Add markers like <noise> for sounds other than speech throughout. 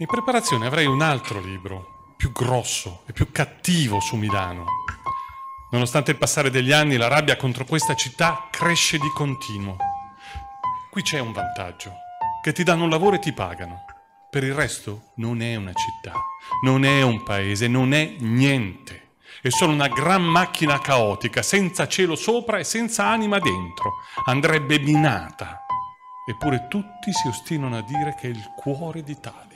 In preparazione avrei un altro libro, più grosso e più cattivo su Milano. Nonostante il passare degli anni, la rabbia contro questa città cresce di continuo. Qui c'è un vantaggio, che ti danno un lavoro e ti pagano. Per il resto non è una città, non è un paese, non è niente. È solo una gran macchina caotica, senza cielo sopra e senza anima dentro. Andrebbe minata. Eppure tutti si ostinano a dire che è il cuore d'Italia.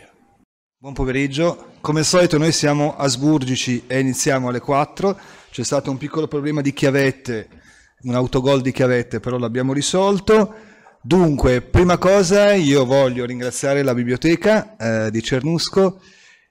Buon pomeriggio, come al solito noi siamo asburgici e iniziamo alle 4, c'è stato un piccolo problema di chiavette, un autogol di chiavette però l'abbiamo risolto. Dunque, prima cosa io voglio ringraziare la biblioteca eh, di Cernusco,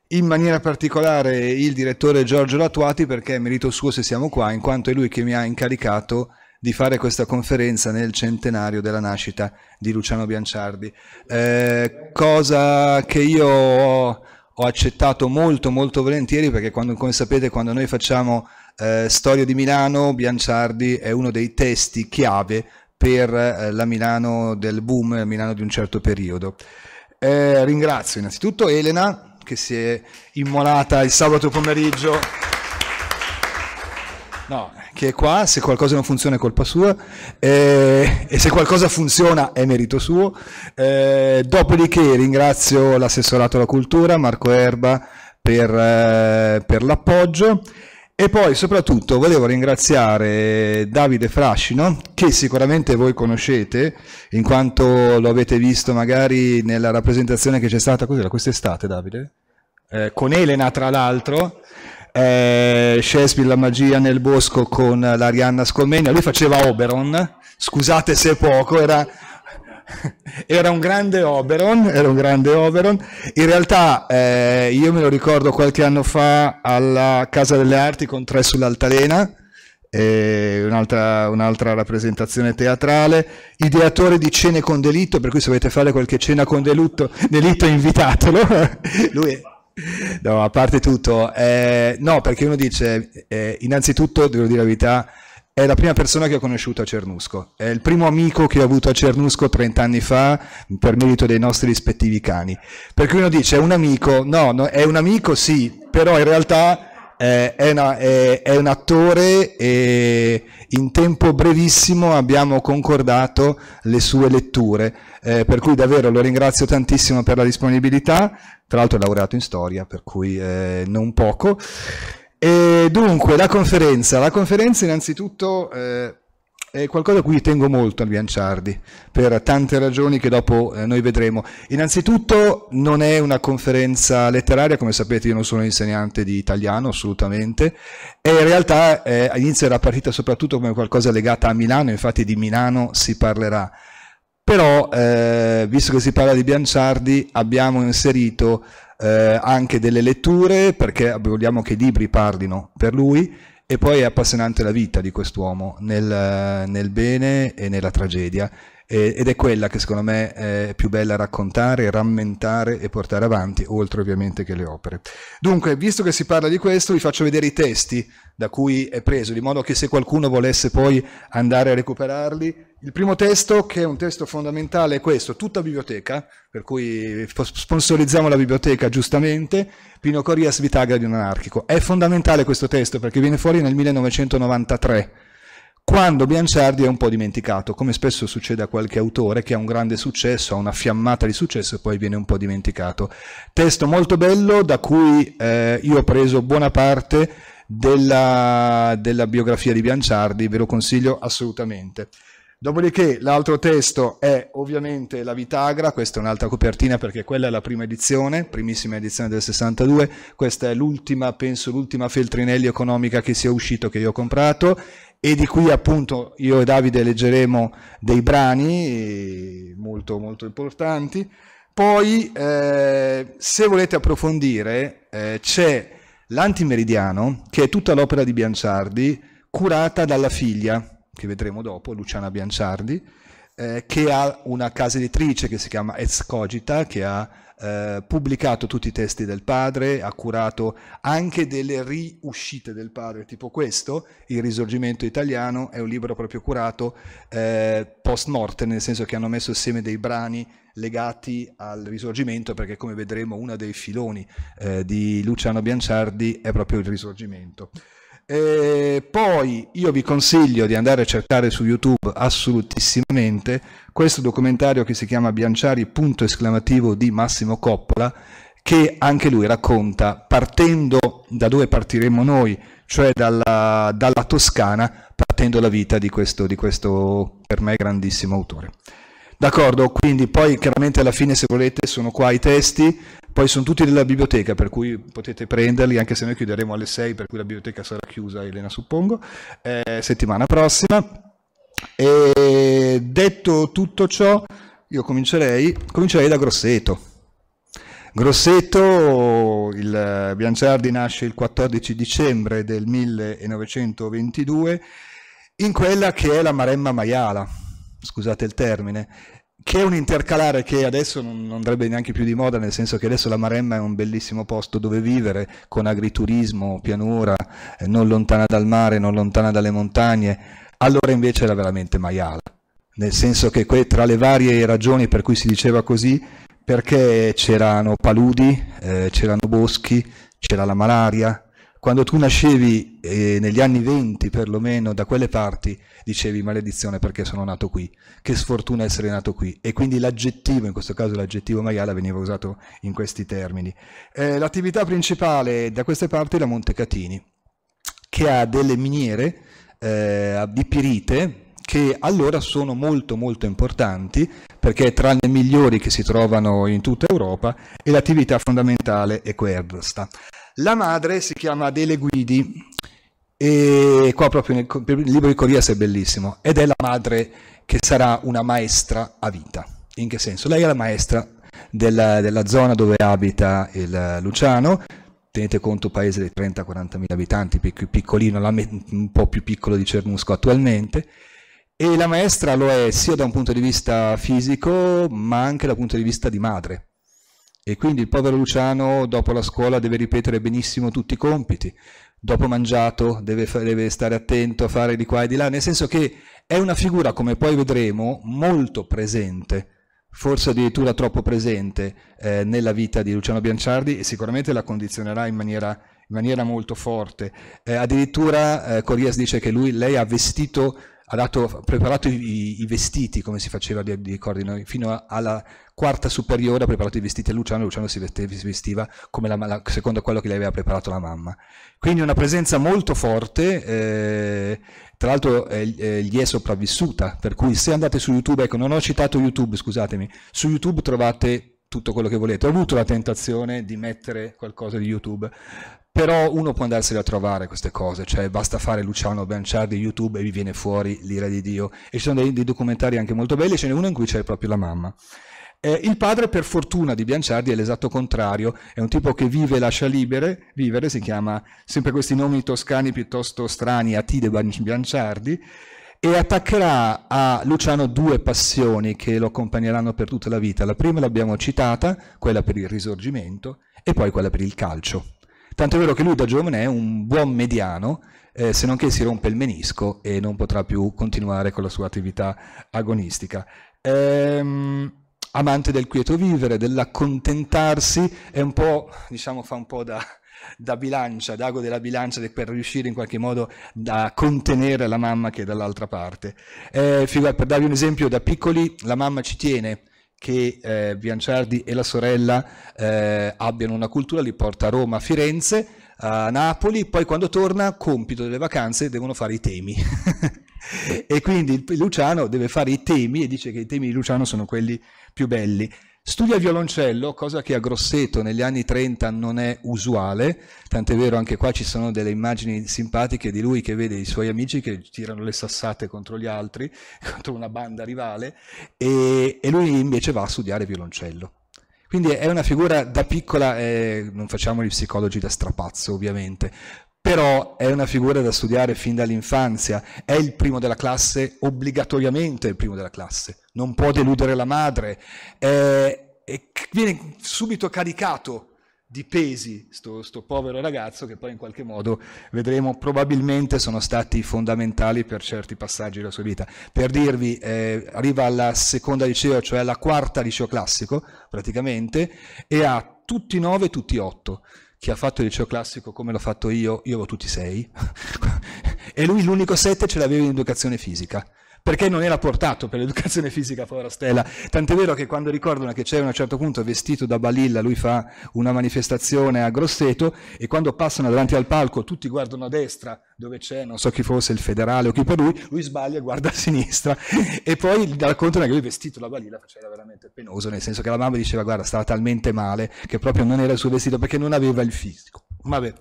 in maniera particolare il direttore Giorgio Latuati perché è merito suo se siamo qua, in quanto è lui che mi ha incaricato di fare questa conferenza nel centenario della nascita di Luciano Bianciardi. Eh, cosa che io ho ho accettato molto molto volentieri perché quando, come sapete quando noi facciamo eh, Storia di Milano, Bianciardi è uno dei testi chiave per eh, la Milano del boom, la Milano di un certo periodo. Eh, ringrazio innanzitutto Elena che si è immolata il sabato pomeriggio. No, che è qua, se qualcosa non funziona è colpa sua eh, e se qualcosa funziona è merito suo. Eh, dopodiché ringrazio l'assessorato alla cultura, Marco Erba, per, eh, per l'appoggio. E poi soprattutto volevo ringraziare Davide Frascino, che sicuramente voi conoscete, in quanto lo avete visto magari nella rappresentazione che c'è stata quest'estate, Davide? Eh, con Elena, tra l'altro, eh, Shakespeare la magia nel bosco con eh, l'Arianna Scolmenia, lui faceva Oberon, scusate se è poco, era, <laughs> era, un grande Oberon, era un grande Oberon, in realtà eh, io me lo ricordo qualche anno fa alla Casa delle Arti con Tre sull'Altalena, eh, un'altra, un'altra rappresentazione teatrale, ideatore di Cene con Delitto, per cui se volete fare qualche cena con Delitto, delitto invitatelo, lui è No, a parte tutto, eh, no, perché uno dice, eh, innanzitutto, devo dire la verità, è la prima persona che ho conosciuto a Cernusco, è il primo amico che ho avuto a Cernusco 30 anni fa per merito dei nostri rispettivi cani. Per cui uno dice, è un amico, no, no è un amico sì, però in realtà eh, è, una, è, è, un attore e in tempo brevissimo abbiamo concordato le sue letture, eh, per cui davvero lo ringrazio tantissimo per la disponibilità, tra l'altro è laureato in storia, per cui eh, non poco. E dunque, la conferenza. La conferenza innanzitutto eh, è qualcosa a cui tengo molto al Bianciardi, per tante ragioni che dopo eh, noi vedremo. Innanzitutto non è una conferenza letteraria, come sapete io non sono insegnante di italiano assolutamente, e in realtà eh, all'inizio era partita soprattutto come qualcosa legata a Milano, infatti di Milano si parlerà però eh, visto che si parla di Bianciardi abbiamo inserito eh, anche delle letture perché vogliamo che i libri parlino per lui e poi è appassionante la vita di quest'uomo nel, nel bene e nella tragedia ed è quella che secondo me è più bella raccontare, rammentare e portare avanti, oltre ovviamente che le opere. Dunque, visto che si parla di questo, vi faccio vedere i testi da cui è preso, di modo che se qualcuno volesse poi andare a recuperarli, il primo testo, che è un testo fondamentale, è questo, tutta biblioteca, per cui sponsorizziamo la biblioteca giustamente, Pino Corias Vitagra di un anarchico. È fondamentale questo testo perché viene fuori nel 1993 quando Bianciardi è un po' dimenticato, come spesso succede a qualche autore che ha un grande successo, ha una fiammata di successo e poi viene un po' dimenticato. Testo molto bello da cui eh, io ho preso buona parte della, della biografia di Bianciardi, ve lo consiglio assolutamente. Dopodiché l'altro testo è ovviamente La Vitagra, questa è un'altra copertina perché quella è la prima edizione, primissima edizione del 62, questa è l'ultima, penso l'ultima Feltrinelli economica che sia uscito, che io ho comprato e di qui appunto io e Davide leggeremo dei brani molto molto importanti. Poi eh, se volete approfondire eh, c'è l'Antimeridiano che è tutta l'opera di Bianciardi curata dalla figlia che vedremo dopo, Luciana Bianciardi, eh, che ha una casa editrice che si chiama Ex Cogita che ha eh, pubblicato tutti i testi del padre, ha curato anche delle riuscite del padre, tipo questo, Il risorgimento italiano, è un libro proprio curato eh, post morte, nel senso che hanno messo insieme dei brani legati al risorgimento, perché come vedremo uno dei filoni eh, di Luciano Bianciardi è proprio il risorgimento. E eh, poi io vi consiglio di andare a cercare su YouTube assolutissimamente questo documentario che si chiama Bianciari punto esclamativo di Massimo Coppola che anche lui racconta partendo da dove partiremo noi, cioè dalla, dalla Toscana, partendo la vita di questo, di questo per me grandissimo autore. D'accordo, quindi poi chiaramente alla fine se volete sono qua i testi, poi sono tutti della biblioteca, per cui potete prenderli, anche se noi chiuderemo alle 6, per cui la biblioteca sarà chiusa, Elena suppongo, eh, settimana prossima. E detto tutto ciò, io comincerei, comincerei da Grosseto. Grosseto, il Bianciardi nasce il 14 dicembre del 1922 in quella che è la Maremma Maiala, scusate il termine, che è un intercalare che adesso non, andrebbe neanche più di moda, nel senso che adesso la Maremma è un bellissimo posto dove vivere, con agriturismo, pianura, eh, non lontana dal mare, non lontana dalle montagne, allora invece era veramente maiala, nel senso che tra le varie ragioni per cui si diceva così, perché c'erano paludi, eh, c'erano boschi, c'era la malaria, quando tu nascevi eh, negli anni 20 perlomeno da quelle parti dicevi maledizione perché sono nato qui, che sfortuna essere nato qui e quindi l'aggettivo, in questo caso l'aggettivo maiala veniva usato in questi termini. Eh, l'attività principale da queste parti è la Montecatini che ha delle miniere eh, di pirite che allora sono molto molto importanti perché tra le migliori che si trovano in tutta Europa e l'attività fondamentale è questa. La madre si chiama Adele Guidi e qua proprio nel, il libro di Corias è bellissimo ed è la madre che sarà una maestra a vita. In che senso? Lei è la maestra della, della zona dove abita il Luciano, tenete conto paese dei 30-40 mila abitanti, piccolino, un po' più piccolo di Cernusco attualmente, e la maestra lo è sia da un punto di vista fisico, ma anche dal punto di vista di madre. E quindi il povero Luciano dopo la scuola deve ripetere benissimo tutti i compiti, dopo mangiato deve, deve stare attento a fare di qua e di là, nel senso che è una figura, come poi vedremo, molto presente forse addirittura troppo presente eh, nella vita di Luciano Bianciardi e sicuramente la condizionerà in maniera, in maniera molto forte. Eh, addirittura eh, Corrias dice che lui, lei ha vestito ha dato, preparato i, i, vestiti come si faceva di, di noi, fino alla quarta superiore ha preparato i vestiti a Luciano, Luciano si, vestiva, si vestiva la, la, secondo quello che gli aveva preparato la mamma. Quindi una presenza molto forte, eh, tra l'altro eh, gli è sopravvissuta, per cui se andate su YouTube, ecco non ho citato YouTube, scusatemi, su YouTube trovate tutto quello che volete. Ho avuto la tentazione di mettere qualcosa di YouTube, però uno può andarsene a trovare queste cose, cioè basta fare Luciano Benciardi YouTube e vi viene fuori l'ira di Dio. E ci sono dei, dei documentari anche molto belli, ce n'è uno in cui c'è proprio la mamma. Eh, il padre, per fortuna di Bianciardi, è l'esatto contrario, è un tipo che vive e lascia libere, vivere, si chiama sempre questi nomi toscani piuttosto strani, Atide Bianciardi, e attaccherà a Luciano due passioni che lo accompagneranno per tutta la vita. La prima l'abbiamo citata, quella per il risorgimento, e poi quella per il calcio. Tanto è vero che lui da giovane è un buon mediano, eh, se non che si rompe il menisco e non potrà più continuare con la sua attività agonistica. Ehm, amante del quieto vivere, dell'accontentarsi, è un po', diciamo, fa un po' da, da bilancia, d'ago della bilancia per riuscire in qualche modo a contenere la mamma che è dall'altra parte. Eh, per darvi un esempio, da piccoli la mamma ci tiene che eh, Bianciardi e la sorella eh, abbiano una cultura, li porta a Roma, a Firenze, a Napoli, poi quando torna, compito delle vacanze, devono fare i temi. <laughs> e quindi Luciano deve fare i temi e dice che i temi di Luciano sono quelli più belli. Studia il violoncello, cosa che a Grosseto negli anni 30 non è usuale, tant'è vero anche qua ci sono delle immagini simpatiche di lui che vede i suoi amici che tirano le sassate contro gli altri, <laughs> contro una banda rivale, e, e lui invece va a studiare violoncello. Quindi è una figura da piccola, eh, non facciamo gli psicologi da strapazzo ovviamente, però è una figura da studiare fin dall'infanzia, è il primo della classe, obbligatoriamente il primo della classe, non può deludere la madre, è, è, viene subito caricato di pesi questo povero ragazzo che poi in qualche modo vedremo probabilmente sono stati fondamentali per certi passaggi della sua vita. Per dirvi, eh, arriva alla seconda liceo, cioè alla quarta liceo classico praticamente, e ha tutti nove, tutti otto chi ha fatto il liceo classico come l'ho fatto io, io avevo tutti sei, <laughs> e lui l'unico sette ce l'aveva in educazione fisica perché non era portato per l'educazione fisica, povera Stella. Tant'è vero che quando ricordano che c'è a un certo punto vestito da balilla, lui fa una manifestazione a Grosseto e quando passano davanti al palco tutti guardano a destra dove c'è, non so chi fosse, il federale o chi per lui, lui sbaglia e guarda a sinistra e poi raccontano che lui vestito da balilla faceva veramente penoso, nel senso che la mamma diceva guarda stava talmente male che proprio non era il suo vestito perché non aveva il fisico. Vabbè.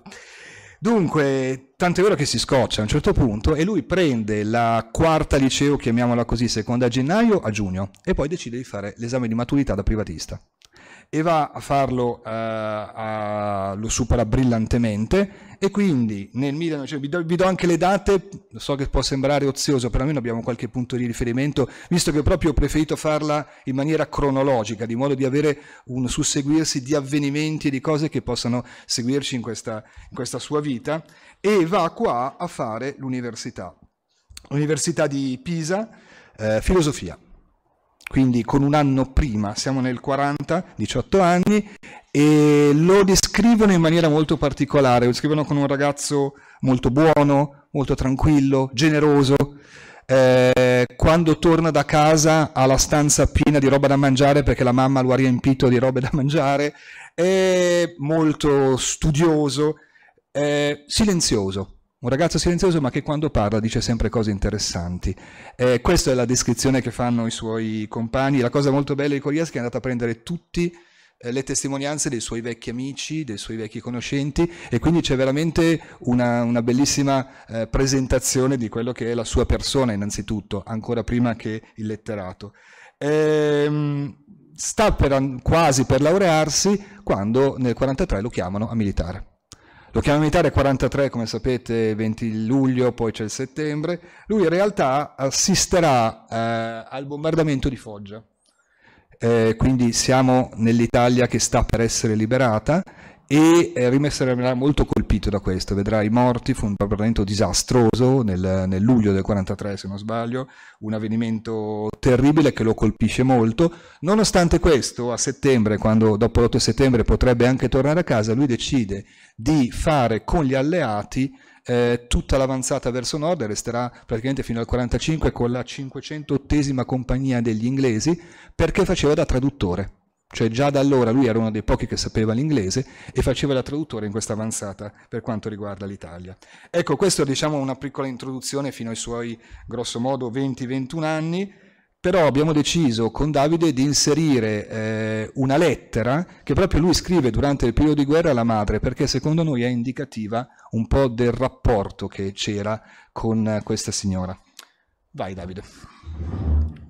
Dunque, tanto è vero che si scoccia a un certo punto e lui prende la quarta liceo, chiamiamola così, seconda a gennaio a giugno e poi decide di fare l'esame di maturità da privatista e va a farlo, uh, a, lo supera brillantemente e quindi nel 1900, vi do, vi do, anche le date, lo so che può sembrare ozioso, però almeno abbiamo qualche punto di riferimento, visto che proprio ho preferito farla in maniera cronologica, di modo di avere un susseguirsi di avvenimenti e di cose che possano seguirci in questa, in questa sua vita, e va qua a fare l'università, l'università di Pisa, eh, filosofia quindi con un anno prima, siamo nel 40, 18 anni, e lo descrivono in maniera molto particolare, lo descrivono con un ragazzo molto buono, molto tranquillo, generoso, eh, quando torna da casa ha la stanza piena di roba da mangiare perché la mamma lo ha riempito di robe da mangiare, è molto studioso, eh, silenzioso, un ragazzo silenzioso ma che quando parla dice sempre cose interessanti. Eh, questa è la descrizione che fanno i suoi compagni. La cosa molto bella di Corias è che è andata a prendere tutti eh, le testimonianze dei suoi vecchi amici, dei suoi vecchi conoscenti e quindi c'è veramente una, una bellissima eh, presentazione di quello che è la sua persona innanzitutto, ancora prima che il letterato. Ehm, sta per, quasi per laurearsi quando nel 1943 lo chiamano a militare. Lo chiamano in Italia 43, come sapete, 20 luglio, poi c'è il settembre. Lui in realtà assisterà eh, al bombardamento di Foggia. Eh, quindi siamo nell'Italia che sta per essere liberata e eh, rimarrà molto colpito da questo, vedrà i morti, fu un avvenimento disastroso nel, nel, luglio del 43 se non sbaglio, un avvenimento terribile che lo colpisce molto, nonostante questo a settembre, quando dopo l'8 settembre potrebbe anche tornare a casa, lui decide di fare con gli alleati eh, tutta l'avanzata verso nord e resterà praticamente fino al 45 con la 508esima compagnia degli inglesi perché faceva da traduttore cioè già da allora lui era uno dei pochi che sapeva l'inglese e faceva da traduttore in questa avanzata per quanto riguarda l'Italia. Ecco, questa diciamo, è diciamo, una piccola introduzione fino ai suoi grosso modo 20-21 anni, però abbiamo deciso con Davide di inserire eh, una lettera che proprio lui scrive durante il periodo di guerra alla madre, perché secondo noi è indicativa un po' del rapporto che c'era con questa signora. Vai Davide.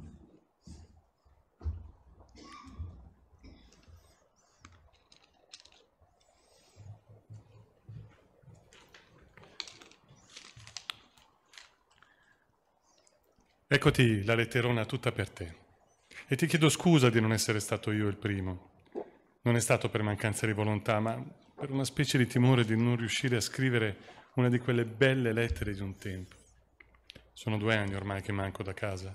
Eccoti la letterona tutta per te. E ti chiedo scusa di non essere stato io il primo. Non è stato per mancanza di volontà, ma per una specie di timore di non riuscire a scrivere una di quelle belle lettere di un tempo. Sono due anni ormai che manco da casa,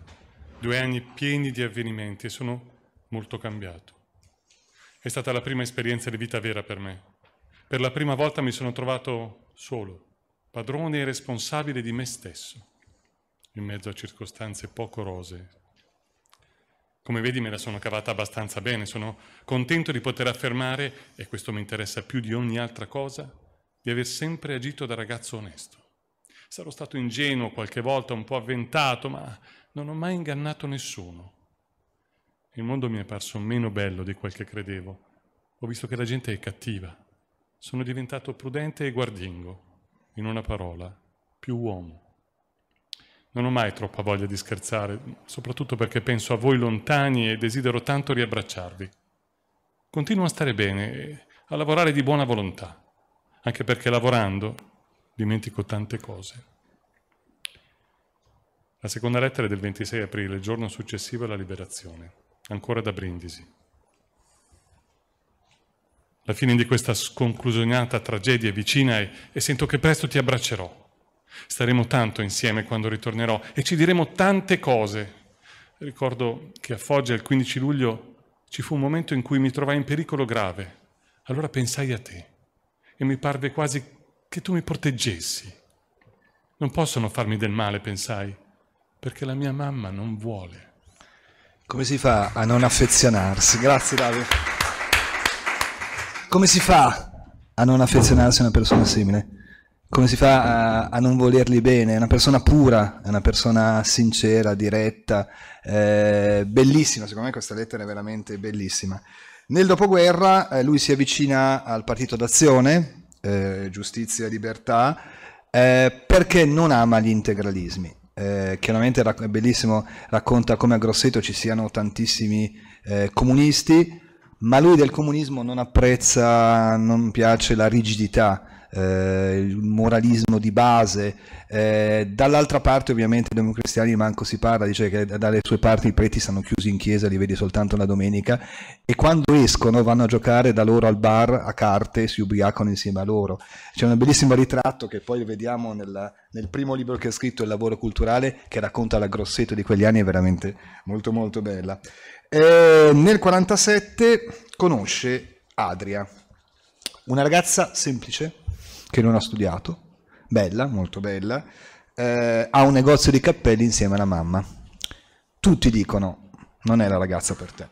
due anni pieni di avvenimenti e sono molto cambiato. È stata la prima esperienza di vita vera per me. Per la prima volta mi sono trovato solo, padrone e responsabile di me stesso in mezzo a circostanze poco rose. Come vedi me la sono cavata abbastanza bene, sono contento di poter affermare, e questo mi interessa più di ogni altra cosa, di aver sempre agito da ragazzo onesto. Sarò stato ingenuo qualche volta, un po' avventato, ma non ho mai ingannato nessuno. Il mondo mi è parso meno bello di quel che credevo. Ho visto che la gente è cattiva. Sono diventato prudente e guardingo, in una parola, più uomo. Non ho mai troppa voglia di scherzare, soprattutto perché penso a voi lontani e desidero tanto riabbracciarvi. Continuo a stare bene, a lavorare di buona volontà, anche perché lavorando dimentico tante cose. La seconda lettera è del 26 aprile, giorno successivo alla liberazione, ancora da Brindisi. La fine di questa sconclusionata tragedia è vicina e, e sento che presto ti abbraccerò. Staremo tanto insieme quando ritornerò e ci diremo tante cose. Ricordo che a Foggia il 15 luglio ci fu un momento in cui mi trovai in pericolo grave. Allora pensai a te e mi parve quasi che tu mi proteggessi. Non possono farmi del male, pensai, perché la mia mamma non vuole. Come si fa a non affezionarsi? Grazie Davide. Come si fa a non affezionarsi a una persona simile? come si fa a, a, non volerli bene? È una persona pura, è una persona sincera, diretta, eh, bellissima, secondo me questa lettera è veramente bellissima. Nel dopoguerra eh, lui si avvicina al partito d'azione, eh, giustizia e libertà, eh, perché non ama gli integralismi. Eh, chiaramente è bellissimo, racconta come a Grosseto ci siano tantissimi eh, comunisti, ma lui del comunismo non apprezza, non piace la rigidità eh, il moralismo di base. Eh, dall'altra parte ovviamente dei democristiani manco si parla, dice che dalle sue parti i preti stanno chiusi in chiesa, li vedi soltanto la domenica e quando escono vanno a giocare da loro al bar a carte e si ubriacano insieme a loro. C'è un bellissimo ritratto che poi vediamo nella, nel primo libro che ha scritto, Il lavoro culturale, che racconta la grossetta di quegli anni, è veramente molto molto bella. Eh, nel 47 conosce Adria, una ragazza semplice, che non ha studiato, bella, molto bella, eh, ha un negozio di cappelli insieme alla mamma. Tutti dicono, non è la ragazza per te.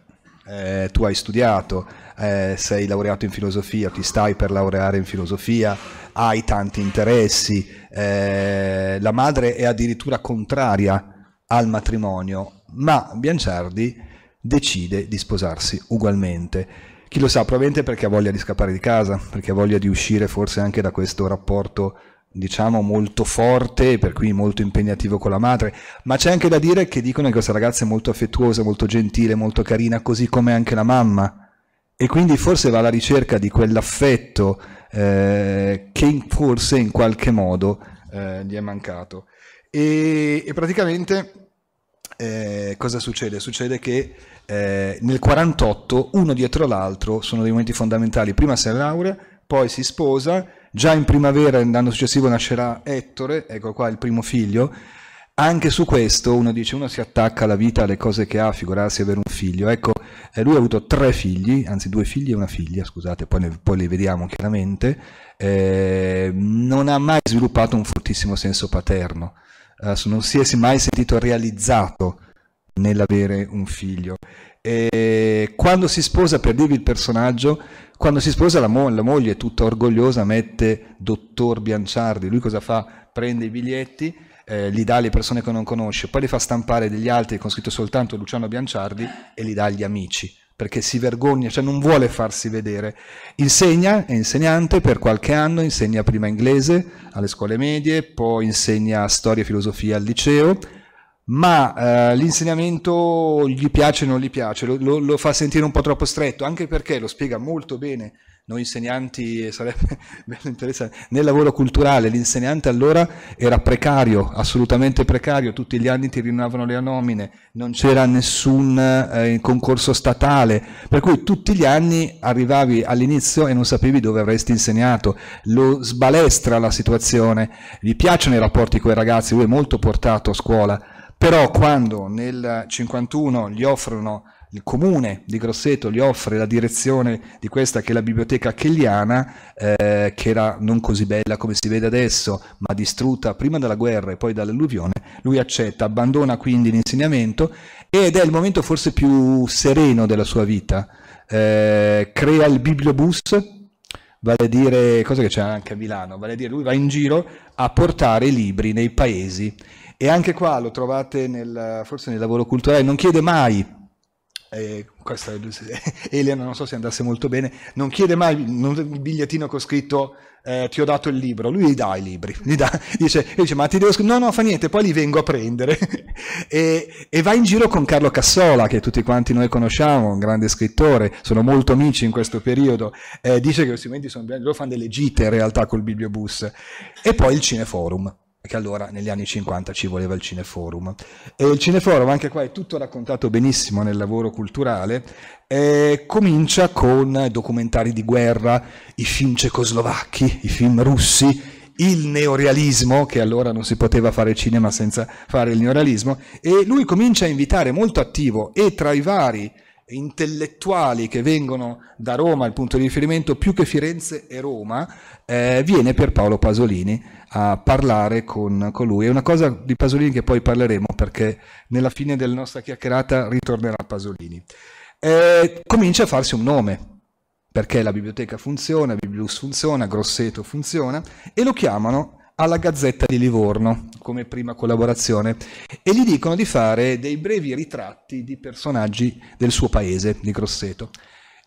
Eh, tu hai studiato, eh, sei laureato in filosofia, ti stai per laureare in filosofia, hai tanti interessi, eh, la madre è addirittura contraria al matrimonio, ma Bianciardi decide di sposarsi ugualmente chi lo sa, probabilmente perché ha voglia di scappare di casa, perché ha voglia di uscire forse anche da questo rapporto diciamo molto forte e per cui molto impegnativo con la madre ma c'è anche da dire che dicono che questa ragazza è molto affettuosa molto gentile molto carina così come anche la mamma e quindi forse va alla ricerca di quell'affetto eh, che forse in qualche modo eh, gli è mancato e, e praticamente eh, cosa succede succede che eh, nel 48 uno dietro l'altro sono dei momenti fondamentali, prima si laurea, poi si sposa, già in primavera l'anno successivo nascerà Ettore, ecco qua il primo figlio, anche su questo uno dice uno si attacca alla vita, alle cose che ha, figurarsi avere un figlio, ecco eh, lui ha avuto tre figli, anzi due figli e una figlia, scusate, poi, ne, poi li vediamo chiaramente, eh, non ha mai sviluppato un fortissimo senso paterno, eh, non si è mai sentito realizzato nell'avere un figlio. E quando si sposa, per dirvi il personaggio, quando si sposa la, mo- la moglie è tutta orgogliosa, mette dottor Bianciardi, lui cosa fa? Prende i biglietti, eh, li dà alle persone che non conosce, poi li fa stampare degli altri con scritto soltanto Luciano Bianciardi e li dà agli amici perché si vergogna, cioè non vuole farsi vedere. Insegna, è insegnante per qualche anno, insegna prima inglese alle scuole medie, poi insegna storia e filosofia al liceo, ma eh, l'insegnamento gli piace o non gli piace, lo, lo, lo, fa sentire un po' troppo stretto, anche perché lo spiega molto bene noi insegnanti, sarebbe <laughs> bello interessante, nel lavoro culturale l'insegnante allora era precario, assolutamente precario, tutti gli anni ti rinnovavano le nomine, non c'era nessun eh, concorso statale, per cui tutti gli anni arrivavi all'inizio e non sapevi dove avresti insegnato, lo sbalestra la situazione, gli piacciono i rapporti con i ragazzi, lui è molto portato a scuola, però quando nel 1951 gli offrono il comune di Grosseto gli offre la direzione di questa che è la biblioteca Acheliana, eh, che era non così bella come si vede adesso, ma distrutta prima dalla guerra e poi dall'alluvione, lui accetta, abbandona quindi l'insegnamento ed è il momento forse più sereno della sua vita. Eh, crea il bibliobus, vale a dire, cosa che c'è anche a Milano, vale a dire lui va in giro a portare libri nei paesi e anche qua lo trovate nel, forse nel lavoro culturale, non chiede mai eh, questa, <laughs> Elena non so se andasse molto bene, non chiede mai non, il bigliettino che ho scritto eh, ti ho dato il libro, lui gli dà i libri, gli dà, dice, dice, ma ti devo scrivere, no no fa niente, poi li vengo a prendere <laughs> e, e, va in giro con Carlo Cassola che tutti quanti noi conosciamo, un grande scrittore, sono molto amici in questo periodo, eh, dice che questi momenti sono belli, loro fanno delle gite in realtà col bibliobus e poi il cineforum perché allora negli anni 50 ci voleva il Cineforum. E il Cineforum, anche qua è tutto raccontato benissimo nel lavoro culturale, eh, comincia con documentari di guerra, i film cecoslovacchi, i film russi, il neorealismo, che allora non si poteva fare cinema senza fare il neorealismo, e lui comincia a invitare molto attivo e tra i vari intellettuali che vengono da Roma, il punto di riferimento più che Firenze e Roma, eh, viene Pierpaolo Pasolini a parlare con, con, lui. È una cosa di Pasolini che poi parleremo perché nella fine della nostra chiacchierata ritornerà Pasolini. Eh, comincia a farsi un nome perché la biblioteca funziona, Biblius funziona, Grosseto funziona e lo chiamano alla Gazzetta di Livorno come prima collaborazione e gli dicono di fare dei brevi ritratti di personaggi del suo paese, di Grosseto.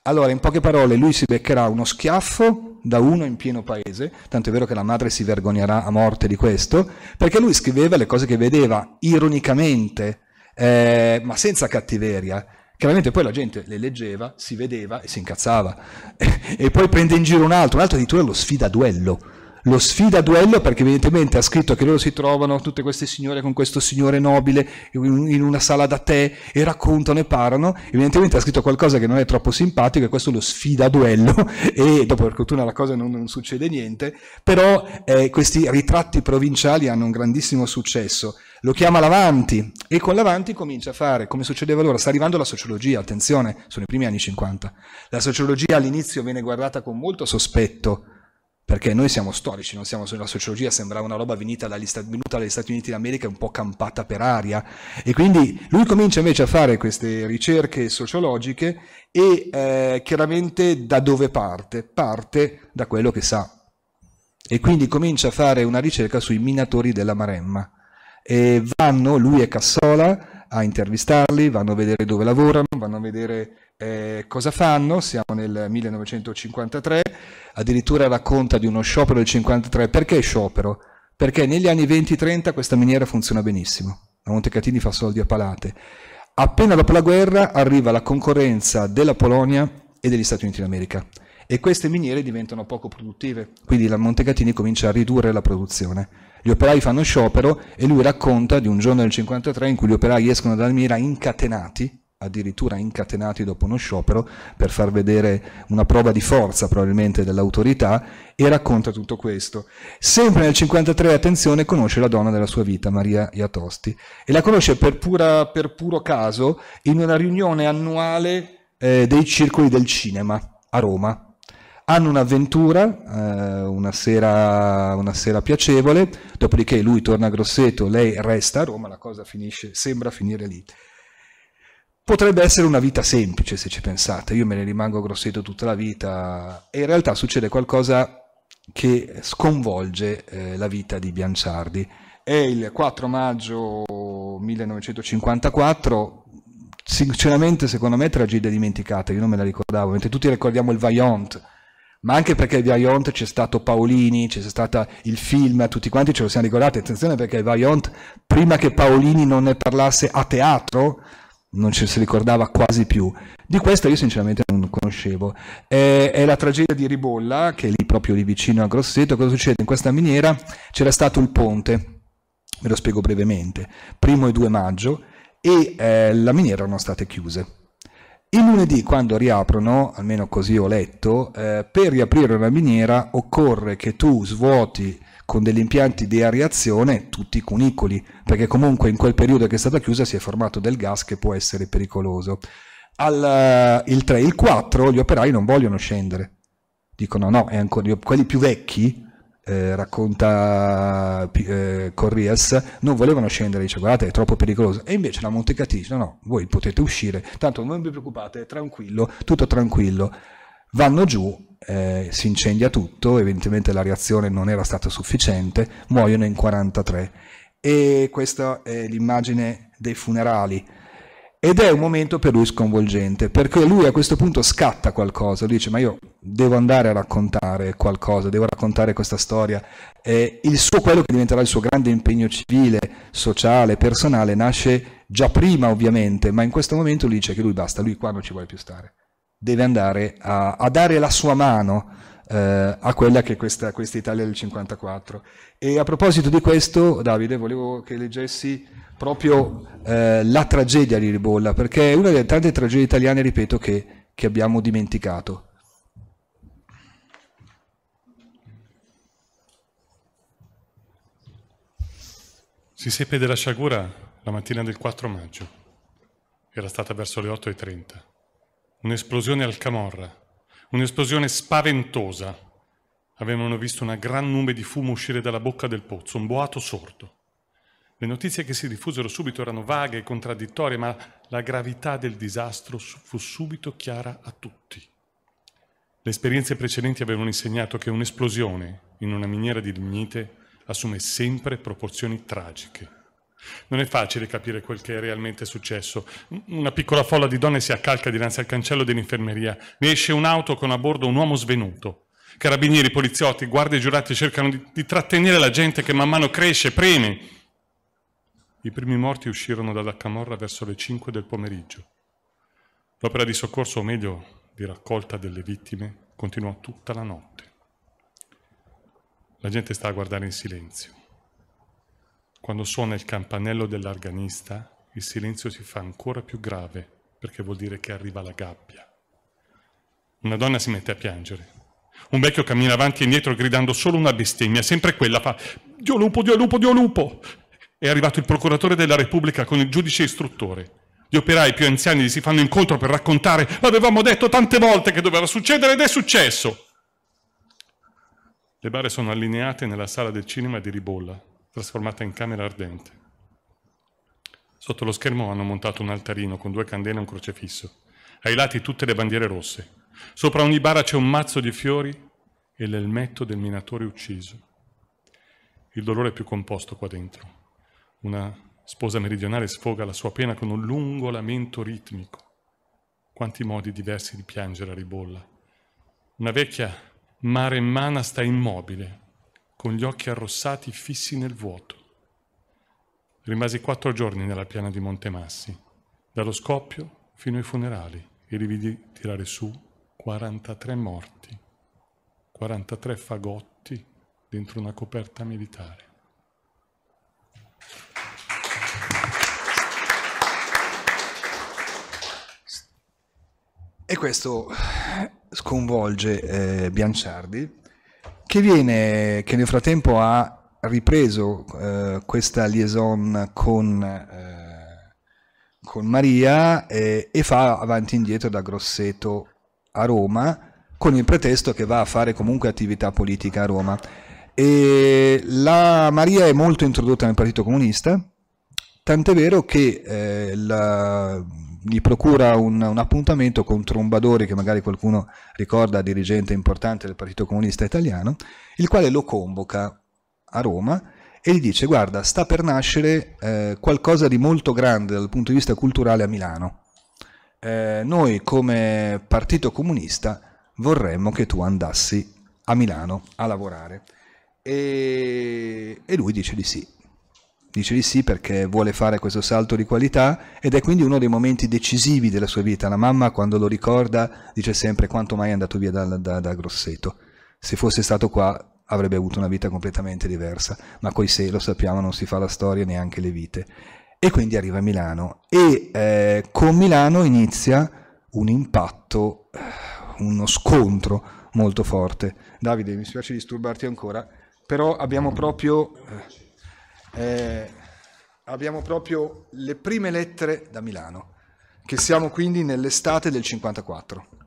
Allora, in poche parole, lui si beccherà uno schiaffo da uno in pieno paese, tanto è vero che la madre si vergognerà a morte di questo, perché lui scriveva le cose che vedeva ironicamente, eh, ma senza cattiveria. Chiaramente poi la gente le leggeva, si vedeva e si incazzava. <laughs> e poi prende in giro un altro, un altro addirittura lo sfida a duello lo sfida a duello perché evidentemente ha scritto che loro si trovano tutte queste signore con questo signore nobile in una sala da tè e raccontano e parlano evidentemente ha scritto qualcosa che non è troppo simpatico e questo lo sfida a duello <laughs> e dopo per fortuna la cosa non, non succede niente però eh, questi ritratti provinciali hanno un grandissimo successo lo chiama Lavanti e con Lavanti comincia a fare, come succedeva allora, sta arrivando la sociologia, attenzione, sono i primi anni 50, la sociologia all'inizio viene guardata con molto sospetto, perché noi siamo storici, non siamo solo la sociologia, sembrava una roba venuta dagli, Stati, venuta dagli Stati Uniti d'America un po' campata per aria e quindi lui comincia invece a fare queste ricerche sociologiche e eh, chiaramente da dove parte? Parte da quello che sa e quindi comincia a fare una ricerca sui minatori della Maremma e vanno lui e Cassola a intervistarli, vanno a vedere dove lavorano, vanno a vedere eh, cosa fanno? Siamo nel 1953, addirittura racconta di uno sciopero del 53. Perché sciopero? Perché negli anni 20-30 questa miniera funziona benissimo. La Montecatini fa soldi a palate. Appena dopo la guerra arriva la concorrenza della Polonia e degli Stati Uniti d'America e queste miniere diventano poco produttive, quindi la Montecatini comincia a ridurre la produzione. Gli operai fanno sciopero e lui racconta di un giorno del 1953 in cui gli operai escono dalla miniera incatenati, addirittura incatenati dopo uno sciopero per far vedere una prova di forza probabilmente dell'autorità e racconta tutto questo. Sempre nel 1953, attenzione, conosce la donna della sua vita, Maria Iatosti, e la conosce per, pura, per puro caso in una riunione annuale eh, dei circoli del cinema a Roma. Hanno un'avventura, eh, una, sera, una sera piacevole, dopodiché lui torna a Grosseto, lei resta a Roma, la cosa finisce, sembra finire lì potrebbe essere una vita semplice se ci pensate, io me ne rimango grosseto tutta la vita e in realtà succede qualcosa che sconvolge eh, la vita di Bianciardi. È il 4 maggio 1954, sinceramente secondo me tragedia dimenticata, io non me la ricordavo, mentre tutti ricordiamo il Vaillant, ma anche perché il Vaillant c'è stato Paolini, c'è stato il film, tutti quanti ce lo siamo ricordati, attenzione perché il Vaillant prima che Paolini non ne parlasse a teatro non ci si ricordava quasi più. Di questa io sinceramente non conoscevo. È, è, la tragedia di Ribolla, che è lì proprio lì vicino a Grosseto. Cosa succede? In questa miniera c'era stato il ponte, ve lo spiego brevemente, primo e 2 maggio, e eh, la miniera erano state chiuse. Il lunedì, quando riaprono, almeno così ho letto, eh, per riaprire una miniera occorre che tu svuoti con degli impianti di areazione tutti cunicoli, perché comunque in quel periodo che è stata chiusa si è formato del gas che può essere pericoloso. Al, eh, il 3 e il 4 gli operai non vogliono scendere, dicono no, è ancora, quelli più vecchi, eh, racconta eh, Corrias, non volevano scendere, dice guardate è troppo pericoloso, e invece la Montecati dice no, no, voi potete uscire, tanto non vi preoccupate, tranquillo, tutto tranquillo, vanno giù eh, si incendia tutto, evidentemente la reazione non era stata sufficiente, muoiono in 43. E questa è l'immagine dei funerali. Ed è un momento per lui sconvolgente, perché lui a questo punto scatta qualcosa, dice ma io devo andare a raccontare qualcosa, devo raccontare questa storia. Eh, il suo, quello che diventerà il suo grande impegno civile, sociale, personale, nasce già prima ovviamente, ma in questo momento lui dice che lui basta, lui qua non ci vuole più stare deve andare a, a dare la sua mano eh, a quella che è questa, questa Italia del 54. E a proposito di questo, Davide, volevo che leggessi proprio eh, la tragedia di Ribolla, perché è una delle tante tragedie italiane, ripeto, che, che abbiamo dimenticato. Si seppe della sciagura la mattina del 4 maggio. Era stata verso le 8.30 un'esplosione al Camorra, un'esplosione spaventosa. Avevano visto una gran nube di fumo uscire dalla bocca del pozzo, un boato sordo. Le notizie che si diffusero subito erano vaghe e contraddittorie, ma la gravità del disastro fu subito chiara a tutti. Le esperienze precedenti avevano insegnato che un'esplosione in una miniera di lignite assume sempre proporzioni tragiche. Non è facile capire quel che è realmente successo. Una piccola folla di donne si accalca dinanzi al cancello dell'infermeria. Ne esce un'auto con a bordo un uomo svenuto. Carabinieri, poliziotti, guardie e giurati cercano di, di trattenere la gente che man mano cresce, preme. I primi morti uscirono dalla camorra verso le 5 del pomeriggio. L'opera di soccorso, o meglio, di raccolta delle vittime, continuò tutta la notte. La gente sta a guardare in silenzio. Quando suona il campanello dell'arganista, il silenzio si fa ancora più grave perché vuol dire che arriva la gabbia. Una donna si mette a piangere. Un vecchio cammina avanti e indietro gridando solo una bestemmia, sempre quella fa Dio lupo, Dio lupo, Dio lupo. È arrivato il procuratore della Repubblica con il giudice istruttore. Gli operai più anziani gli si fanno incontro per raccontare l'avevamo detto tante volte che doveva succedere ed è successo. Le bare sono allineate nella sala del cinema di Ribolla, trasformata in camera ardente. Sotto lo schermo hanno montato un altarino con due candele e un crocefisso. Ai lati tutte le bandiere rosse. Sopra ogni bara c'è un mazzo di fiori e l'elmetto del minatore ucciso. Il dolore è più composto qua dentro. Una sposa meridionale sfoga la sua pena con un lungo lamento ritmico. Quanti modi diversi di piangere a ribolla. Una vecchia mare in maremmana sta immobile, con gli occhi arrossati fissi nel vuoto. Rimasi quattro giorni nella piana di Montemassi, dallo scoppio fino ai funerali, e li vidi tirare su 43 morti, 43 fagotti dentro una coperta militare. E questo sconvolge eh, Bianciardi che viene, che nel frattempo ha ripreso eh, questa liaison con, eh, con Maria eh, e fa avanti e indietro da Grosseto a Roma con il pretesto che va a fare comunque attività politica a Roma. E la Maria è molto introdotta nel Partito Comunista, tant'è vero che eh, la, gli procura un, un, appuntamento con Trombadori, che magari qualcuno ricorda, dirigente importante del Partito Comunista Italiano, il quale lo convoca a Roma e gli dice guarda sta per nascere eh, qualcosa di molto grande dal punto di vista culturale a Milano, eh, noi come Partito Comunista vorremmo che tu andassi a Milano a lavorare. e, e lui dice di sì Dice di sì perché vuole fare questo salto di qualità ed è quindi uno dei momenti decisivi della sua vita. La mamma quando lo ricorda dice sempre quanto mai è andato via da, da, da Grosseto. Se fosse stato qua avrebbe avuto una vita completamente diversa, ma coi se lo sappiamo non si fa la storia neanche le vite. E quindi arriva a Milano e eh, con Milano inizia un impatto, eh, uno scontro molto forte. Davide, mi spiace disturbarti ancora, però abbiamo proprio... Eh, eh, abbiamo proprio le prime lettere da Milano, che siamo quindi nell'estate del 54.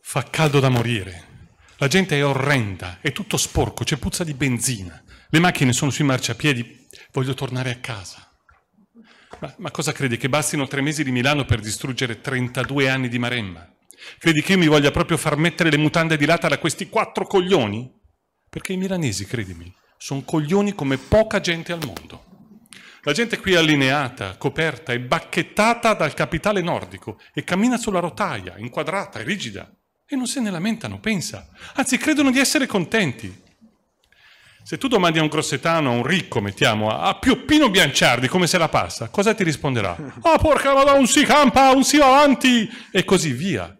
Fa caldo da morire, la gente è orrenda, è tutto sporco, c'è puzza di benzina, le macchine sono sui marciapiedi, voglio tornare a casa. Ma, ma cosa credi, che bastino tre mesi di Milano per distruggere 32 anni di Maremma? Credi che io mi voglia proprio far mettere le mutande di lata da questi quattro coglioni? Perché i milanesi, credimi, sono coglioni come poca gente al mondo. La gente qui è allineata, coperta e bacchettata dal capitale nordico e cammina sulla rotaia, inquadrata, e rigida. E non se ne lamentano, pensa. Anzi, credono di essere contenti. Se tu domandi a un grossetano, a un ricco, mettiamo, a Pioppino Bianciardi come se la passa, cosa ti risponderà? <laughs> Ah, oh, porca vada, un si campa, un si va avanti! E così via.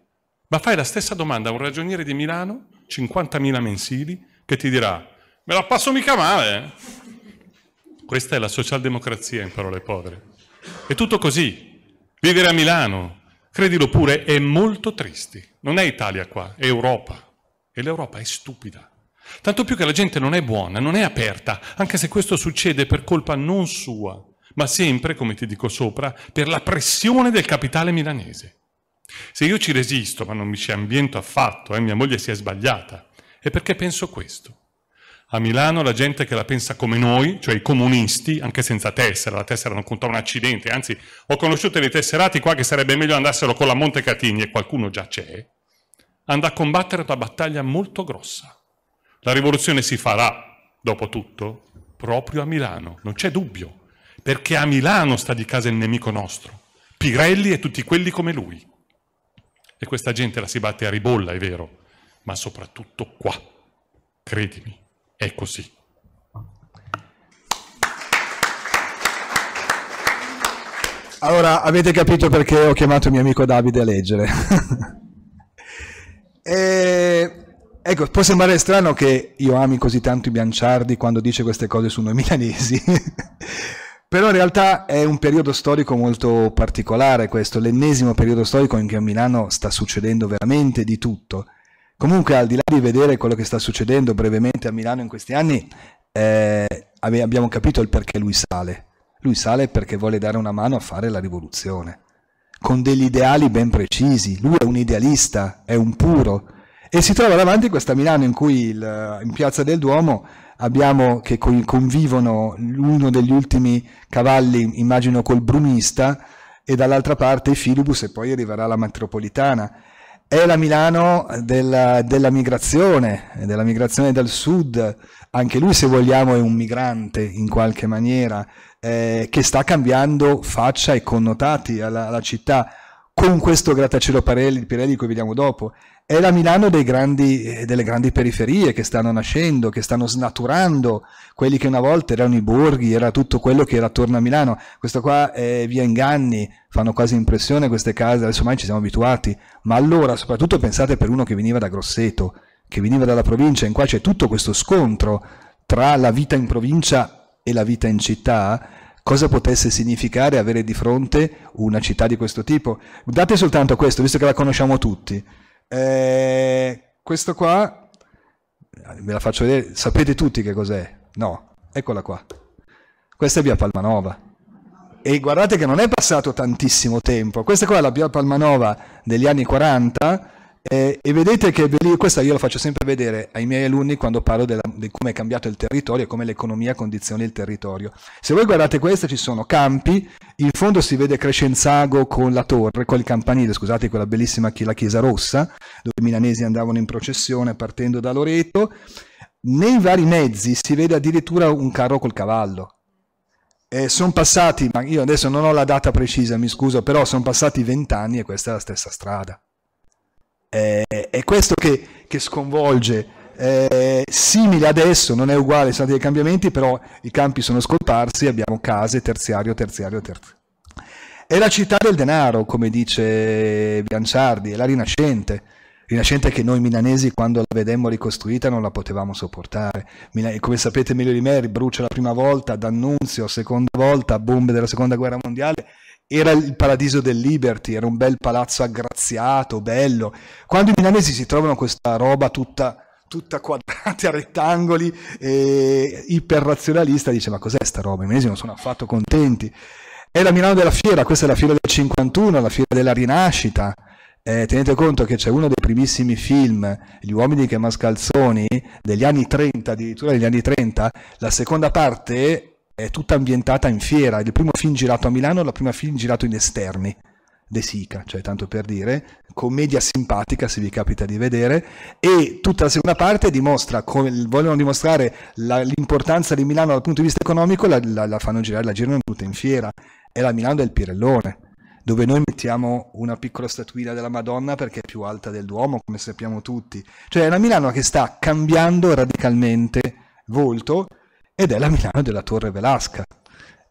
Ma fai la stessa domanda a un ragioniere di Milano, 50.000 mensili, che ti dirà, me la passo mica male. Questa è la socialdemocrazia in parole povere. È tutto così. Vivere a Milano, credilo pure, è molto triste. Non è Italia qua, è Europa. E l'Europa è stupida. Tanto più che la gente non è buona, non è aperta, anche se questo succede per colpa non sua, ma sempre, come ti dico sopra, per la pressione del capitale milanese. Se io ci resisto ma non mi ci ambiento affatto, eh, mia moglie si è sbagliata, è perché penso questo. A Milano la gente che la pensa come noi, cioè i comunisti, anche senza tessera, la tessera non conta un accidente, anzi ho conosciuto dei tesserati qua che sarebbe meglio andassero con la Montecatini e qualcuno già c'è, andrà a combattere una battaglia molto grossa. La rivoluzione si farà, dopo tutto, proprio a Milano, non c'è dubbio, perché a Milano sta di casa il nemico nostro, Pirelli e tutti quelli come lui. E questa gente la si batte a ribolla, è vero, ma soprattutto qua. Credimi, è così. Allora, avete capito perché ho chiamato mio amico Davide a leggere. <laughs> e, ecco, può sembrare strano che io ami così tanto i Bianciardi quando dice queste cose su noi milanesi. Però in realtà è un periodo storico molto particolare questo, l'ennesimo periodo storico in cui a Milano sta succedendo veramente di tutto. Comunque al di là di vedere quello che sta succedendo brevemente a Milano in questi anni, eh, abbiamo capito il perché lui sale. Lui sale perché vuole dare una mano a fare la rivoluzione, con degli ideali ben precisi. Lui è un idealista, è un puro. E si trova davanti a questa Milano in cui il, in Piazza del Duomo abbiamo che convivono uno degli ultimi cavalli, immagino col brumista, e dall'altra parte Filibus e poi arriverà la metropolitana. È la Milano della, della, migrazione, della migrazione dal sud, anche lui se vogliamo è un migrante in qualche maniera, eh, che sta cambiando faccia e connotati alla, alla città con questo grattacielo Pirelli, Pirelli che vediamo dopo è la Milano grandi, eh, delle grandi periferie che stanno nascendo, che stanno snaturando quelli che una volta erano i borghi, era tutto quello che era attorno a Milano. Questo qua è via Inganni, fanno quasi impressione queste case, adesso ormai ci siamo abituati, ma allora soprattutto pensate per uno che veniva da Grosseto, che veniva dalla provincia, in qua c'è tutto questo scontro tra la vita in provincia e la vita in città, cosa potesse significare avere di fronte una città di questo tipo. Date soltanto questo, visto che la conosciamo tutti eh, questo qua, ve la faccio vedere, sapete tutti che cos'è? No, eccola qua. Questa è via Palmanova. E guardate che non è passato tantissimo tempo. Questa qua è la via Palmanova degli anni 40 eh, e vedete che questa io la faccio sempre vedere ai miei alunni quando parlo della, di come è cambiato il territorio e come l'economia condiziona il territorio. Se voi guardate questa ci sono campi, in fondo si vede Crescenzago con la torre, con il campanile, scusate, quella bellissima la chiesa rossa, dove i milanesi andavano in processione partendo da Loreto. Nei vari mezzi si vede addirittura un carro col cavallo, eh, sono passati, ma io adesso non ho la data precisa, mi scuso, però sono passati vent'anni e questa è la stessa strada. Eh, è questo che, che sconvolge. Eh, simile adesso, non è uguale, sono dei cambiamenti, però i campi sono scomparsi, abbiamo case, terziario, terziario, terziario. È la città del denaro, come dice Bianciardi, è la rinascente. Rinascente che noi milanesi quando la vedemmo ricostruita non la potevamo sopportare. come sapete meglio di me, brucia la prima volta, D'Annunzio, seconda volta, bombe della seconda guerra mondiale era il paradiso del Liberty, era un bel palazzo aggraziato, bello. Quando i milanesi si trovano questa roba tutta, tutta quadrata a <laughs> rettangoli e iperrazionalista, dice ma cos'è sta roba? I milanesi non sono affatto contenti. È la Milano della Fiera, questa è la Fiera del 51, la Fiera della Rinascita. Eh, tenete conto che c'è uno dei primissimi film, Gli uomini che mascalzoni, degli anni 30, addirittura degli anni 30, la seconda parte è tutta ambientata in fiera, il primo film girato a Milano, la prima film girato in esterni. De Sica, cioè tanto per dire, commedia simpatica se vi capita di vedere, e tutta la seconda parte dimostra, come vogliono dimostrare la, l'importanza di Milano dal punto di vista economico, la, la, la fanno girare, la girano tutta in fiera, è la Milano del Pirellone, dove noi mettiamo una piccola statuina della Madonna perché è più alta del Duomo, come sappiamo tutti, cioè è una Milano che sta cambiando radicalmente volto ed è la Milano della Torre Velasca.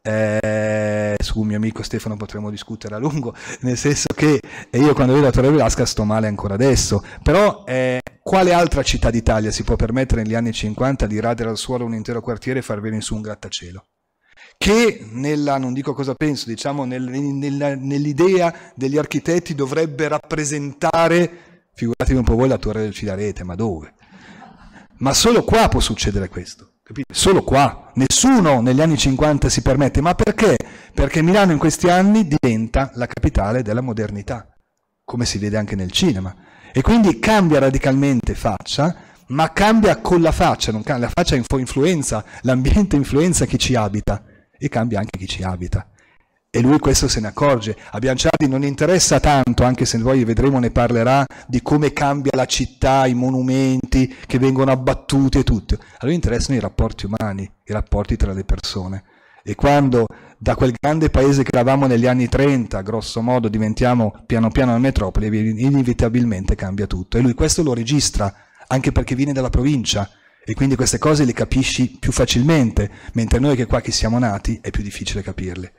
Eh, su mio amico Stefano potremmo discutere a lungo, nel senso che eh, io quando vedo la Torre Velasca sto male ancora adesso, però eh, quale altra città d'Italia si può permettere negli anni 50 di radere al suolo un intero quartiere e far venire su un grattacielo? Che nella, non dico cosa penso, diciamo nel, nella, nell'idea degli architetti dovrebbe rappresentare, figuratevi un po' voi, la torre del Filarete, ma dove? Ma solo qua può succedere questo Capite? Solo qua. Nessuno negli anni 50 si permette. Ma perché? Perché Milano in questi anni diventa la capitale della modernità, come si vede anche nel cinema. E quindi cambia radicalmente faccia, ma cambia con la faccia. la faccia influenza, l'ambiente influenza chi ci abita e cambia anche chi ci abita. E lui questo se ne accorge. A Bianciardi non interessa tanto, anche se poi vedremo ne parlerà, di come cambia la città, i monumenti che vengono abbattuti e tutto. A lui interessano i rapporti umani, i rapporti tra le persone. E quando da quel grande paese che eravamo negli anni 30, grosso modo, diventiamo piano piano una metropoli, inevitabilmente cambia tutto. E lui questo lo registra, anche perché viene dalla provincia, e quindi queste cose le capisci più facilmente, mentre noi che qua che siamo nati è più difficile capirle.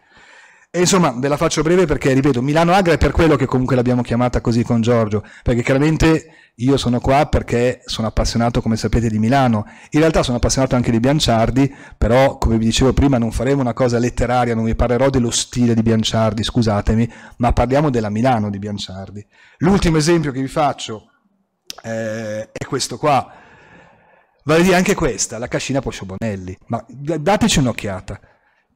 E insomma, ve la faccio breve perché, ripeto, Milano Agra è per quello che comunque l'abbiamo chiamata così con Giorgio, perché chiaramente io sono qua perché sono appassionato, come sapete, di Milano. In realtà sono appassionato anche di Bianciardi, però, come vi dicevo prima, non faremo una cosa letteraria, non vi parlerò dello stile di Bianciardi, scusatemi, ma parliamo della Milano di Bianciardi. L'ultimo esempio che vi faccio eh, è questo qua. Vale dire anche questa, la cascina Posciobonelli. Ma dateci un'occhiata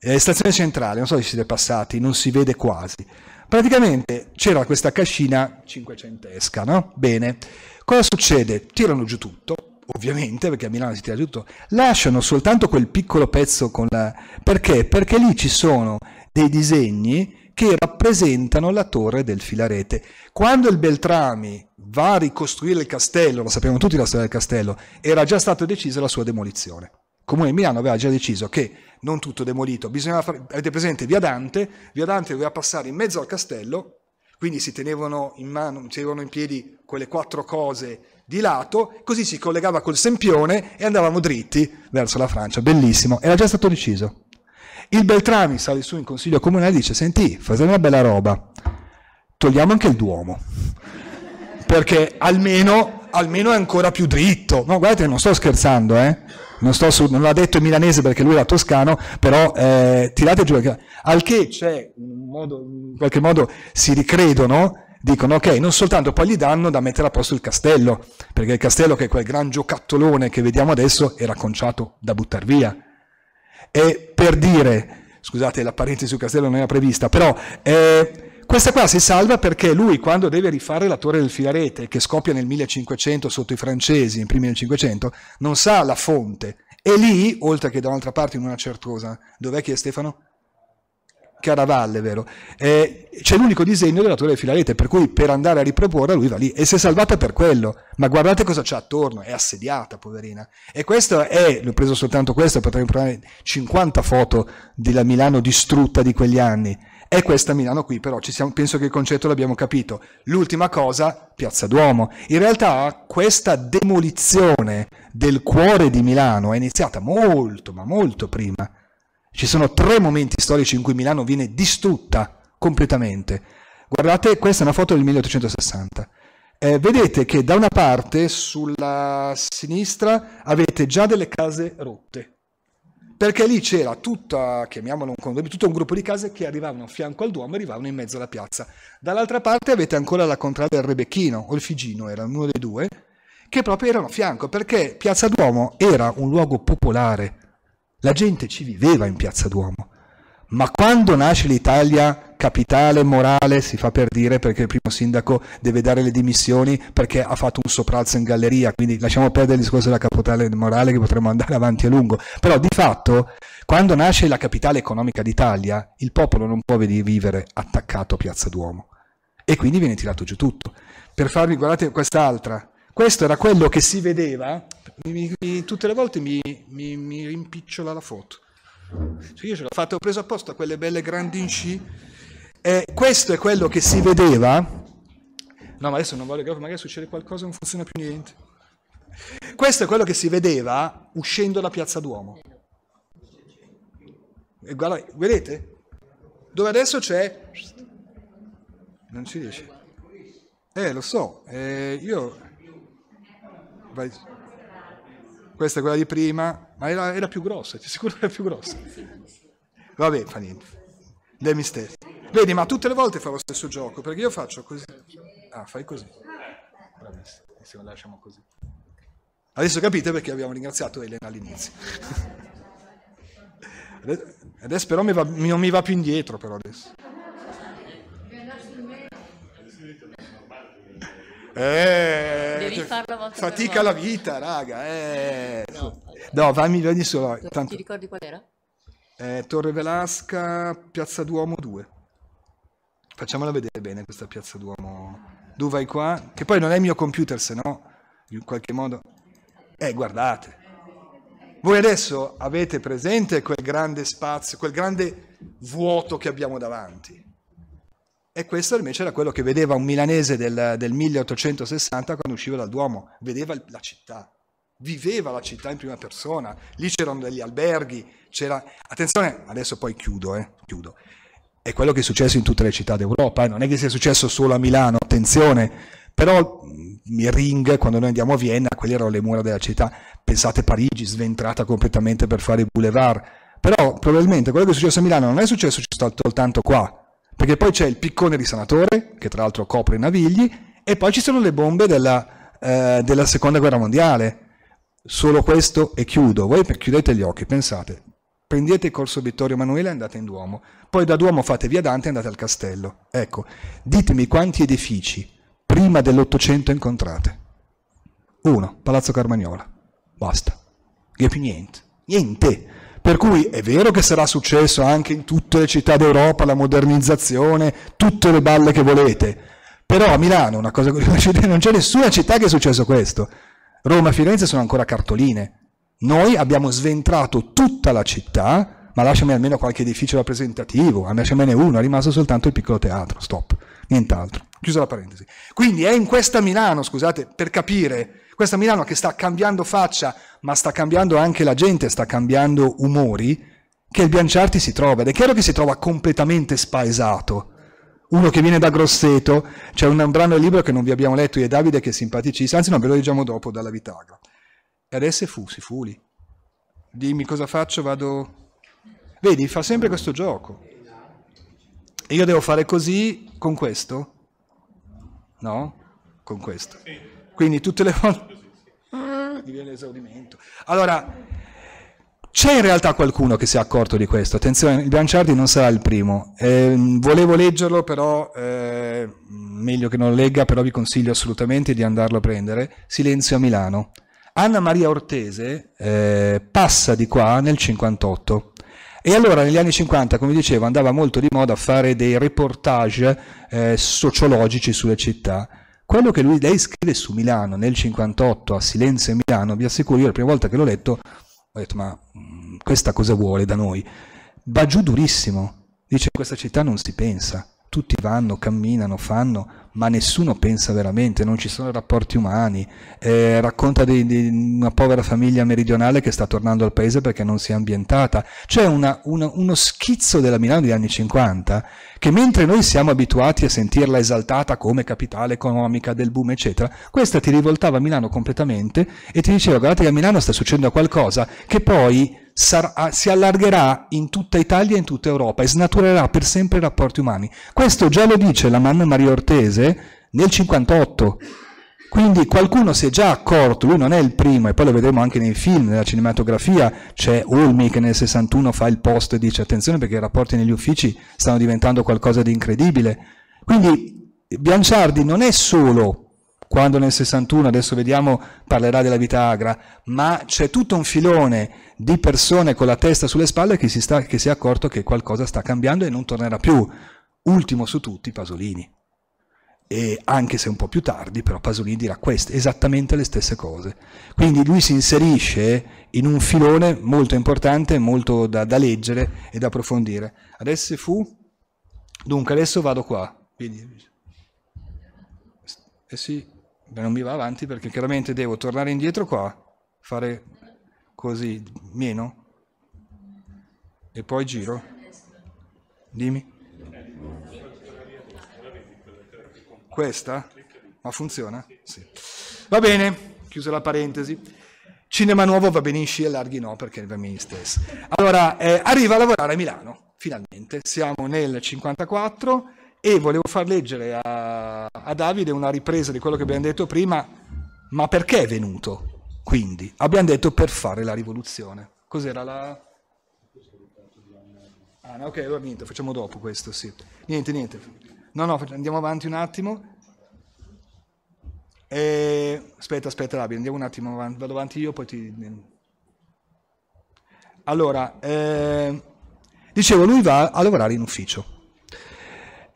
eh, stazione centrale, non so se siete passati, non si vede quasi. Praticamente c'era questa cascina cinquecentesca, no? Bene, cosa succede? Tirano giù tutto, ovviamente, perché a Milano si tira giù tutto, lasciano soltanto quel piccolo pezzo con la... Perché? Perché lì ci sono dei disegni che rappresentano la torre del filarete. Quando il Beltrami va a ricostruire il castello, lo sappiamo tutti la storia del castello, era già stata decisa la sua demolizione. Comune di Milano aveva già deciso che non tutto demolito. bisognava fare, avete presente via Dante? Via Dante doveva passare in mezzo al castello, quindi si tenevano in mano, si tenevano in piedi quelle quattro cose di lato, così si collegava col Sempione e andavamo dritti verso la Francia. Bellissimo, era già stato deciso. Il Beltrami sale su in consiglio comunale e dice: Senti, facciamo una bella roba, togliamo anche il Duomo, perché almeno almeno è ancora più dritto. No, guardate, non sto scherzando, eh? non, sto su, non l'ha detto il milanese perché lui era toscano, però eh, tirate giù. Al che c'è, in qualche modo si ricredono, dicono ok, non soltanto poi gli danno da mettere a posto il castello, perché il castello che è quel gran giocattolone che vediamo adesso era conciato da buttare via. E per dire, scusate la parentesi sul castello non era prevista, però... Eh, questa qua si salva perché lui quando deve rifare la torre del Filarete, che scoppia nel 1500 sotto i francesi, in primi 1500, non sa la fonte. E lì, oltre che da un'altra parte in una certosa, dov'è che è Stefano? Caravalle, vero? Eh, c'è l'unico disegno della torre del Filarete, per cui per andare a riproporre lui va lì e si è salvata per quello. Ma guardate cosa c'è attorno, è assediata, poverina. E questo è, l'ho preso soltanto questo, potrei provare 50 foto della Milano distrutta di quegli anni è questa Milano qui, però ci siamo, penso che il concetto l'abbiamo capito. L'ultima cosa, Piazza Duomo. In realtà questa demolizione del cuore di Milano è iniziata molto, ma molto prima. Ci sono tre momenti storici in cui Milano viene distrutta completamente. Guardate, questa è una foto del 1860. Eh, vedete che da una parte, sulla sinistra, avete già delle case rotte perché lì c'era tutta, chiamiamolo un condominio, tutto un gruppo di case che arrivavano a fianco al Duomo e arrivavano in mezzo alla piazza. Dall'altra parte avete ancora la contrada del Rebecchino o il Figino, era uno dei due, che proprio erano a fianco, perché Piazza Duomo era un luogo popolare, la gente ci viveva in Piazza Duomo. Ma quando nasce l'Italia capitale, morale, si fa per dire perché il primo sindaco deve dare le dimissioni perché ha fatto un sopralzo in galleria, quindi lasciamo perdere il discorso della capitale morale che potremmo andare <laughs> avanti a lungo, però di fatto quando nasce la capitale economica d'Italia il popolo non può vivere attaccato a Piazza Duomo e quindi viene tirato giù tutto. Per farvi, guardate quest'altra, questo era quello che si vedeva, mi, mi, tutte le volte mi, mi rimpicciola la foto. Cioè io ce l'ho fatta, ho preso apposta quelle belle grandi in sci eh, questo è quello che si vedeva. No, ma adesso non voglio, magari succede qualcosa e non funziona più niente. Questo è quello che si vedeva uscendo da Piazza Duomo. E guarda, vedete? Dove adesso c'è... Non ci riesce. Eh, lo so, eh, io... Vai. Questa è quella di prima, ma era, era più grossa, ti sicuro che era più grossa. Vabbè, fa niente. Dei misteri. Vedi, ma tutte le volte fa lo stesso gioco, perché io faccio così. Ah, fai così. Bravissimo, lasciamo così. Adesso capite perché abbiamo ringraziato Elena all'inizio. Adesso però mi va, non mi va più indietro però adesso. Eh, fatica la vita, raga. Eh. No, no mi vedi solo. Tanto. Ti ricordi qual era? Eh, Torre Velasca, Piazza Duomo 2. Facciamola vedere bene questa piazza Duomo. Dove vai qua, che poi non è il mio computer, se no, in qualche modo... Eh, guardate. Voi adesso avete presente quel grande spazio, quel grande vuoto che abbiamo davanti. E questo invece era quello che vedeva un milanese del, del 1860 quando usciva dal Duomo, vedeva la città, viveva la città in prima persona, lì c'erano degli alberghi, c'era... Attenzione, adesso poi chiudo, eh, chiudo è quello che è successo in tutte le città d'Europa, eh. non è che sia successo solo a Milano, attenzione, però mm, il ring, quando noi andiamo a Vienna, quelle erano le mura della città, pensate Parigi sventrata completamente per fare i boulevard, però probabilmente quello che è successo a Milano non è successo soltanto qua, perché poi c'è il piccone risanatore, che tra l'altro copre i navigli, e poi ci sono le bombe della, eh, della seconda guerra mondiale. Solo questo e chiudo, voi chiudete gli occhi, pensate, prendete corso Vittorio Emanuele e andate in Duomo, poi da Duomo fate via Dante e andate al castello. Ecco, ditemi quanti edifici prima dell'Ottocento incontrate. Uno, Palazzo Carmagnola, basta, non è più niente, niente. Per cui è vero che sarà successo anche in tutte le città d'Europa la modernizzazione, tutte le balle che volete, però a Milano una cosa, che non c'è nessuna città che è successo questo. Roma e Firenze sono ancora cartoline, noi abbiamo sventrato tutta la città, ma lasciami almeno qualche edificio rappresentativo, lasciamene uno, è rimasto soltanto il piccolo teatro, stop, nient'altro. Chiusa la parentesi. Quindi è in questa Milano, scusate, per capire, questa Milano che sta cambiando faccia, ma sta cambiando anche la gente, sta cambiando umori, che il Bianciarti si trova. Ed è chiaro che si trova completamente spaesato. Uno che viene da Grosseto, c'è un brano libro che non vi abbiamo letto io e Davide che è simpaticissimo, anzi no, ve lo leggiamo dopo dalla Vitagra. E adesso fu, si fuli. Dimmi cosa faccio, vado... Vedi, fa sempre questo gioco. io devo fare così con questo? No? Con questo. Quindi tutte le volte... diviene ah, l'esaudimento. Allora... C'è in realtà qualcuno che si è accorto di questo, attenzione, il Bianciardi non sarà il primo, eh, volevo leggerlo però, eh, meglio che non legga, però vi consiglio assolutamente di andarlo a prendere, Silenzio a Milano, Anna Maria Ortese eh, passa di qua nel 58. E allora negli anni 50, come dicevo, andava molto di moda fare dei reportage eh, sociologici sulle città. Quello che lui, lei scrive su Milano nel 58 a Silenzio in Milano, vi assicuro, io la prima volta che l'ho letto ho detto ma mh, mm, questa cosa vuole da noi? Va giù durissimo, dice in questa città non si pensa, tutti vanno, camminano, fanno, ma nessuno pensa veramente, non ci sono rapporti umani. Eh, racconta di, di, una povera famiglia meridionale che sta tornando al paese perché non si è ambientata. C'è una, una, uno schizzo della Milano degli anni 50 che mentre noi siamo abituati a sentirla esaltata come capitale economica del boom, eccetera, questa ti rivoltava a Milano completamente e ti diceva guardate che a Milano sta succedendo qualcosa che poi sarà, si allargherà in tutta Italia e in tutta Europa e snaturerà per sempre i rapporti umani. Questo già lo dice la mamma Maria Ortese nel 58. Quindi qualcuno si è già accorto, lui non è il primo, e poi lo vedremo anche nei film, nella cinematografia, c'è Olmi che nel 61 fa il post e dice attenzione perché i rapporti negli uffici stanno diventando qualcosa di incredibile. Quindi Bianciardi non è solo quando nel 61, adesso vediamo, parlerà della vita agra, ma c'è tutto un filone di persone con la testa sulle spalle che si, sta, che si è accorto che qualcosa sta cambiando e non tornerà più. Ultimo su tutti, Pasolini. E anche se un po' più tardi, però Pasolini dirà queste, esattamente le stesse cose. Quindi lui si inserisce in un filone molto importante, molto da, da leggere e da approfondire. Adesso fu... Dunque, adesso vado qua. Quindi, eh sì, non mi va avanti perché chiaramente devo tornare indietro qua, fare così, meno, e poi giro. Dimmi. Questa? Ma funziona? Sì. Va bene, chiuso la parentesi. Cinema nuovo va bene in sci e larghi no perché va bene stesso. Allora, eh, arriva a lavorare a Milano, finalmente. Siamo nel 54 e volevo far leggere a, a Davide una ripresa di quello che abbiamo detto prima, ma perché è venuto? Quindi abbiamo detto per fare la rivoluzione. Cos'era la... Ah, no, ok, allora niente, facciamo dopo questo, sì. Niente, niente. No, no, andiamo avanti un attimo. E... Aspetta, aspetta, Davide, andiamo un attimo avanti. Vado avanti io, poi ti... Allora, eh... dicevo, lui va a lavorare in ufficio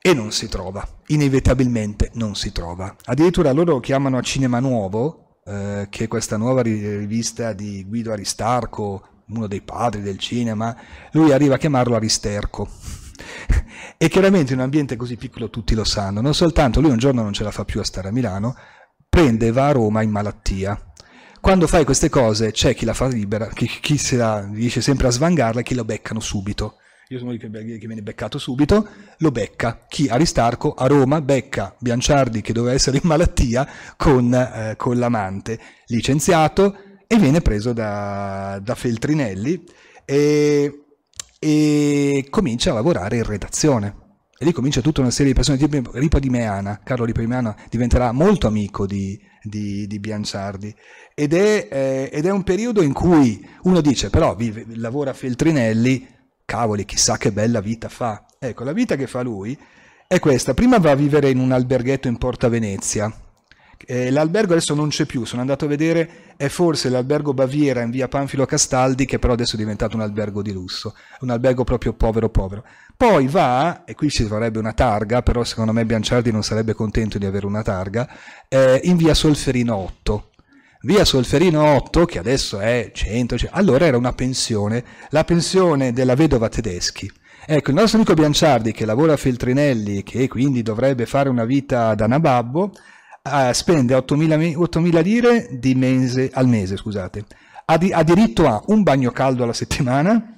e non si trova, inevitabilmente non si trova. Addirittura loro chiamano a Cinema Nuovo, eh, che è questa nuova rivista di Guido Aristarco, uno dei padri del cinema, lui arriva a chiamarlo Aristerco. <laughs> e chiaramente in un ambiente così piccolo tutti lo sanno, non soltanto lui un giorno non ce la fa più a stare a Milano, prende e va a Roma in malattia. Quando fai queste cose c'è chi la fa libera, chi, chi la, riesce sempre a svangarla e chi lo beccano subito io sono uno che viene beccato subito, lo becca chi? Aristarco a Roma becca Bianciardi che doveva essere in malattia con, eh, con l'amante, licenziato e viene preso da, da Feltrinelli e, e comincia a lavorare in redazione. E lì comincia tutta una serie di persone, tipo Ripa di Meana, Carlo Ripa di Meana diventerà molto amico di, di, di Bianciardi, ed è, eh, ed è, un periodo in cui uno dice però vive, lavora a Feltrinelli, cavoli, chissà che bella vita fa. Ecco, la vita che fa lui è questa. Prima va a vivere in un alberghetto in Porta Venezia. l'albergo adesso non c'è più, sono andato a vedere, è forse l'albergo Baviera in via Panfilo Castaldi, che però adesso è diventato un albergo di lusso, un albergo proprio povero povero. Poi va, e qui ci vorrebbe una targa, però secondo me Bianciardi non sarebbe contento di avere una targa, eh, in via Solferino 8 Via Solferino 8, che adesso è 100, cioè, allora era una pensione, la pensione della vedova Tedeschi. Ecco, il nostro amico Bianciardi, che lavora a Feltrinelli, che quindi dovrebbe fare una vita da nababbo, eh, spende 8.000 lire mese, al mese, scusate. Ha, di, ha, diritto a un bagno caldo alla settimana,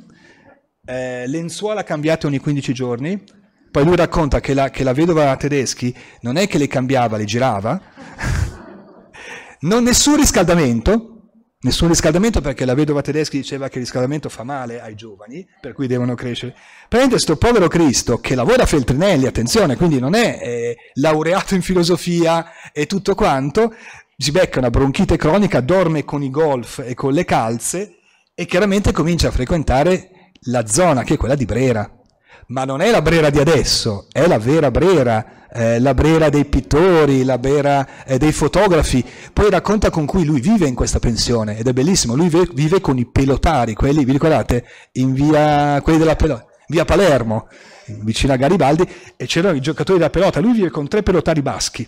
eh, lenzuola cambiate ogni 15 giorni, poi lui racconta che la, che la vedova Tedeschi non è che le cambiava, le girava, non nessun riscaldamento, nessun riscaldamento perché la vedova tedeschi diceva che il riscaldamento fa male ai giovani, per cui devono crescere. Prende questo povero Cristo che lavora a Feltrinelli, attenzione, quindi non è eh, laureato in filosofia e tutto quanto, si becca una bronchite cronica, dorme con i golf e con le calze e chiaramente comincia a frequentare la zona che è quella di Brera. Ma non è la Brera di adesso, è la vera Brera eh, la brera dei pittori, la brera eh, dei fotografi, poi racconta con cui lui vive in questa pensione ed è bellissimo, lui vive, con i pelotari, quelli, vi ricordate, in via, quelli della pelota, via Palermo, vicino a Garibaldi, e c'erano i giocatori della pelota, lui vive con tre pelotari baschi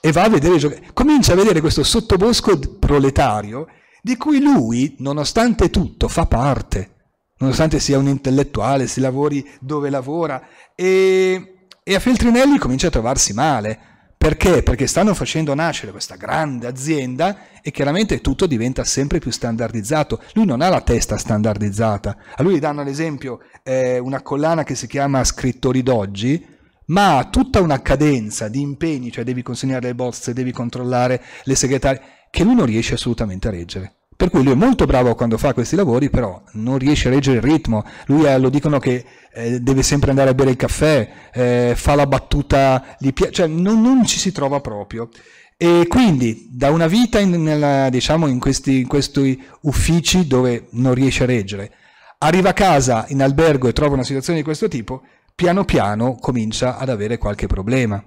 e va a vedere, comincia a vedere questo sottobosco proletario di cui lui, nonostante tutto, fa parte, nonostante sia un intellettuale, si lavori dove lavora e e a Feltrinelli comincia a trovarsi male. Perché? Perché stanno facendo nascere questa grande azienda e chiaramente tutto diventa sempre più standardizzato. Lui non ha la testa standardizzata. A lui gli danno ad esempio eh, una collana che si chiama Scrittori d'oggi, ma ha tutta una cadenza di impegni, cioè devi consegnare le bozze, devi controllare le segretarie, che lui non riesce assolutamente a reggere. Per cui lui è molto bravo quando fa questi lavori, però non riesce a reggere il ritmo. Lui ha, eh, lo dicono che eh, deve sempre andare a bere il caffè, eh, fa la battuta, gli piace, cioè non, non, ci si trova proprio. E quindi da una vita in, nella, diciamo, in, questi, in questi uffici dove non riesce a reggere, arriva a casa in albergo e trova una situazione di questo tipo, piano piano comincia ad avere qualche problema.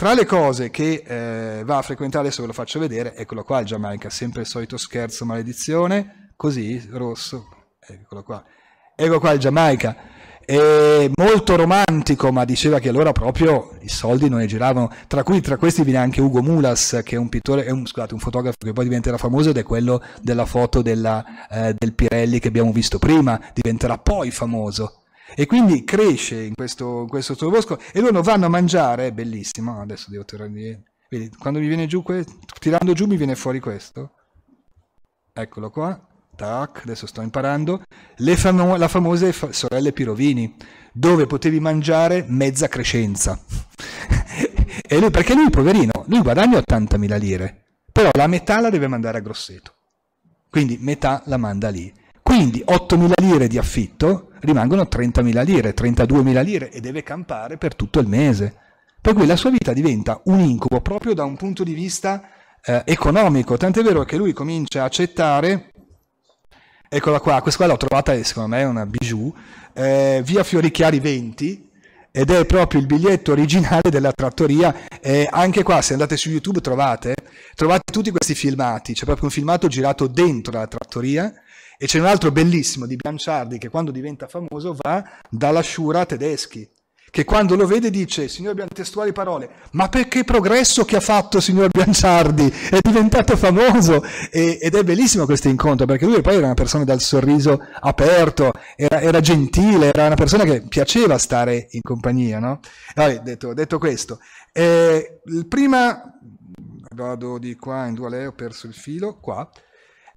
Tra le cose che eh, va a frequentare, adesso ve lo faccio vedere, eccolo qua il Giamaica, sempre il solito scherzo, maledizione, così, rosso, eccolo qua. eccolo qua il Giamaica. È molto romantico, ma diceva che allora proprio i soldi non ne giravano. Tra cui tra questi viene anche Ugo Mulas, che è un pittore, è un, scusate, un fotografo che poi diventerà famoso ed è quello della foto della, eh, del Pirelli che abbiamo visto prima. Diventerà poi famoso e quindi cresce in questo, in questo sottobosco e loro vanno a mangiare, bellissimo, adesso devo tirare indietro. Vedi, quando mi viene giù questo, tirando giù mi viene fuori questo. Eccolo qua. Tac, adesso sto imparando. Le famo- la famose fa- sorelle Pirovini, dove potevi mangiare mezza crescenza. <laughs> e lui, perché lui, poverino, lui guadagna 80.000 lire, però la metà la deve mandare a Grosseto. Quindi metà la manda lì. Quindi 8.000 lire di affitto rimangono 30.000 lire, 32.000 lire e deve campare per tutto il mese. Per cui la sua vita diventa un incubo proprio da un punto di vista eh, economico, tant'è vero che lui comincia a accettare, eccola qua, questa qua l'ho trovata e secondo me è una bijou, eh, via Fiorichiari 20, ed è proprio il biglietto originale della trattoria e anche qua se andate su youtube trovate, trovate tutti questi filmati c'è proprio un filmato girato dentro la trattoria e c'è un altro bellissimo di Bianciardi che quando diventa famoso va dalla Shura tedeschi, che quando lo vede dice, signor Bianciardi, testuali parole, ma perché progresso che ha fatto signor Bianciardi? È diventato famoso e, ed è bellissimo questo incontro perché lui poi era una persona dal sorriso aperto, era, era gentile, era una persona che piaceva stare in compagnia, no? Allora, detto, detto, questo, eh, prima vado di qua in due ho perso il filo, qua,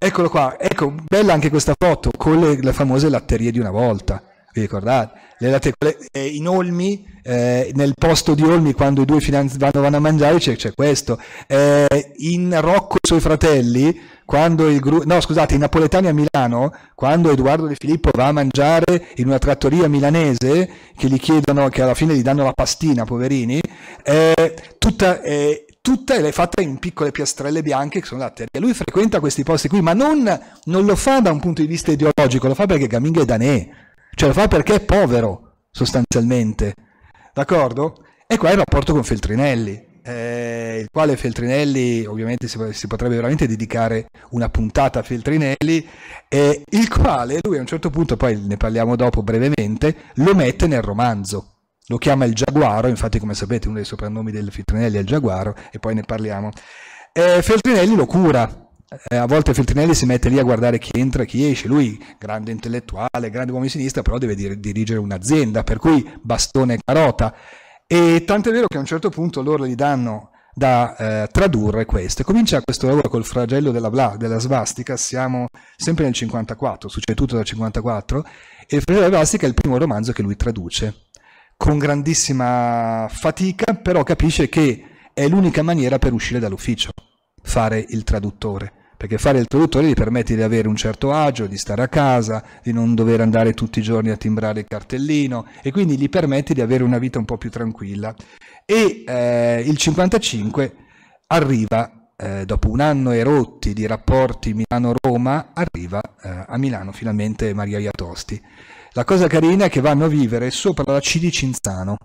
Eccolo qua, ecco, bella anche questa foto con le, le famose latterie di una volta, vi ricordate? Le latterie eh, in Olmi, eh, nel posto di Olmi quando i due finanzi- vanno, vanno, a mangiare c'è, c'è questo. Eh, in Rocco e i suoi fratelli, quando il gruppo, no scusate, in Napoletani a Milano, quando Edoardo De Filippo va a mangiare in una trattoria milanese, che gli chiedono, che alla fine gli danno la pastina, poverini, eh, tutta eh, tutte le fatte in piccole piastrelle bianche che sono da latte. Lui frequenta questi posti qui, ma non, non, lo fa da un punto di vista ideologico, lo fa perché Gaminga è danè, cioè lo fa perché è povero, sostanzialmente. D'accordo? E qua è il rapporto con Feltrinelli. Eh, il quale Feltrinelli ovviamente si, si, potrebbe veramente dedicare una puntata a Feltrinelli eh, il quale lui a un certo punto poi ne parliamo dopo brevemente lo mette nel romanzo lo chiama il Giaguaro, infatti come sapete uno dei soprannomi del Feltrinelli è il Giaguaro e poi ne parliamo. Eh, Feltrinelli lo cura, eh, a volte Feltrinelli si mette lì a guardare chi entra e chi esce, lui grande intellettuale, grande uomo di sinistra, però deve dir dirigere un'azienda, per cui bastone e carota. E tanto è vero che a un certo punto loro gli danno da eh, tradurre questo. Comincia questo lavoro col fragello della, bla, della svastica, siamo sempre nel 54, succede tutto dal 54, e il fragello della svastica è il primo romanzo che lui traduce con grandissima fatica, però capisce che è l'unica maniera per uscire dall'ufficio, fare il traduttore, perché fare il traduttore gli permette di avere un certo agio, di stare a casa, di non dover andare tutti i giorni a timbrare il cartellino e quindi gli permette di avere una vita un po' più tranquilla. E eh, il 55 arriva, eh, dopo un anno e rotti di rapporti Milano-Roma, arriva eh, a Milano finalmente Maria Iatosti la cosa carina è che vanno a vivere sopra la C di Cinzano,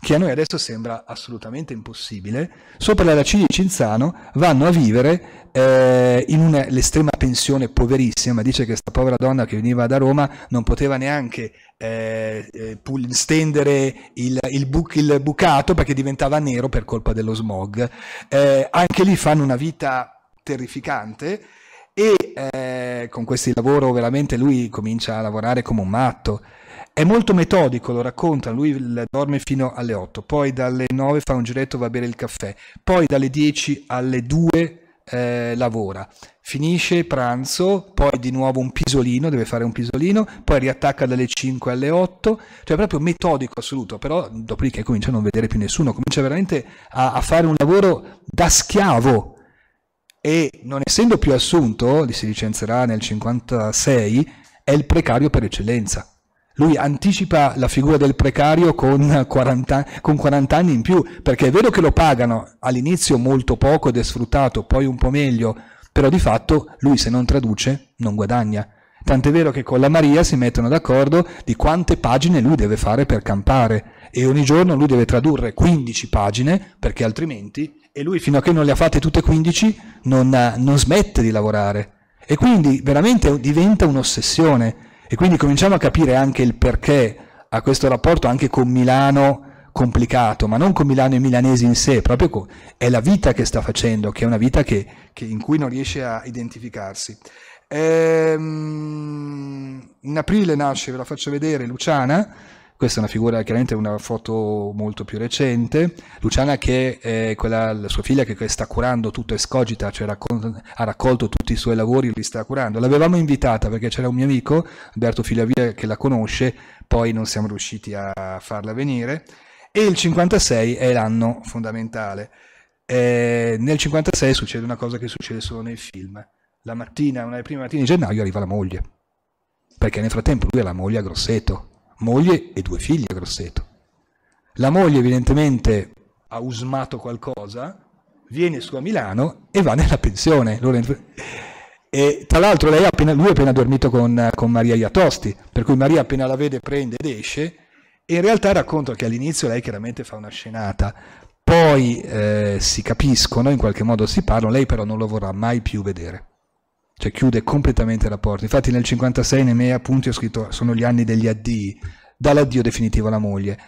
che a noi adesso sembra assolutamente impossibile, sopra la C di Cinzano vanno a vivere eh, in un'estrema pensione poverissima, dice che questa povera donna che veniva da Roma non poteva neanche eh, eh stendere il, il, buc, il, bucato perché diventava nero per colpa dello smog. Eh, anche lì fanno una vita terrificante e eh, con questi lavori veramente lui comincia a lavorare come un matto. È molto metodico, lo racconta, lui dorme fino alle 8, poi dalle 9 fa un giretto, va a bere il caffè, poi dalle 10 alle 2 eh, lavora, finisce pranzo, poi di nuovo un pisolino, deve fare un pisolino, poi riattacca dalle 5 alle 8, cioè proprio metodico assoluto, però dopodiché comincia a non vedere più nessuno, comincia veramente a, a fare un lavoro da schiavo, e non essendo più assunto, si licenzierà nel 56, è il precario per eccellenza. Lui anticipa la figura del precario con 40, con 40, anni in più, perché è vero che lo pagano all'inizio molto poco ed è sfruttato, poi un po' meglio, però di fatto lui se non traduce non guadagna. Tant'è vero che con la Maria si mettono d'accordo di quante pagine lui deve fare per campare e ogni giorno lui deve tradurre 15 pagine perché altrimenti, e lui fino a che non le ha fatte tutte 15 non, non smette di lavorare. E quindi veramente diventa un'ossessione e quindi cominciamo a capire anche il perché a questo rapporto anche con Milano complicato, ma non con Milano e i milanesi in sé, proprio con, è la vita che sta facendo, che è una vita che, che in cui non riesce a identificarsi. Ehm, in aprile nasce, ve la faccio vedere, Luciana. Questa è una figura, chiaramente una foto molto più recente. Luciana che è quella, la sua figlia che sta curando tutto Escogita, cioè raccol ha raccolto tutti i suoi lavori, li sta curando. L'avevamo invitata perché c'era un mio amico, Alberto Filavia, che la conosce, poi non siamo riusciti a farla venire. E il 56 è l'anno fondamentale. Eh, nel 56 succede una cosa che succede solo nei film la mattina, una delle prime mattine di gennaio, arriva la moglie. Perché nel frattempo lui ha la moglie a Grosseto, moglie e due figli a Grosseto. La moglie evidentemente ha usmato qualcosa, viene su a Milano e va nella pensione. E tra l'altro lui ha appena dormito con, con, Maria Iatosti, per cui Maria appena la vede prende ed esce, e in realtà racconta che all'inizio lei chiaramente fa una scenata, poi eh, si capiscono, in qualche modo si parlano, lei però non lo vorrà mai più vedere cioè chiude completamente la porta. Infatti nel 56 nei miei appunti ho scritto sono gli anni degli addii, dall'addio definitivo alla moglie.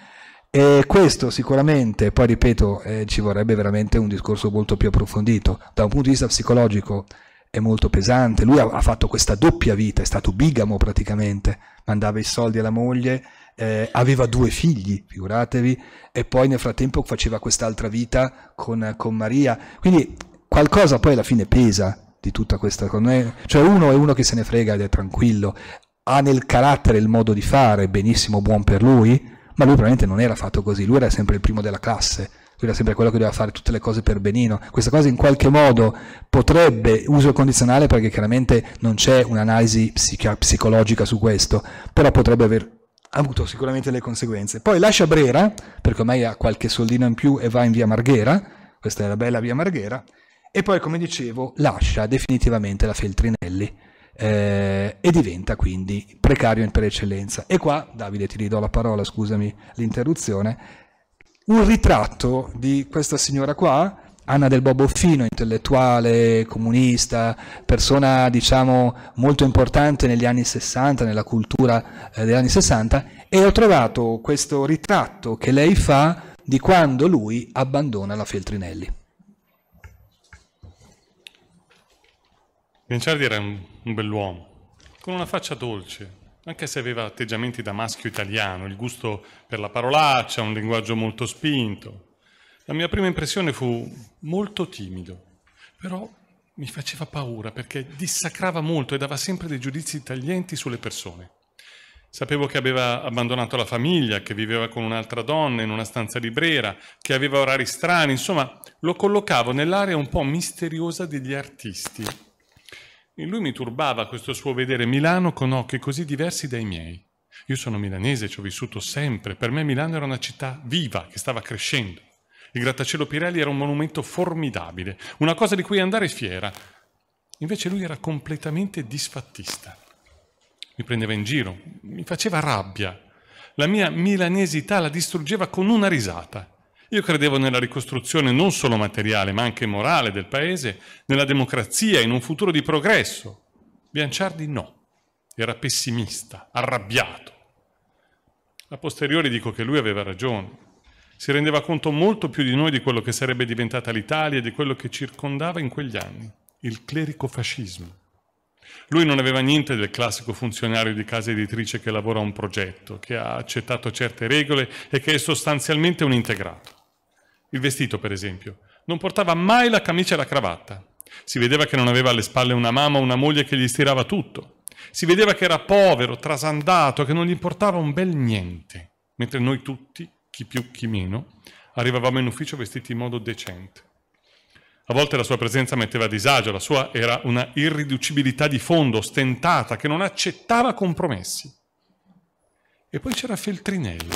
E questo sicuramente, poi ripeto, eh, ci vorrebbe veramente un discorso molto più approfondito. Da un punto di vista psicologico è molto pesante, lui ha, ha fatto questa doppia vita, è stato bigamo praticamente, mandava i soldi alla moglie, eh, aveva due figli, figuratevi, e poi nel frattempo faceva quest'altra vita con, con Maria. Quindi qualcosa poi alla fine pesa, di tutta questa cosa. Cioè uno è uno che se ne frega ed è tranquillo, ha nel carattere il modo di fare, benissimo, buon per lui, ma lui probabilmente non era fatto così, lui era sempre il primo della classe, lui era sempre quello che doveva fare tutte le cose per benino. Questa cosa in qualche modo potrebbe, uso condizionale perché chiaramente non c'è un'analisi psicologica su questo, però potrebbe aver avuto sicuramente le conseguenze. Poi lascia Brera, perché ormai ha qualche soldino in più e va in via Marghera, questa è la bella via Marghera, e poi, come dicevo, lascia definitivamente la Feltrinelli eh, e diventa quindi precario in per eccellenza. E qua, Davide, ti ridò la parola, scusami l'interruzione, un ritratto di questa signora qua, Anna del Boboffino, intellettuale, comunista, persona diciamo molto importante negli anni 60, nella cultura eh, degli anni 60, e ho trovato questo ritratto che lei fa di quando lui abbandona la Feltrinelli. Guinciardi era un, bell'uomo, con una faccia dolce, anche se aveva atteggiamenti da maschio italiano, il gusto per la parolaccia, un linguaggio molto spinto. La mia prima impressione fu molto timido, però mi faceva paura perché dissacrava molto e dava sempre dei giudizi taglienti sulle persone. Sapevo che aveva abbandonato la famiglia, che viveva con un'altra donna in una stanza librera, che aveva orari strani, insomma, lo collocavo nell'area un po' misteriosa degli artisti in lui mi turbava questo suo vedere Milano con occhi così diversi dai miei. Io sono milanese, ci ho vissuto sempre. Per me Milano era una città viva che stava crescendo. Il grattacielo Pirelli era un monumento formidabile, una cosa di cui andare fiera. Invece lui era completamente disfattista. Mi prendeva in giro, mi faceva rabbia. La mia milanesità la distruggeva con una risata. Io credevo nella ricostruzione non solo materiale, ma anche morale del paese, nella democrazia, in un futuro di progresso. Bianciardi no, era pessimista, arrabbiato. A posteriori dico che lui aveva ragione. Si rendeva conto molto più di noi di quello che sarebbe diventata l'Italia e di quello che circondava in quegli anni, il clerico fascismo. Lui non aveva niente del classico funzionario di casa editrice che lavora a un progetto, che ha accettato certe regole e che è sostanzialmente un integrato il vestito per esempio, non portava mai la camicia e la cravatta. Si vedeva che non aveva alle spalle una mamma o una moglie che gli stirava tutto. Si vedeva che era povero, trasandato, che non gli importava un bel niente. Mentre noi tutti, chi più chi meno, arrivavamo in ufficio vestiti in modo decente. A volte la sua presenza metteva a disagio, la sua era una irriducibilità di fondo, ostentata, che non accettava compromessi. E poi c'era Feltrinelli,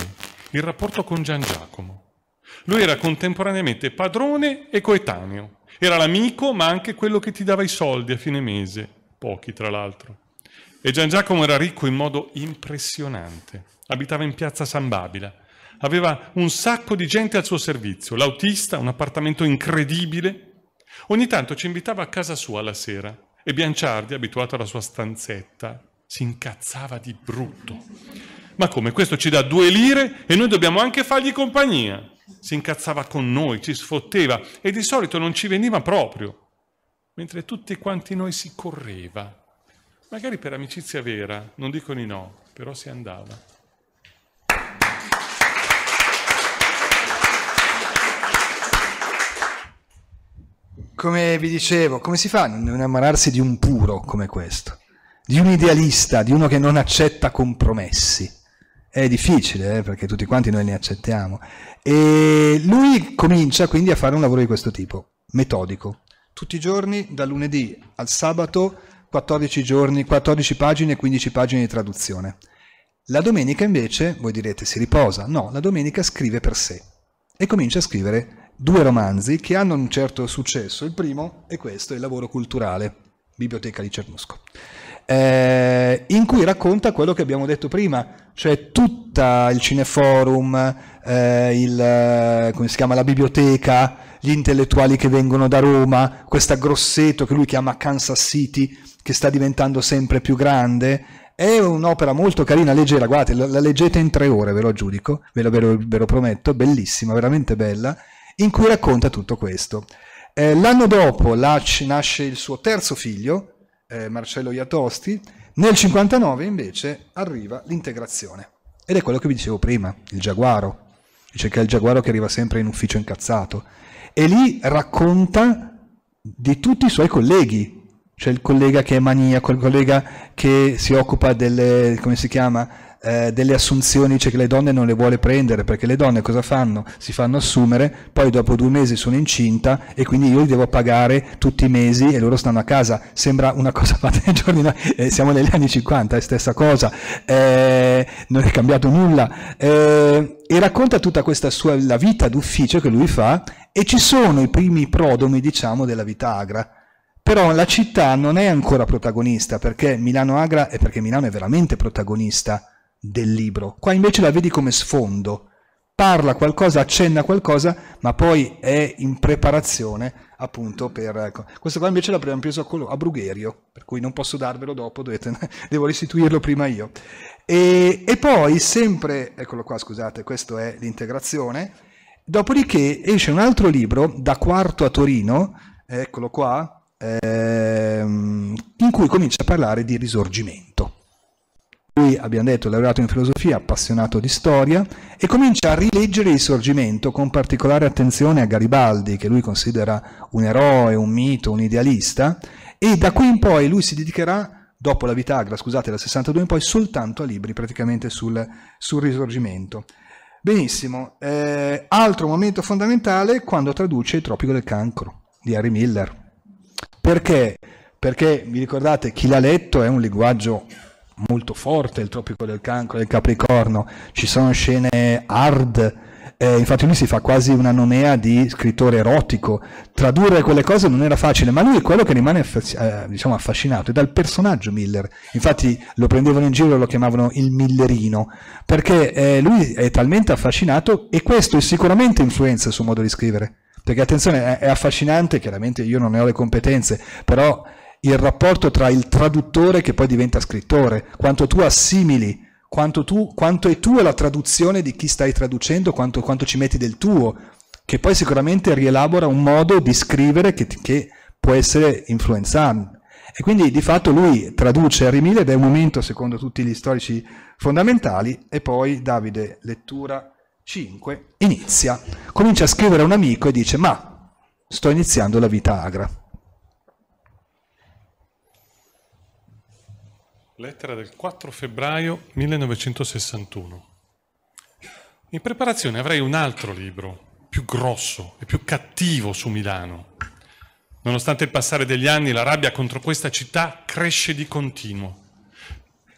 il rapporto con Gian Giacomo. Lui era contemporaneamente padrone e coetaneo. Era l'amico, ma anche quello che ti dava i soldi a fine mese, pochi tra l'altro. E Gian Giacomo era ricco in modo impressionante. Abitava in piazza San Babila. Aveva un sacco di gente al suo servizio, l'autista, un appartamento incredibile. Ogni tanto ci invitava a casa sua la sera e Bianciardi, abituato alla sua stanzetta, si incazzava di brutto. Ma come? Questo ci dà due lire e noi dobbiamo anche fargli compagnia si incazzava con noi, ci sfotteva e di solito non ci veniva proprio, mentre tutti quanti noi si correva. Magari per amicizia vera, non dico di no, però si andava. Come vi dicevo, come si fa a non ammararsi di un puro come questo? Di un idealista, di uno che non accetta compromessi? è difficile eh, perché tutti quanti noi ne accettiamo. E lui comincia quindi a fare un lavoro di questo tipo, metodico. Tutti i giorni, da lunedì al sabato, 14 giorni, 14 pagine e 15 pagine di traduzione. La domenica invece, voi direte, si riposa. No, la domenica scrive per sé e comincia a scrivere due romanzi che hanno un certo successo. Il primo è questo, il lavoro culturale, Biblioteca di Cernusco eh, in cui racconta quello che abbiamo detto prima, cioè tutta il cineforum, eh, il, eh, come si chiama, la biblioteca, gli intellettuali che vengono da Roma, questa grosseto che lui chiama Kansas City, che sta diventando sempre più grande, è un'opera molto carina, leggera, guardate, la, la, leggete in tre ore, ve lo giudico, ve lo, ve, lo, ve lo, prometto, bellissima, veramente bella, in cui racconta tutto questo. Eh, l'anno dopo nasce il suo terzo figlio, eh, Marcello Iatosti, nel 59 invece arriva l'integrazione. Ed è quello che vi dicevo prima, il Giaguaro. Dice che è il Giaguaro che arriva sempre in ufficio incazzato. E lì racconta di tutti i suoi colleghi, c'è il collega che è maniaco, il collega che si occupa delle, come si chiama, eh, delle assunzioni, dice cioè che le donne non le vuole prendere perché le donne cosa fanno? Si fanno assumere, poi dopo due mesi sono incinta e quindi io li devo pagare tutti i mesi e loro stanno a casa. Sembra una cosa <laughs> fatta nei giorni, eh, siamo negli anni 50, è stessa cosa, eh, non è cambiato nulla. Eh, e racconta tutta questa sua la vita d'ufficio che lui fa e ci sono i primi prodomi, diciamo, della vita agra. Però la città non è ancora protagonista perché Milano Agra è perché Milano è veramente protagonista del libro. Qua invece la vedi come sfondo, parla qualcosa, accenna qualcosa, ma poi è in preparazione appunto per... Ecco. Questo qua invece l'abbiamo preso a, Brugherio, per cui non posso darvelo dopo, dovete, <laughs> devo restituirlo prima io. E, e poi sempre, eccolo qua scusate, questo è l'integrazione, dopodiché esce un altro libro da quarto a Torino, eccolo qua, ehm, in cui comincia a parlare di risorgimento lui, abbiamo detto, è laureato in filosofia, appassionato di storia, e comincia a rileggere il Risorgimento con particolare attenzione a Garibaldi, che lui considera un eroe, un mito, un idealista, e da qui in poi lui si dedicherà, dopo la Vitagra, scusate, dal 62 in poi, soltanto a libri praticamente sul, sul Risorgimento. Benissimo, eh, altro momento fondamentale quando traduce Il Tropico del Cancro di Harry Miller. Perché? Perché vi ricordate, chi l'ha letto è un linguaggio molto forte il Tropico del Cancro, del Capricorno, ci sono scene hard, eh, infatti lui si fa quasi una nomea di scrittore erotico, tradurre quelle cose non era facile, ma lui è quello che rimane eh, diciamo affascinato, è dal personaggio Miller, infatti lo prendevano in giro e lo chiamavano il Millerino, perché eh, lui è talmente affascinato e questo sicuramente influenza il suo modo di scrivere, perché attenzione, è, è affascinante, chiaramente io non ne ho le competenze, però il rapporto tra il traduttore che poi diventa scrittore, quanto tu assimili, quanto, tu, quanto è tua la traduzione di chi stai traducendo, quanto, quanto, ci metti del tuo, che poi sicuramente rielabora un modo di scrivere che, che può essere influenzante. E quindi di fatto lui traduce Harry Mille ed è un momento, secondo tutti gli storici fondamentali, e poi Davide, lettura 5, inizia, comincia a scrivere a un amico e dice ma sto iniziando la vita agra. Lettera del 4 febbraio 1961. In preparazione avrei un altro libro, più grosso e più cattivo su Milano. Nonostante il passare degli anni, la rabbia contro questa città cresce di continuo.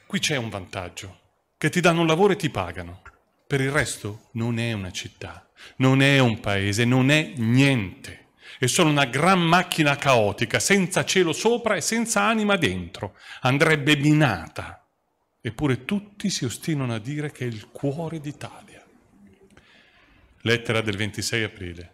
Qui c'è un vantaggio, che ti danno un lavoro e ti pagano. Per il resto non è una città, non è un paese, non è niente e sono una gran macchina caotica, senza cielo sopra e senza anima dentro. Andrebbe minata. Eppure tutti si ostinano a dire che è il cuore d'Italia. Lettera del 26 aprile.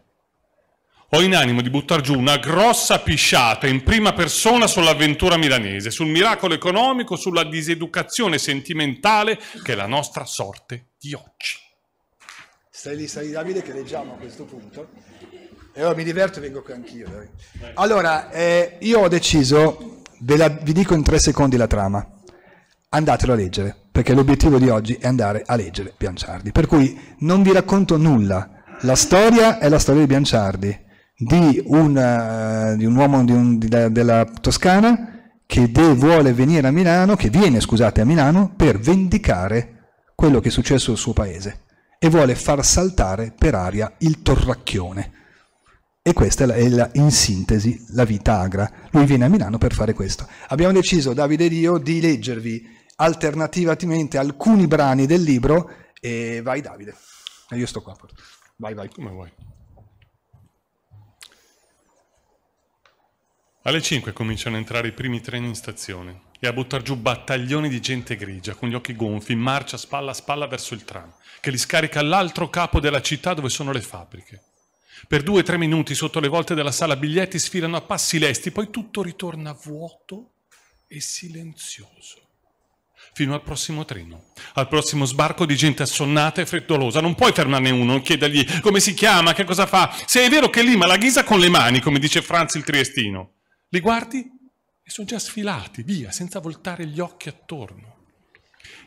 Ho in animo di buttar giù una grossa pisciata in prima persona sull'avventura milanese, sul miracolo economico, sulla diseducazione sentimentale che è la nostra sorte di oggi. Stai lì, stai Davide che leggiamo a questo punto e allora mi diverto e vengo qui anch'io. Allora, eh, io ho deciso, la, vi dico in tre secondi la trama. Andatelo a leggere, perché l'obiettivo di oggi è andare a leggere Bianciardi. Per cui non vi racconto nulla. La storia è la storia di Bianciardi, di un, eh, di un uomo di un, di, della Toscana che de, vuole venire a Milano, che viene, scusate, a Milano per vendicare quello che è successo al suo paese e vuole far saltare per aria il torracchione e questa è, la, in sintesi la vita agra. Lui viene a Milano per fare questo. Abbiamo deciso, Davide e io, di leggervi alternativamente alcuni brani del libro e vai Davide. E eh, io sto qua. Vai, vai. Come vuoi. Alle 5 cominciano a entrare i primi treni in stazione e a buttar giù battaglioni di gente grigia con gli occhi gonfi in marcia spalla a spalla verso il tram che li scarica all'altro capo della città dove sono le fabbriche. Per due o tre minuti sotto le volte della sala biglietti sfilano a passi lesti, poi tutto ritorna vuoto e silenzioso. Fino al prossimo treno, al prossimo sbarco di gente assonnata e frettolosa. Non puoi fermarne uno, chiedergli come si chiama, che cosa fa. Se è vero che lì, ma la ghisa con le mani, come dice Franz il Triestino. Li guardi e sono già sfilati, via, senza voltare gli occhi attorno.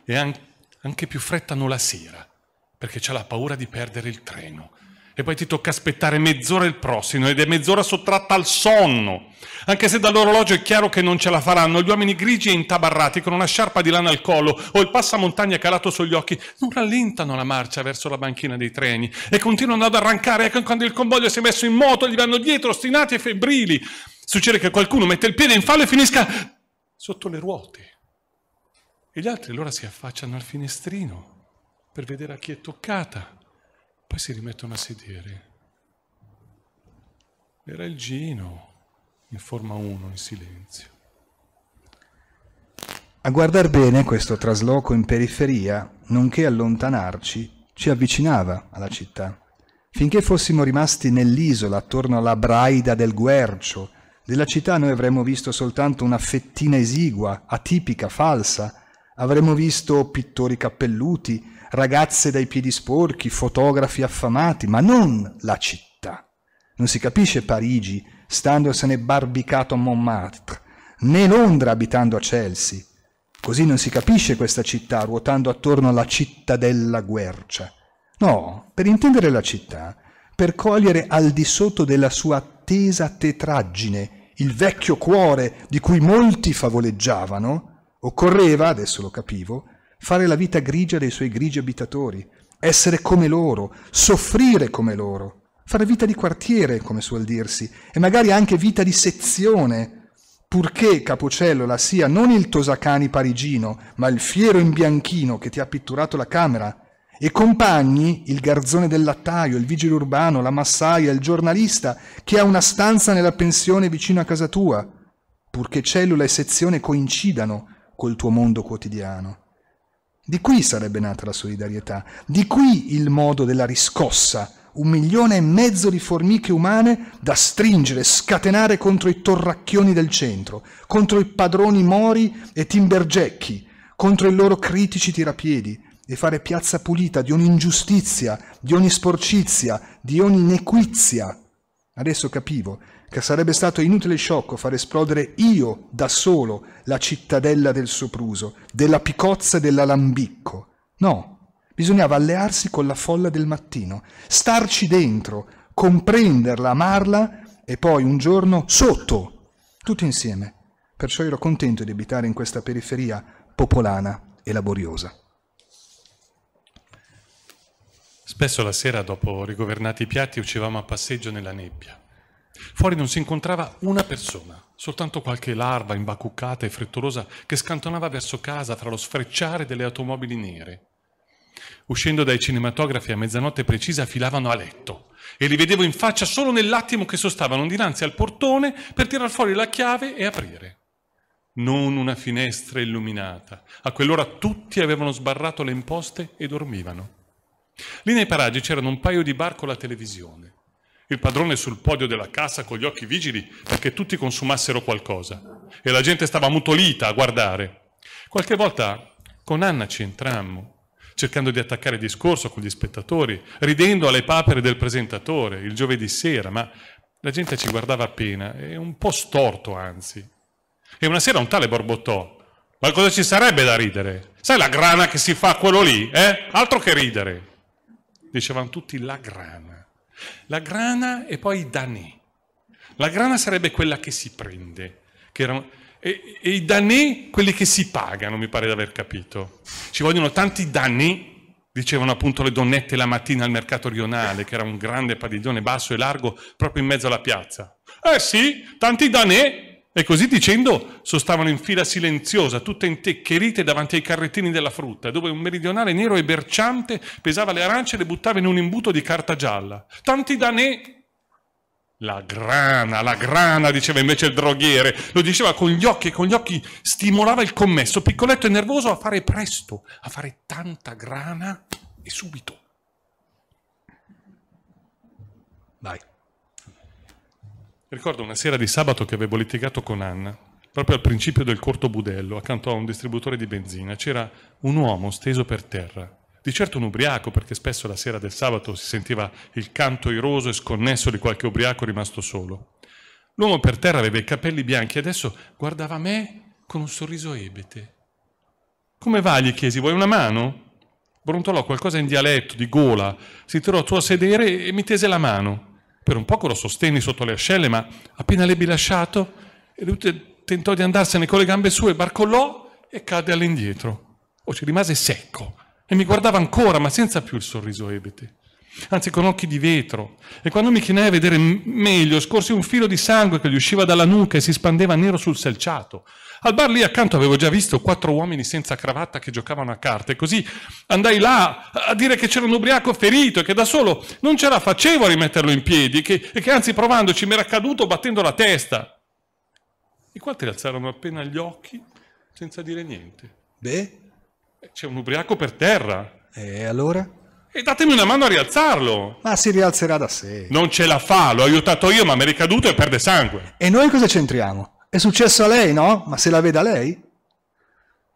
E anche più frettano la sera, perché c'è la paura di perdere il treno e poi ti tocca aspettare mezz'ora il prossimo ed è mezz'ora sottratta al sonno. Anche se dall'orologio è chiaro che non ce la faranno, gli uomini grigi e intabarrati con una sciarpa di lana al collo o il passamontagna calato sugli occhi non rallentano la marcia verso la banchina dei treni e continuano ad arrancare anche ecco, quando il convoglio si è messo in moto, gli vanno dietro, ostinati e febbrili. Succede che qualcuno mette il piede in fallo e finisca sotto le ruote. E gli altri allora si affacciano al finestrino per vedere a chi è toccata poi si rimettono a sedere. Era il Gino in forma 1, in silenzio. A guardar bene questo trasloco in periferia, nonché allontanarci, ci avvicinava alla città, finché fossimo rimasti nell'isola attorno alla Braida del Guercio, della città noi avremmo visto soltanto una fettina esigua, atipica, falsa. Avremmo visto pittori cappelluti, ragazze dai piedi sporchi, fotografi affamati, ma non la città. Non si capisce Parigi standosene barbicato a Montmartre, né Londra abitando a Chelsea. Così non si capisce questa città ruotando attorno alla cittadella guercia. No, per intendere la città, per cogliere al di sotto della sua attesa tetraggine il vecchio cuore di cui molti favoleggiavano, occorreva, adesso lo capivo, fare la vita grigia dei suoi grigi abitatori, essere come loro, soffrire come loro, fare vita di quartiere, come suol dirsi, e magari anche vita di sezione, purché Capocellola sia non il Tosacani parigino, ma il fiero imbianchino che ti ha pitturato la camera, e compagni il garzone del lattaio, il vigile urbano, la massaia, il giornalista che ha una stanza nella pensione vicino a casa tua, purché cellula e sezione coincidano col tuo mondo quotidiano. Di qui sarebbe nata la solidarietà, di qui il modo della riscossa, un milione e mezzo di formiche umane da stringere, scatenare contro i torracchioni del centro, contro i padroni mori e timbergecchi, contro i loro critici tirapiedi, e fare piazza pulita di ogni ingiustizia, di ogni sporcizia, di ogni nequizia. Adesso capivo che sarebbe stato inutile e sciocco far esplodere io da solo la cittadella del sopruso, della picozza e dell'alambicco. No, bisognava allearsi con la folla del mattino, starci dentro, comprenderla, amarla e poi un giorno sotto, tutti insieme. Perciò ero contento di abitare in questa periferia popolana e laboriosa. Spesso la sera, dopo rigovernati i piatti, uscivamo a passeggio nella nebbia Fuori non si incontrava una persona, soltanto qualche larva imbacuccata e frettolosa che scantonava verso casa fra lo sfrecciare delle automobili nere. Uscendo dai cinematografi a mezzanotte precisa filavano a letto e li vedevo in faccia solo nell'attimo che sostavano dinanzi al portone per tirar fuori la chiave e aprire. Non una finestra illuminata. A quell'ora tutti avevano sbarrato le imposte e dormivano. Lì nei paraggi c'erano un paio di bar con la televisione il padrone sul podio della cassa con gli occhi vigili perché tutti consumassero qualcosa e la gente stava mutolita a guardare. Qualche volta con Anna ci entrammo, cercando di attaccare discorso con gli spettatori, ridendo alle papere del presentatore il giovedì sera, ma la gente ci guardava appena, e un po' storto anzi. E una sera un tale borbottò, ma cosa ci sarebbe da ridere? Sai la grana che si fa quello lì? Eh? Altro che ridere. Dicevano tutti la grana. La grana e poi i danè. La grana sarebbe quella che si prende, che erano, e, e, i danè quelli che si pagano, mi pare di aver capito. Ci vogliono tanti danè, dicevano appunto le donnette la mattina al mercato rionale, che era un grande padiglione basso e largo proprio in mezzo alla piazza. Eh sì, tanti danè e così dicendo sostavano in fila silenziosa, tutte inteccherite davanti ai carrettini della frutta, dove un meridionale nero e berciante pesava le arance e le buttava in un imbuto di carta gialla. Tanti da danè! La grana, la grana, diceva invece il droghiere. Lo diceva con gli occhi e con gli occhi stimolava il commesso, piccoletto e nervoso, a fare presto, a fare tanta grana e subito. Vai. Ricordo una sera di sabato che avevo litigato con Anna, proprio al principio del corto budello, accanto a un distributore di benzina, c'era un uomo steso per terra. Di certo un ubriaco, perché spesso la sera del sabato si sentiva il canto iroso e sconnesso di qualche ubriaco rimasto solo. L'uomo per terra aveva i capelli bianchi e adesso guardava me con un sorriso ebete. Come va? gli chiesi, vuoi una mano? Brontolò qualcosa in dialetto, di gola, si tirò su a sedere e mi tese la mano. Per un poco lo sostenni sotto le ascelle, ma appena l'ebbi lasciato, lui tentò di andarsene con le gambe sue, barcollò e cadde all'indietro. O ci rimase secco e mi guardava ancora, ma senza più il sorriso ebete anzi con occhi di vetro. E quando mi chinai a vedere meglio, scorsi un filo di sangue che gli usciva dalla nuca e si spandeva nero sul selciato. Al bar lì accanto avevo già visto quattro uomini senza cravatta che giocavano a carte, così andai là a dire che c'era un ubriaco ferito e che da solo non ce la facevo a rimetterlo in piedi che, e che anzi provandoci mi era caduto battendo la testa. I quattro alzarono appena gli occhi senza dire niente. Beh? Eh, c'è un ubriaco per terra. E eh, allora? E datemi una mano a rialzarlo. Ma si rialzerà da sé. Non ce la fa, l'ho aiutato io, ma mi è ricaduto e perde sangue. E noi cosa c'entriamo? È successo a lei, no? Ma se la veda lei?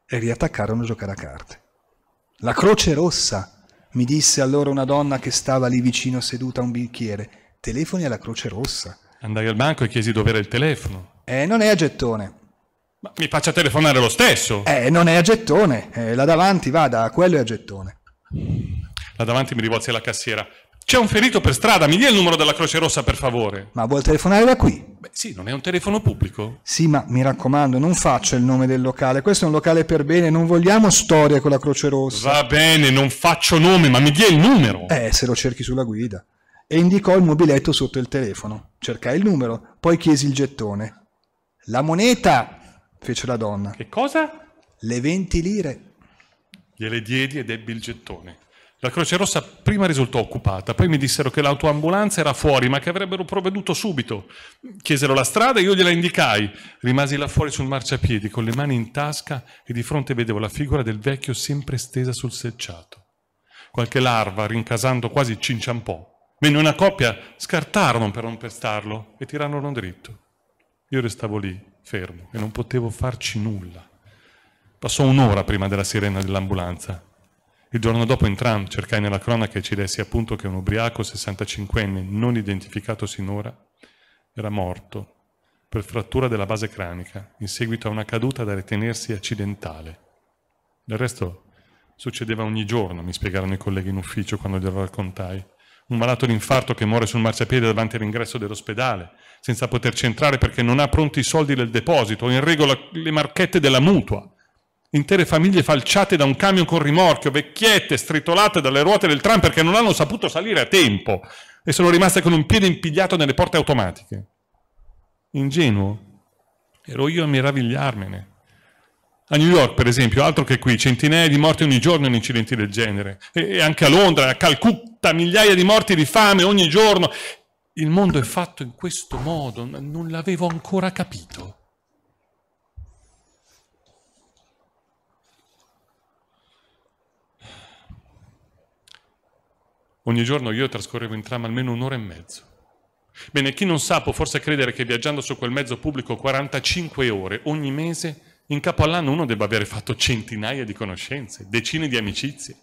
E riattaccarono a giocare a carte. La Croce Rossa, mi disse allora una donna che stava lì vicino seduta a un bicchiere. Telefoni alla Croce Rossa. Andai al banco e chiesi dove era il telefono. Eh, non è a gettone. Ma mi faccia telefonare lo stesso. Eh, non è a gettone. Eh, là davanti, vada, quello è a gettone. Là davanti mi rivolse alla cassiera. C'è un ferito per strada, mi dia il numero della Croce Rossa per favore. Ma vuol telefonare da qui? Beh, sì, non è un telefono pubblico. Sì, ma mi raccomando, non faccio il nome del locale. Questo è un locale per bene, non vogliamo storie con la Croce Rossa. Va bene, non faccio nome, ma mi dia il numero. Eh, se lo cerchi sulla guida. E indicò il mobiletto sotto il telefono. Cercai il numero, poi chiesi il gettone. La moneta, fece la donna. Che cosa? Le 20 lire. Gliele diedi ed ebbi il gettone. La Croce Rossa prima risultò occupata, poi mi dissero che l'autoambulanza era fuori, ma che avrebbero provveduto subito. Chiesero la strada e io gliela indicai. Rimasi là fuori sul marciapiedi, con le mani in tasca e di fronte vedevo la figura del vecchio sempre stesa sul selciato. Qualche larva, rincasando quasi, cinciampò. Venne una coppia, scartarono per non pestarlo e tirarono dritto. Io restavo lì, fermo, e non potevo farci nulla. Passò un'ora prima della sirena dell'ambulanza il giorno dopo in cercai nella cronaca e ci dessi appunto che un ubriaco 65enne non identificato sinora era morto per frattura della base cranica in seguito a una caduta da ritenersi accidentale. Del resto succedeva ogni giorno, mi spiegarono i colleghi in ufficio quando glielo raccontai. Un malato di infarto che muore sul marciapiede davanti all'ingresso dell'ospedale, senza poterci entrare perché non ha pronti i soldi del deposito, o in regola le marchette della mutua intere famiglie falciate da un camion con rimorchio, vecchiette stritolate dalle ruote del tram perché non hanno saputo salire a tempo e sono rimaste con un piede impigliato nelle porte automatiche. Ingenuo. Ero io a meravigliarmene. A New York, per esempio, altro che qui, centinaia di morti ogni giorno in incidenti del genere. E anche a Londra, a Calcutta, migliaia di morti di fame ogni giorno. Il mondo è fatto in questo modo, non l'avevo ancora capito. Ogni giorno io trascorrevo in tram almeno un'ora e mezzo. Bene, chi non sa può forse credere che viaggiando su quel mezzo pubblico 45 ore ogni mese, in capo all'anno uno debba aver fatto centinaia di conoscenze, decine di amicizie.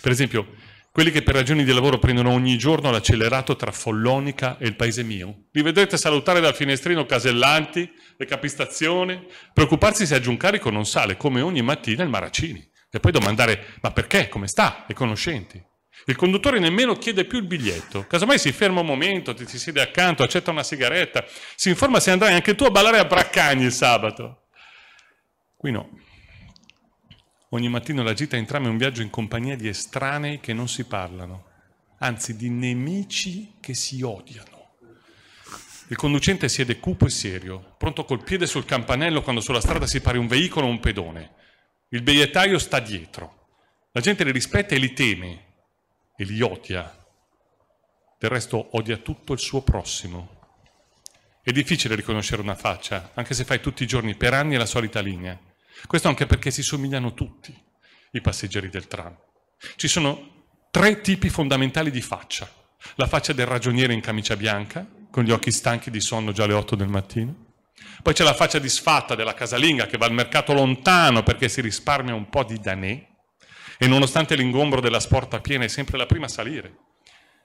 Per esempio, quelli che per ragioni di lavoro prendono ogni giorno l'accelerato tra Follonica e il paese mio. Li vedrete salutare dal finestrino Casellanti, le capistazioni, preoccuparsi se aggiunge un carico non sale, come ogni mattina il Maracini, e poi domandare ma perché, come sta, e conoscenti. Il conduttore nemmeno chiede più il biglietto. Casomai si ferma un momento, ti, ti siede accanto, accetta una sigaretta, si informa se andrai anche tu a ballare a Braccagni il sabato. Qui no. Ogni mattino la gita in tram è un viaggio in compagnia di estranei che non si parlano, anzi di nemici che si odiano. Il conducente siede cupo e serio, pronto col piede sul campanello quando sulla strada si pare un veicolo o un pedone. Il bigliettaio sta dietro. La gente li rispetta e li teme, e li odia. Del resto odia tutto il suo prossimo. È difficile riconoscere una faccia, anche se fai tutti i giorni per anni la solita linea. Questo anche perché si somigliano tutti i passeggeri del tram. Ci sono tre tipi fondamentali di faccia. La faccia del ragioniere in camicia bianca, con gli occhi stanchi di sonno già alle 8 del mattino. Poi c'è la faccia disfatta della casalinga che va al mercato lontano perché si risparmia un po' di danè e nonostante l'ingombro della sporta piena è sempre la prima a salire.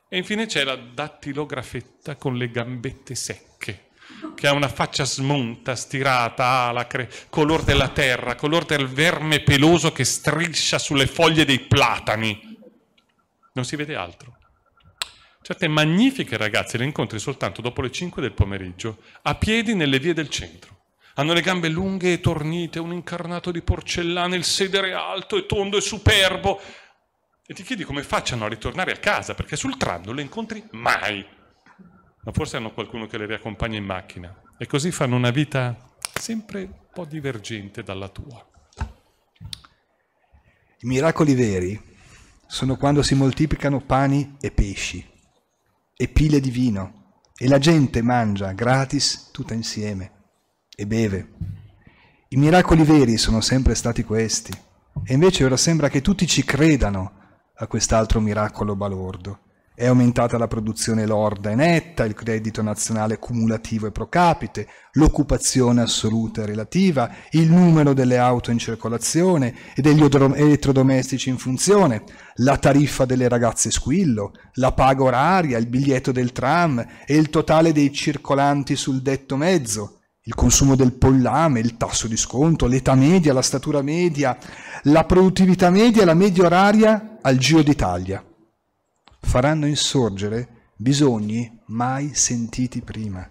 E infine c'è la dattilografetta con le gambette secche, che ha una faccia smonta, stirata, alacre, color della terra, color del verme peloso che striscia sulle foglie dei platani. Non si vede altro. Certe magnifiche ragazze le incontri soltanto dopo le 5 del pomeriggio, a piedi nelle vie del centro. Hanno le gambe lunghe e tornite, un incarnato di porcellana, il sedere alto e tondo e superbo. E ti chiedi come facciano a ritornare a casa, perché sul tram non le incontri mai. Ma forse hanno qualcuno che le riaccompagna in macchina. E così fanno una vita sempre un po' divergente dalla tua. I miracoli veri sono quando si moltiplicano pani e pesci e pile di vino e la gente mangia gratis tutta insieme e beve. I miracoli veri sono sempre stati questi, e invece ora sembra che tutti ci credano a quest'altro miracolo balordo. È aumentata la produzione lorda e netta, il credito nazionale cumulativo e pro capite, l'occupazione assoluta e relativa, il numero delle auto in circolazione e degli elettrodomestici in funzione, la tariffa delle ragazze squillo, la paga oraria, il biglietto del tram e il totale dei circolanti sul detto mezzo, il consumo del pollame, il tasso di sconto, l'età media, la statura media, la produttività media e la media oraria al Giro d'Italia. Faranno insorgere bisogni mai sentiti prima.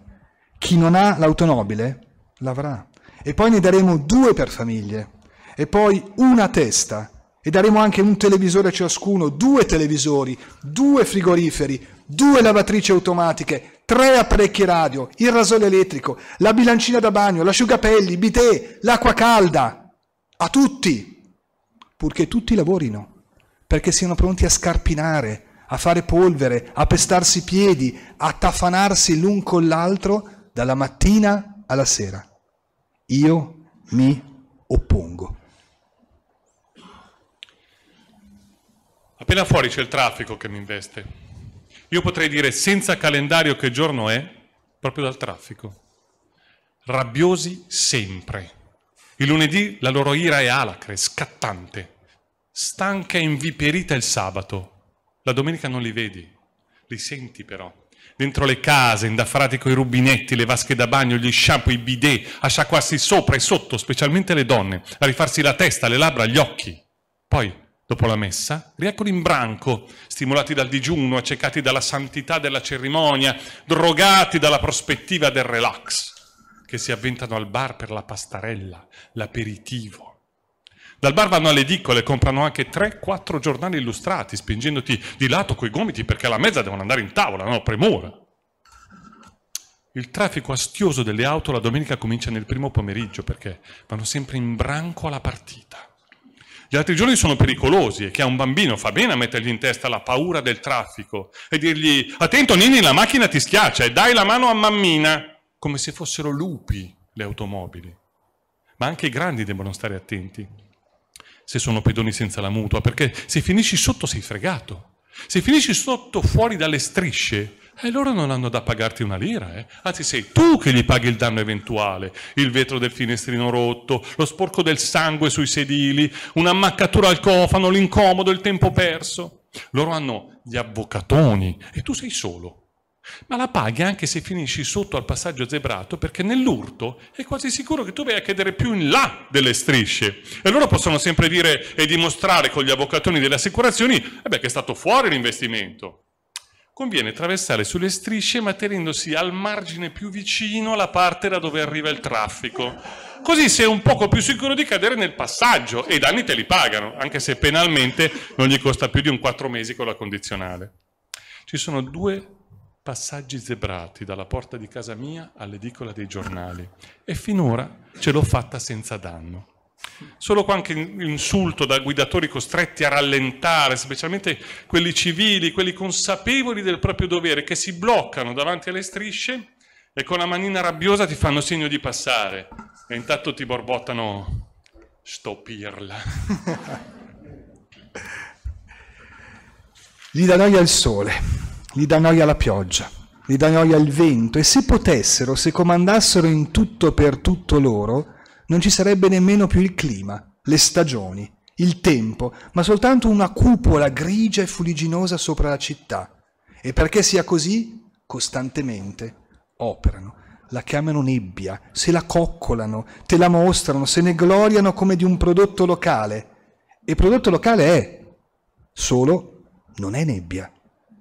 Chi non ha l'automobile l'avrà. E poi ne daremo due per famiglie. E poi una testa. E daremo anche un televisore a ciascuno, due televisori, due frigoriferi, due lavatrici automatiche, tre apparecchi radio, il rasoio elettrico, la bilancina da bagno, l'asciugapelli, il bidè, l'acqua calda, a tutti, purché tutti lavorino, perché siano pronti a scarpinare, a fare polvere, a pestarsi i piedi, a tafanarsi l'un con l'altro dalla mattina alla sera. Io mi oppongo. Appena fuori c'è il traffico che mi investe. Io potrei dire senza calendario che giorno è, proprio dal traffico. Rabbiosi sempre. Il lunedì la loro ira è alacre, scattante. Stanca e inviperita il sabato. La domenica non li vedi, li senti però. Dentro le case, indaffarati coi rubinetti, le vasche da bagno, gli shampoo, i bidet, a sciacquarsi sopra e sotto, specialmente le donne, a rifarsi la testa, le labbra, gli occhi. Poi dopo la messa, rieccono in branco, stimolati dal digiuno, accecati dalla santità della cerimonia, drogati dalla prospettiva del relax, che si avventano al bar per la pastarella, l'aperitivo. Dal bar vanno alle edicole, comprano anche 3-4 giornali illustrati, spingendoti di lato coi gomiti perché alla mezza devono andare in tavola, no? Premura. Il traffico astioso delle auto la domenica comincia nel primo pomeriggio perché vanno sempre in branco alla partita gli altri giorni sono pericolosi e che a un bambino fa bene a mettergli in testa la paura del traffico e dirgli attento Nini la macchina ti schiaccia e dai la mano a mammina, come se fossero lupi le automobili. Ma anche i grandi devono stare attenti se sono pedoni senza la mutua, perché se finisci sotto sei fregato. Se finisci sotto fuori dalle strisce, e loro non hanno da pagarti una lira, eh? anzi sei tu che gli paghi il danno eventuale, il vetro del finestrino rotto, lo sporco del sangue sui sedili, un'ammaccatura al cofano, l'incomodo, il tempo perso. Loro hanno gli avvocatoni e tu sei solo. Ma la paghi anche se finisci sotto al passaggio zebrato perché nell'urto è quasi sicuro che tu vai a chiedere più in là delle strisce. E loro possono sempre dire e dimostrare con gli avvocatoni delle assicurazioni eh beh, che è stato fuori l'investimento conviene attraversare sulle strisce ma tenendosi al margine più vicino alla parte da dove arriva il traffico. Così sei un poco più sicuro di cadere nel passaggio e i danni te li pagano, anche se penalmente non gli costa più di un 4 mesi con la condizionale. Ci sono due passaggi zebrati dalla porta di casa mia all'edicola dei giornali e finora ce l'ho fatta senza danno. Solo qualche insulto da guidatori costretti a rallentare, specialmente quelli civili, quelli consapevoli del proprio dovere, che si bloccano davanti alle strisce e con la manina rabbiosa ti fanno segno di passare e intanto ti borbottano stopirla. <laughs> gli dà noia il sole, gli dà noia la pioggia, gli dà noia il vento e se potessero, se comandassero in tutto per tutto loro, non ci sarebbe nemmeno più il clima, le stagioni, il tempo, ma soltanto una cupola grigia e fuliginosa sopra la città. E perché sia così, costantemente operano, la chiamano nebbia, se la coccolano, te la mostrano, se ne gloriano come di un prodotto locale. E prodotto locale è, solo non è nebbia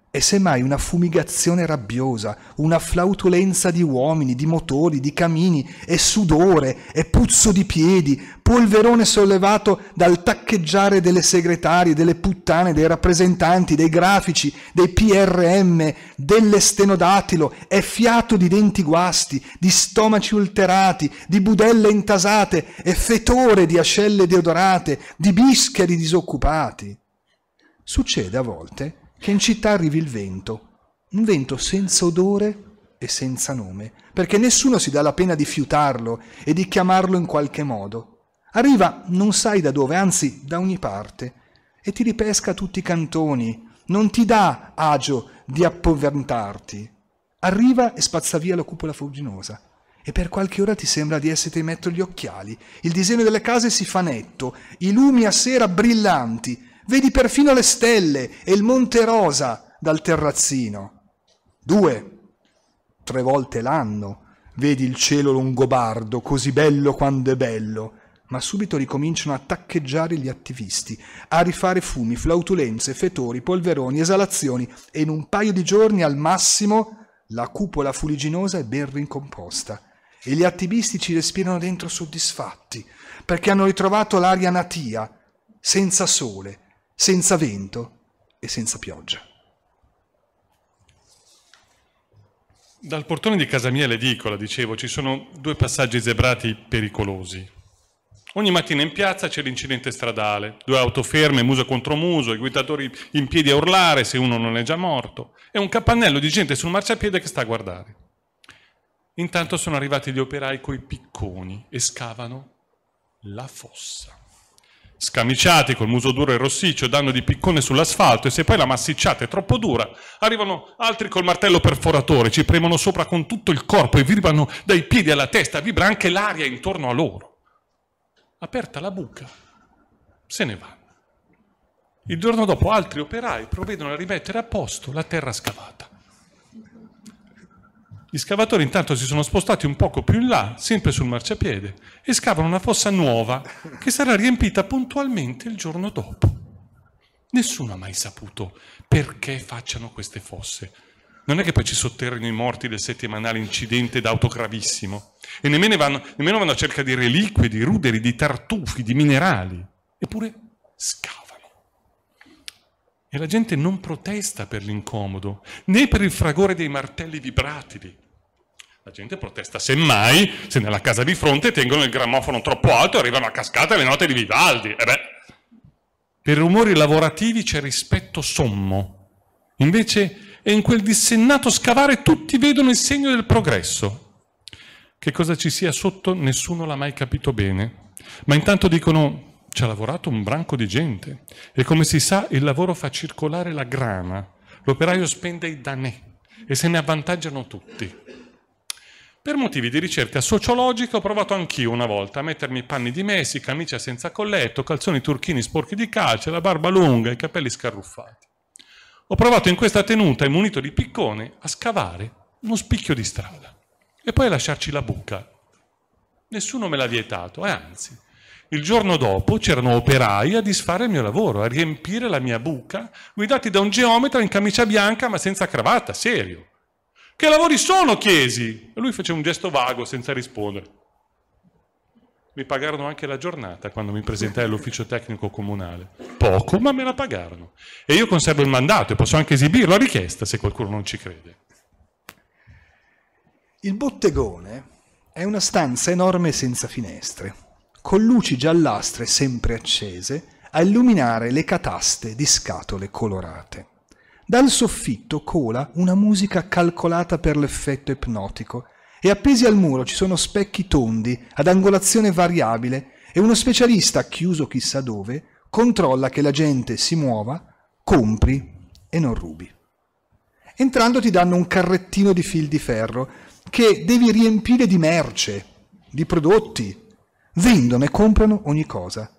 è semmai una fumigazione rabbiosa, una flautolenza di uomini, di motori, di camini, è sudore, è puzzo di piedi, polverone sollevato dal taccheggiare delle segretarie, delle puttane, dei rappresentanti, dei grafici, dei PRM, dell'estenodatilo, è fiato di denti guasti, di stomaci ulterati, di budelle intasate, è fetore di ascelle deodorate, di bischeri disoccupati. Succede a volte che in città arrivi il vento, un vento senza odore e senza nome, perché nessuno si dà la pena di fiutarlo e di chiamarlo in qualche modo. Arriva non sai da dove, anzi da ogni parte, e ti ripesca tutti i cantoni, non ti dà agio di appoventarti. Arriva e spazza via la cupola fugginosa, e per qualche ora ti sembra di esserti metto gli occhiali. Il disegno delle case si fa netto, i lumi a sera brillanti, Vedi perfino le stelle e il Monte Rosa dal terrazzino. Due, tre volte l'anno vedi il cielo longobardo, così bello quando è bello, ma subito ricominciano a taccheggiare gli attivisti, a rifare fumi, flautulenze, fetori, polveroni, esalazioni e in un paio di giorni al massimo la cupola fuliginosa è ben rincomposta e gli attivisti ci respirano dentro soddisfatti perché hanno ritrovato l'aria natia, senza sole, senza vento e senza pioggia. Dal portone di casa mia, all'edicola, dicevo, ci sono due passaggi zebrati pericolosi. Ogni mattina in piazza c'è l'incidente stradale, due auto ferme, muso contro muso, i guidatori in piedi a urlare se uno non è già morto, e un capannello di gente sul marciapiede che sta a guardare. Intanto sono arrivati gli operai coi picconi e scavano la fossa scamiciati col muso duro e rossiccio danno di piccone sull'asfalto e se poi la massicciata è troppo dura arrivano altri col martello perforatore ci premono sopra con tutto il corpo e vibrano dai piedi alla testa vibra anche l'aria intorno a loro aperta la buca se ne va il giorno dopo altri operai provvedono a rimettere a posto la terra scavata gli scavatori intanto si sono spostati un poco più in là, sempre sul marciapiede, e scavano una fossa nuova che sarà riempita puntualmente il giorno dopo. Nessuno ha mai saputo perché facciano queste fosse. Non è che poi ci sotterrino i morti del settimanale incidente d'auto gravissimo e nemmeno vanno, nemmeno vanno a cerca di reliquie, di ruderi, di tartufi, di minerali. Eppure scavano. E la gente non protesta per l'incomodo, né per il fragore dei martelli vibratili. La gente protesta semmai se nella casa di fronte tengono il grammofono troppo alto e arrivano a cascata le note di Vivaldi. Eh beh. Per i rumori lavorativi c'è rispetto sommo. Invece è in quel dissennato scavare tutti vedono il segno del progresso. Che cosa ci sia sotto nessuno l'ha mai capito bene. Ma intanto dicono ci ha lavorato un branco di gente e come si sa il lavoro fa circolare la grana, l'operaio spende i danè e se ne avvantaggiano tutti. Per motivi di ricerca sociologica ho provato anch'io una volta a mettermi panni di Messi, camicia senza colletto, calzoni turchini sporchi di calce, la barba lunga, i capelli scarruffati. Ho provato in questa tenuta e munito di piccone a scavare uno spicchio di strada e poi a lasciarci la buca. Nessuno me l'ha vietato, e eh, anzi, il giorno dopo c'erano operai a disfare il mio lavoro, a riempire la mia buca, guidati da un geometra in camicia bianca ma senza cravatta, serio. Che lavori sono, chiesi? E lui fece un gesto vago senza rispondere. Mi pagarono anche la giornata quando mi presentai all'ufficio tecnico comunale. Poco, ma me la pagarono. E io conservo il mandato e posso anche esibirlo a richiesta se qualcuno non ci crede. Il bottegone è una stanza enorme senza finestre con luci giallastre sempre accese a illuminare le cataste di scatole colorate. Dal soffitto cola una musica calcolata per l'effetto ipnotico e appesi al muro ci sono specchi tondi ad angolazione variabile e uno specialista, chiuso chissà dove, controlla che la gente si muova, compri e non rubi. Entrando ti danno un carrettino di fil di ferro che devi riempire di merce, di prodotti, Vendono e comprano ogni cosa.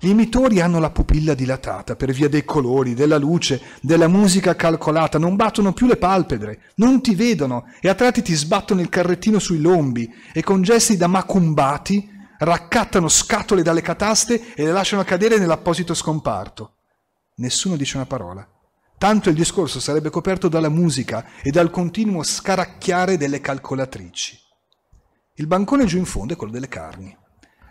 Gli imitori hanno la pupilla dilatata per via dei colori, della luce, della musica calcolata, non battono più le palpebre, non ti vedono e a tratti ti sbattono il carrettino sui lombi e con gesti da macumbati raccattano scatole dalle cataste e le lasciano cadere nell'apposito scomparto. Nessuno dice una parola. Tanto il discorso sarebbe coperto dalla musica e dal continuo scaracchiare delle calcolatrici. Il bancone giù in fondo è quello delle carni.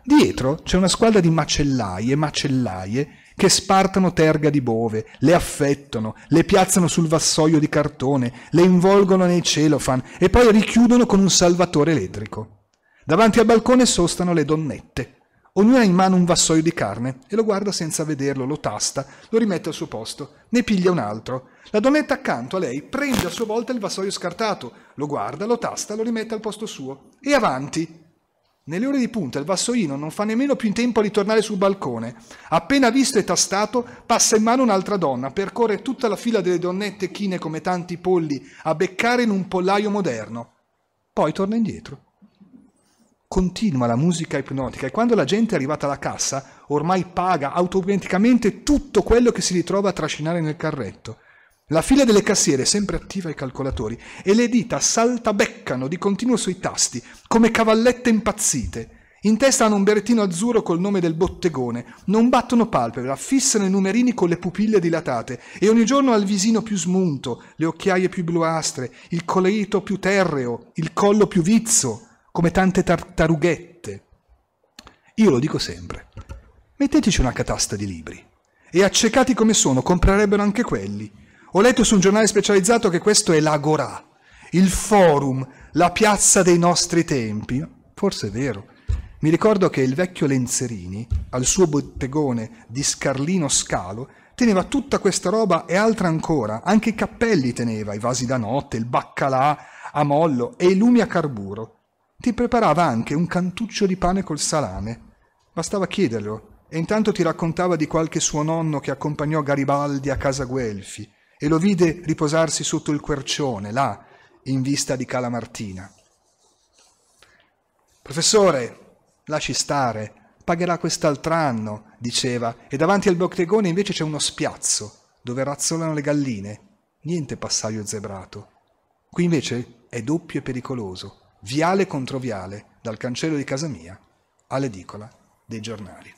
Dietro c'è una squadra di macellaie, e macellaie, che spartano terga di bove, le affettano, le piazzano sul vassoio di cartone, le involgono nei celofan e poi richiudono con un salvatore elettrico. Davanti al balcone sostano le donnette. Ognuna ha in mano un vassoio di carne e lo guarda senza vederlo, lo tasta, lo rimette al suo posto, ne piglia un altro. La donnetta accanto a lei prende a sua volta il vassoio scartato, lo guarda, lo tasta, lo rimette al posto suo. E avanti, nelle ore di punta il vassoino non fa nemmeno più in tempo a ritornare sul balcone. Appena visto e tastato, passa in mano un'altra donna, percorre tutta la fila delle donnette chine come tanti polli a beccare in un pollaio moderno. Poi torna indietro. Continua la musica ipnotica e quando la gente è arrivata alla cassa, ormai paga automaticamente tutto quello che si ritrova a trascinare nel carretto. La fila delle cassiere è sempre attiva ai calcolatori e le dita saltabeccano di continuo sui tasti, come cavallette impazzite. In testa hanno un berrettino azzurro col nome del bottegone, non battono palpebra, fissano i numerini con le pupille dilatate e ogni giorno ha il visino più smunto, le occhiaie più bluastre, il colito più terreo, il collo più vizzo, come tante tartarughette. Io lo dico sempre, metteteci una catasta di libri e accecati come sono comprerebbero anche quelli ho letto su un giornale specializzato che questo è l'agorà, il forum, la piazza dei nostri tempi. Forse è vero. Mi ricordo che il vecchio Lenzerini, al suo bottegone di Scarlino Scalo, teneva tutta questa roba e altra ancora, anche i cappelli teneva, i vasi da notte, il baccalà a mollo e i lumi a carburo. Ti preparava anche un cantuccio di pane col salame. Bastava chiederlo, e intanto ti raccontava di qualche suo nonno che accompagnò Garibaldi a casa Guelfi, e lo vide riposarsi sotto il quercione, là, in vista di Calamartina. Professore, lasci stare, pagherà quest'altro anno, diceva, e davanti al boctegone invece c'è uno spiazzo, dove razzolano le galline. Niente passaggio zebrato. Qui invece è doppio e pericoloso, viale contro viale, dal cancello di casa mia all'edicola dei giornali.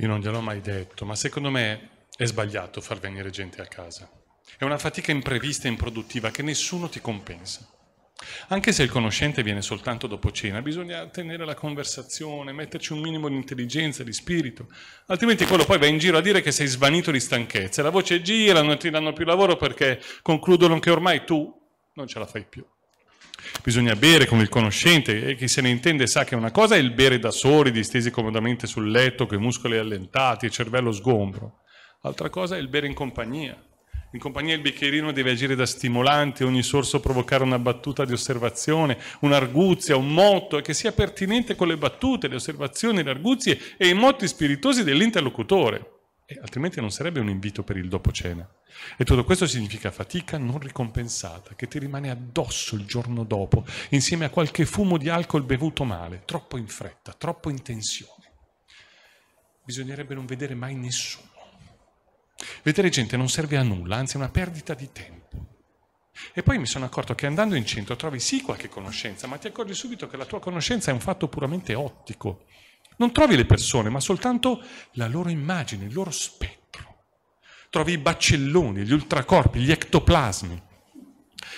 Io non gliel'ho mai detto, ma secondo me è sbagliato far venire gente a casa. È una fatica imprevista e improduttiva che nessuno ti compensa. Anche se il conoscente viene soltanto dopo cena, bisogna tenere la conversazione, metterci un minimo di intelligenza, di spirito, altrimenti quello poi va in giro a dire che sei svanito di stanchezza, la voce gira, non ti danno più lavoro perché concludono che ormai tu non ce la fai più. Bisogna bere con il conoscente e chi se ne intende sa che una cosa è il bere da soli, distesi comodamente sul letto, con i muscoli allentati, il cervello sgombro. Altra cosa è il bere in compagnia. In compagnia il bicchierino deve agire da stimolante, ogni sorso provocare una battuta di osservazione, un'arguzia, un motto, che sia pertinente con le battute, le osservazioni, le arguzie e i motti spiritosi dell'interlocutore e altrimenti non sarebbe un invito per il dopo cena. E tutto questo significa fatica non ricompensata, che ti rimane addosso il giorno dopo, insieme a qualche fumo di alcol bevuto male, troppo in fretta, troppo in tensione. Bisognerebbe non vedere mai nessuno. Vedere gente non serve a nulla, anzi è una perdita di tempo. E poi mi sono accorto che andando in centro trovi sì qualche conoscenza, ma ti accorgi subito che la tua conoscenza è un fatto puramente ottico. Non trovi le persone, ma soltanto la loro immagine, il loro spettro. Trovi i baccelloni, gli ultracorpi, gli ectoplasmi.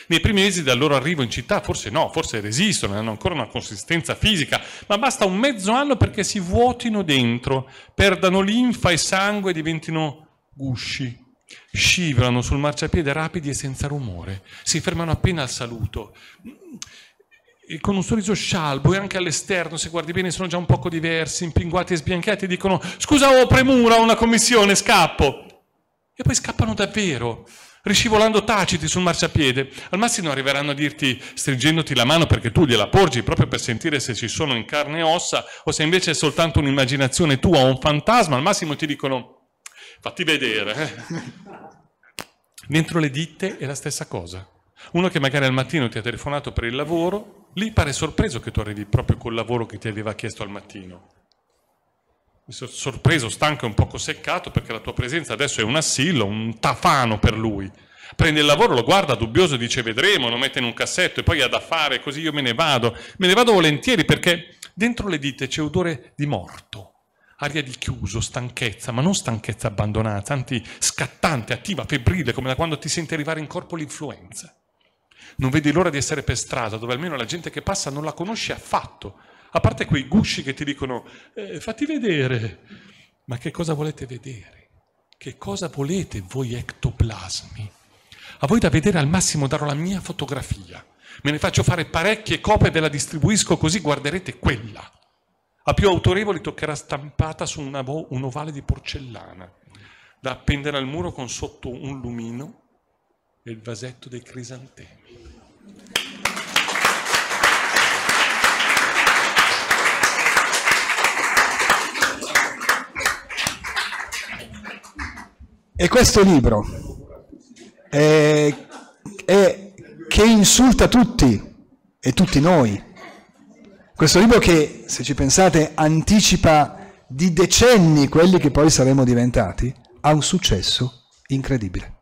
Nei primi mesi dal loro arrivo in città, forse no, forse resistono, hanno ancora una consistenza fisica, ma basta un mezzo anno perché si vuotino dentro, perdano linfa e sangue e diventino gusci. Scivolano sul marciapiede rapidi e senza rumore, si fermano appena al saluto con un sorriso scialbo e anche all'esterno, se guardi bene, sono già un poco diversi, impinguati e sbianchiati, e dicono scusa ho premura, ho una commissione, scappo. E poi scappano davvero, riscivolando taciti sul marciapiede. Al massimo arriveranno a dirti stringendoti la mano perché tu gliela porgi proprio per sentire se ci sono in carne e ossa o se invece è soltanto un'immaginazione tua o un fantasma, al massimo ti dicono fatti vedere. Eh. Dentro le ditte è la stessa cosa. Uno che magari al mattino ti ha telefonato per il lavoro Lì pare sorpreso che tu arrivi proprio col lavoro che ti aveva chiesto al mattino. Mi sono sorpreso, stanco e un poco seccato perché la tua presenza adesso è un assillo, un tafano per lui. Prende il lavoro, lo guarda dubbioso, e dice vedremo, lo mette in un cassetto e poi ha da fare, così io me ne vado. Me ne vado volentieri perché dentro le dita c'è odore di morto, aria di chiuso, stanchezza, ma non stanchezza abbandonata, anzi scattante, attiva, febbrile, come da quando ti senti arrivare in corpo l'influenza. Non vedi l'ora di essere per strada, dove almeno la gente che passa non la conosce affatto, a parte quei gusci che ti dicono eh, fatti vedere. Ma che cosa volete vedere? Che cosa volete voi ectoplasmi? A voi da vedere al massimo darò la mia fotografia. Me ne faccio fare parecchie copie, ve la distribuisco così guarderete quella. A più autorevoli toccherà stampata su un ovale di porcellana, da appendere al muro con sotto un lumino e il vasetto dei crisantemi. E questo libro è, è, che insulta tutti e tutti noi. Questo libro che, se ci pensate, anticipa di decenni quelli che poi saremmo diventati, ha un successo incredibile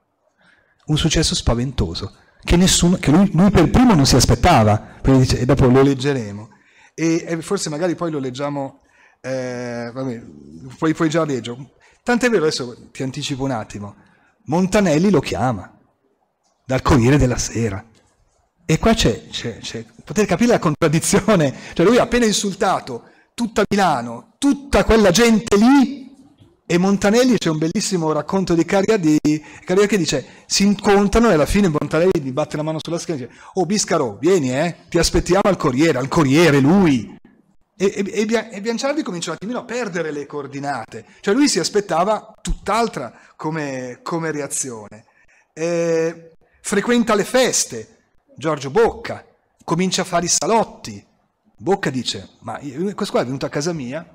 un successo spaventoso, che, nessuno, che lui, lui, per primo non si aspettava, dice, e dopo lo leggeremo. E, e, forse magari poi lo leggiamo, eh, vabbè, puoi, puoi già leggerlo. Tant'è vero, adesso ti anticipo un attimo, Montanelli lo chiama, dal Corriere della Sera. E qua c'è, c'è, c'è, potete capire la contraddizione, cioè lui ha appena insultato tutta Milano, tutta quella gente lì, e Montanelli c'è un bellissimo racconto di Caria di che dice si incontrano e alla fine Montanelli gli batte la mano sulla schiena e dice oh Biscaro vieni eh ti aspettiamo al Corriere al Corriere lui e, e, e, Bianciardi comincia un attimino a perdere le coordinate cioè lui si aspettava tutt'altra come, come reazione eh, frequenta le feste Giorgio Bocca comincia a fare i salotti Bocca dice ma questo qua è venuto a casa mia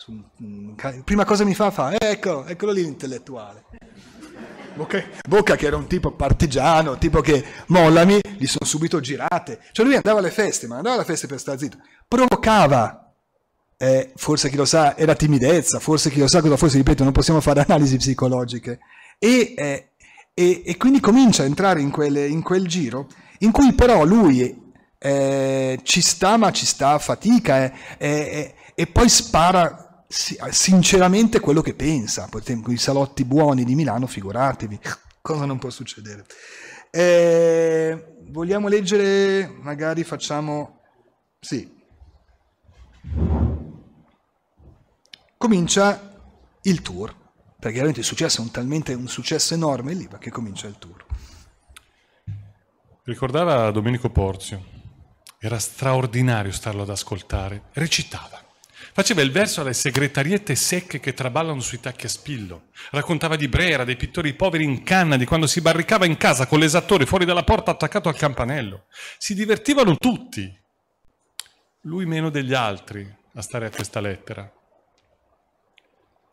su, mh, prima cosa mi fa fa, eh, ecco, eccolo lì l'intellettuale. Bocca, Bocca, che era un tipo partigiano, tipo che mollami, gli sono subito girate. Cioè lui andava alle feste, ma andava alle feste per stare zitto. Provocava, eh, forse chi lo sa era timidezza, forse chi lo sa cosa forse, ripeto, non possiamo fare analisi psicologiche. E, eh, e, e quindi comincia a entrare in, quelle, in, quel giro in cui però lui eh, ci sta, ma ci sta a fatica eh, eh, e poi spara sinceramente quello che pensa. Per i salotti buoni di Milano, figuratevi, <laughs> cosa non può succedere. Eh, vogliamo leggere, magari facciamo... Sì. Comincia il tour, perché chiaramente il successo è un talmente un successo enorme il che comincia il tour. Ricordava Domenico Porzio, era straordinario starlo ad ascoltare, recitava Faceva il verso alle segretariette secche che traballano sui tacchi a spillo. Raccontava di Brera, dei pittori poveri in canna, di quando si barricava in casa con l'esattore fuori dalla porta attaccato al campanello. Si divertivano tutti, lui meno degli altri, a stare a questa lettera.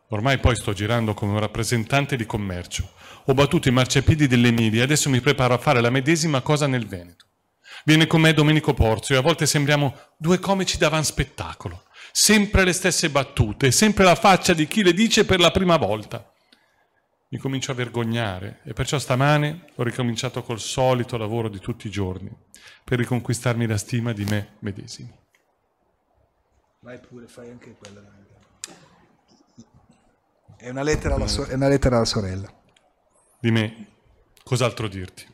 Ormai poi sto girando come un rappresentante di commercio. Ho battuto i marciapiedi dell'Emilia e adesso mi preparo a fare la medesima cosa nel Veneto. Viene con me Domenico Porzio e a volte sembriamo due comici davanti spettacolo sempre le stesse battute, sempre la faccia di chi le dice per la prima volta. Mi comincio a vergognare e perciò stamane ho ricominciato col solito lavoro di tutti i giorni per riconquistarmi la stima di me medesimo. Vai pure, fai anche quella. È una lettera alla, so- è una lettera alla sorella. Di me, cos'altro dirti?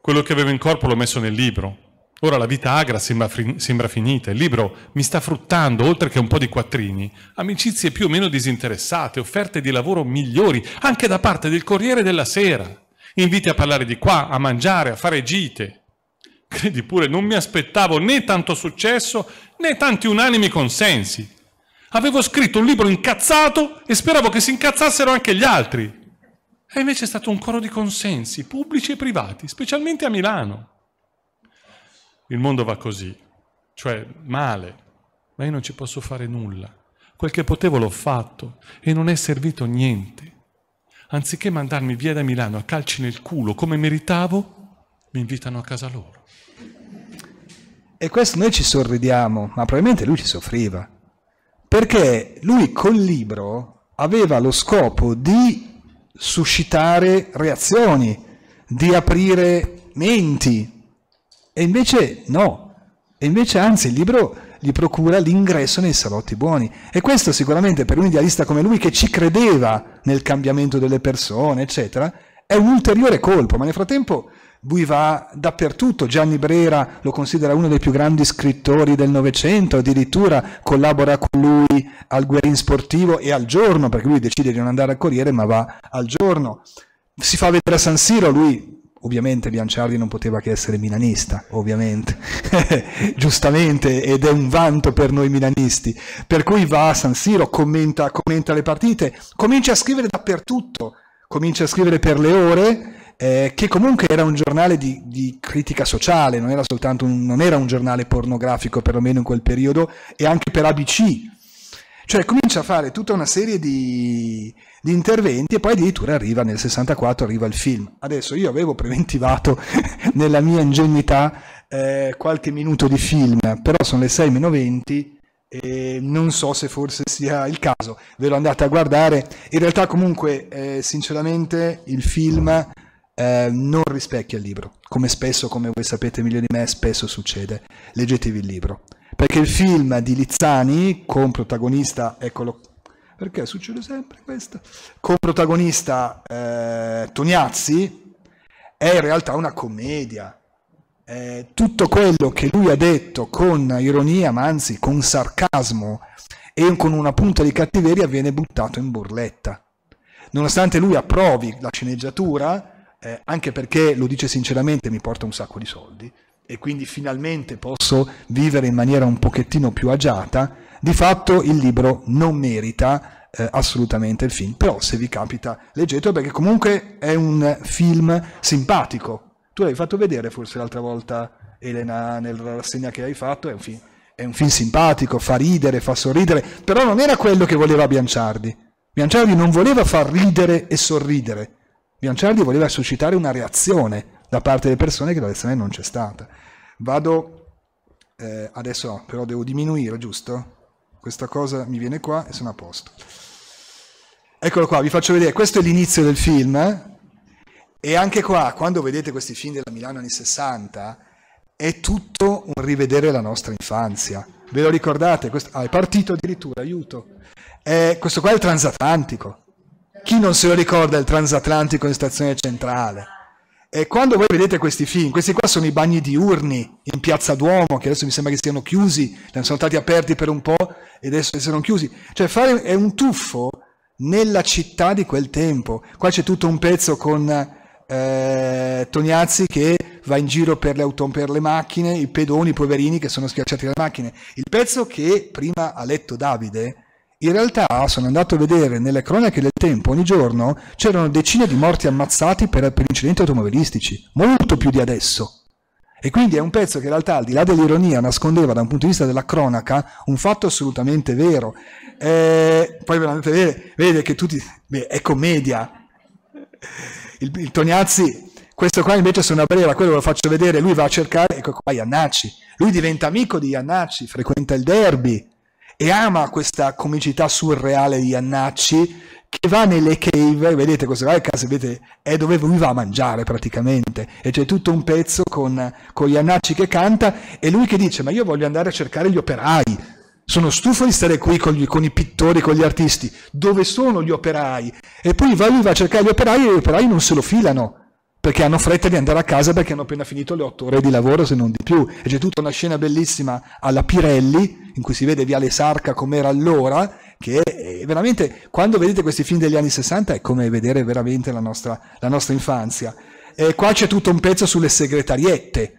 Quello che avevo in corpo l'ho messo nel libro, Ora la vita agra sembra, sembra, finita, il libro mi sta fruttando, oltre che un po' di quattrini, amicizie più o meno disinteressate, offerte di lavoro migliori, anche da parte del Corriere della Sera, inviti a parlare di qua, a mangiare, a fare gite. Credi pure, non mi aspettavo né tanto successo né tanti unanimi consensi. Avevo scritto un libro incazzato e speravo che si incazzassero anche gli altri. E invece è stato un coro di consensi, pubblici e privati, specialmente a Milano il mondo va così, cioè male, ma io non ci posso fare nulla. Quel che potevo l'ho fatto e non è servito niente. Anziché mandarmi via da Milano a calci nel culo come meritavo, mi invitano a casa loro. E questo noi ci sorridiamo, ma probabilmente lui ci soffriva. Perché lui col libro aveva lo scopo di suscitare reazioni, di aprire menti, e invece no, e invece anzi il libro gli procura l'ingresso nei salotti buoni. E questo sicuramente per un idealista come lui che ci credeva nel cambiamento delle persone, eccetera, è un ulteriore colpo, ma nel frattempo lui va dappertutto, Gianni Brera lo considera uno dei più grandi scrittori del Novecento, addirittura collabora con lui al Guerin Sportivo e al giorno, perché lui decide di non andare al Corriere ma va al giorno. Si fa vedere a San Siro, lui Ovviamente Bianciardi non poteva che essere milanista, ovviamente, <laughs> giustamente, ed è un vanto per noi milanisti. Per cui va a San Siro, commenta, commenta le partite, comincia a scrivere dappertutto, comincia a scrivere per le ore, eh, che comunque era un giornale di, di critica sociale, non era, un, non era un giornale pornografico, perlomeno in quel periodo, e anche per ABC, cioè comincia a fare tutta una serie di, di interventi e poi addirittura arriva nel 64, arriva il film. Adesso io avevo preventivato <laughs> nella mia ingenuità eh, qualche minuto di film, però sono le 6.20 e non so se forse sia il caso, ve lo andate a guardare. In realtà comunque, eh, sinceramente, il film eh, non rispecchia il libro, come spesso, come voi sapete meglio di me, spesso succede. Leggetevi il libro perché il film di Lizzani con protagonista, eccolo perché succede sempre questo, con protagonista eh, Tognazzi, è in realtà una commedia. Eh, tutto quello che lui ha detto con ironia, ma anzi con sarcasmo e con una punta di cattiveria viene buttato in burletta. Nonostante lui approvi la sceneggiatura, eh, anche perché, lo dice sinceramente, mi porta un sacco di soldi, e quindi finalmente posso vivere in maniera un pochettino più agiata, di fatto il libro non merita eh, assolutamente il film, però se vi capita leggetelo perché comunque è un film simpatico. Tu l'hai fatto vedere forse l'altra volta Elena nella rassegna che hai fatto, è un film è un film simpatico, fa ridere, fa sorridere, però non era quello che voleva Bianciardi. Bianciardi non voleva far ridere e sorridere, Bianciardi voleva suscitare una reazione, da parte delle persone che la lezione non c'è stata. Vado, eh, adesso però devo diminuire, giusto? Questa cosa mi viene qua e sono a posto. Eccolo qua, vi faccio vedere, questo è l'inizio del film eh? e anche qua, quando vedete questi film della Milano anni 60, è tutto un rivedere la nostra infanzia. Ve lo ricordate? Questo... Ah, è partito addirittura, aiuto. Eh, questo qua è il transatlantico. Chi non se lo ricorda il transatlantico in stazione centrale? E quando voi vedete questi film, questi qua sono i bagni diurni in Piazza Duomo, che adesso mi sembra che siano chiusi, sono stati aperti per un po' e adesso sono chiusi. Cioè fare è un tuffo nella città di quel tempo. Qua c'è tutto un pezzo con eh, Tognazzi che va in giro per le, auto, per le macchine, i pedoni, i poverini che sono schiacciati dalle macchine. Il pezzo che prima ha letto Davide in realtà sono andato a vedere nelle cronache del tempo ogni giorno c'erano decine di morti ammazzati per, per incidenti automobilistici, molto più di adesso. E quindi è un pezzo che in realtà, al di là dell'ironia, nascondeva da un punto di vista della cronaca un fatto assolutamente vero. Eh, poi veramente andate vede che tutti... Beh, è commedia. Il, il, Tognazzi, questo qua invece sono a breva, quello lo faccio vedere, lui va a cercare, ecco qua Iannacci. Lui diventa amico di Iannacci, frequenta il derby, e ama questa comicità surreale di Annacci che va nelle cave, vedete questo qua è casa, vedete, è dove lui va a mangiare praticamente, e c'è tutto un pezzo con, con gli Annacci che canta e lui che dice ma io voglio andare a cercare gli operai, sono stufo di stare qui con, gli, con, i pittori, con gli artisti. Dove sono gli operai? E poi va lui va a cercare gli operai e gli operai non se lo filano perché hanno fretta di andare a casa perché hanno appena finito le otto ore di lavoro, se non di più. E c'è tutta una scena bellissima alla Pirelli in cui si vede Viale Sarca com'era allora, che è eh, veramente, quando vedete questi film degli anni 60 è come vedere veramente la nostra, la nostra infanzia. E qua c'è tutto un pezzo sulle segretariette,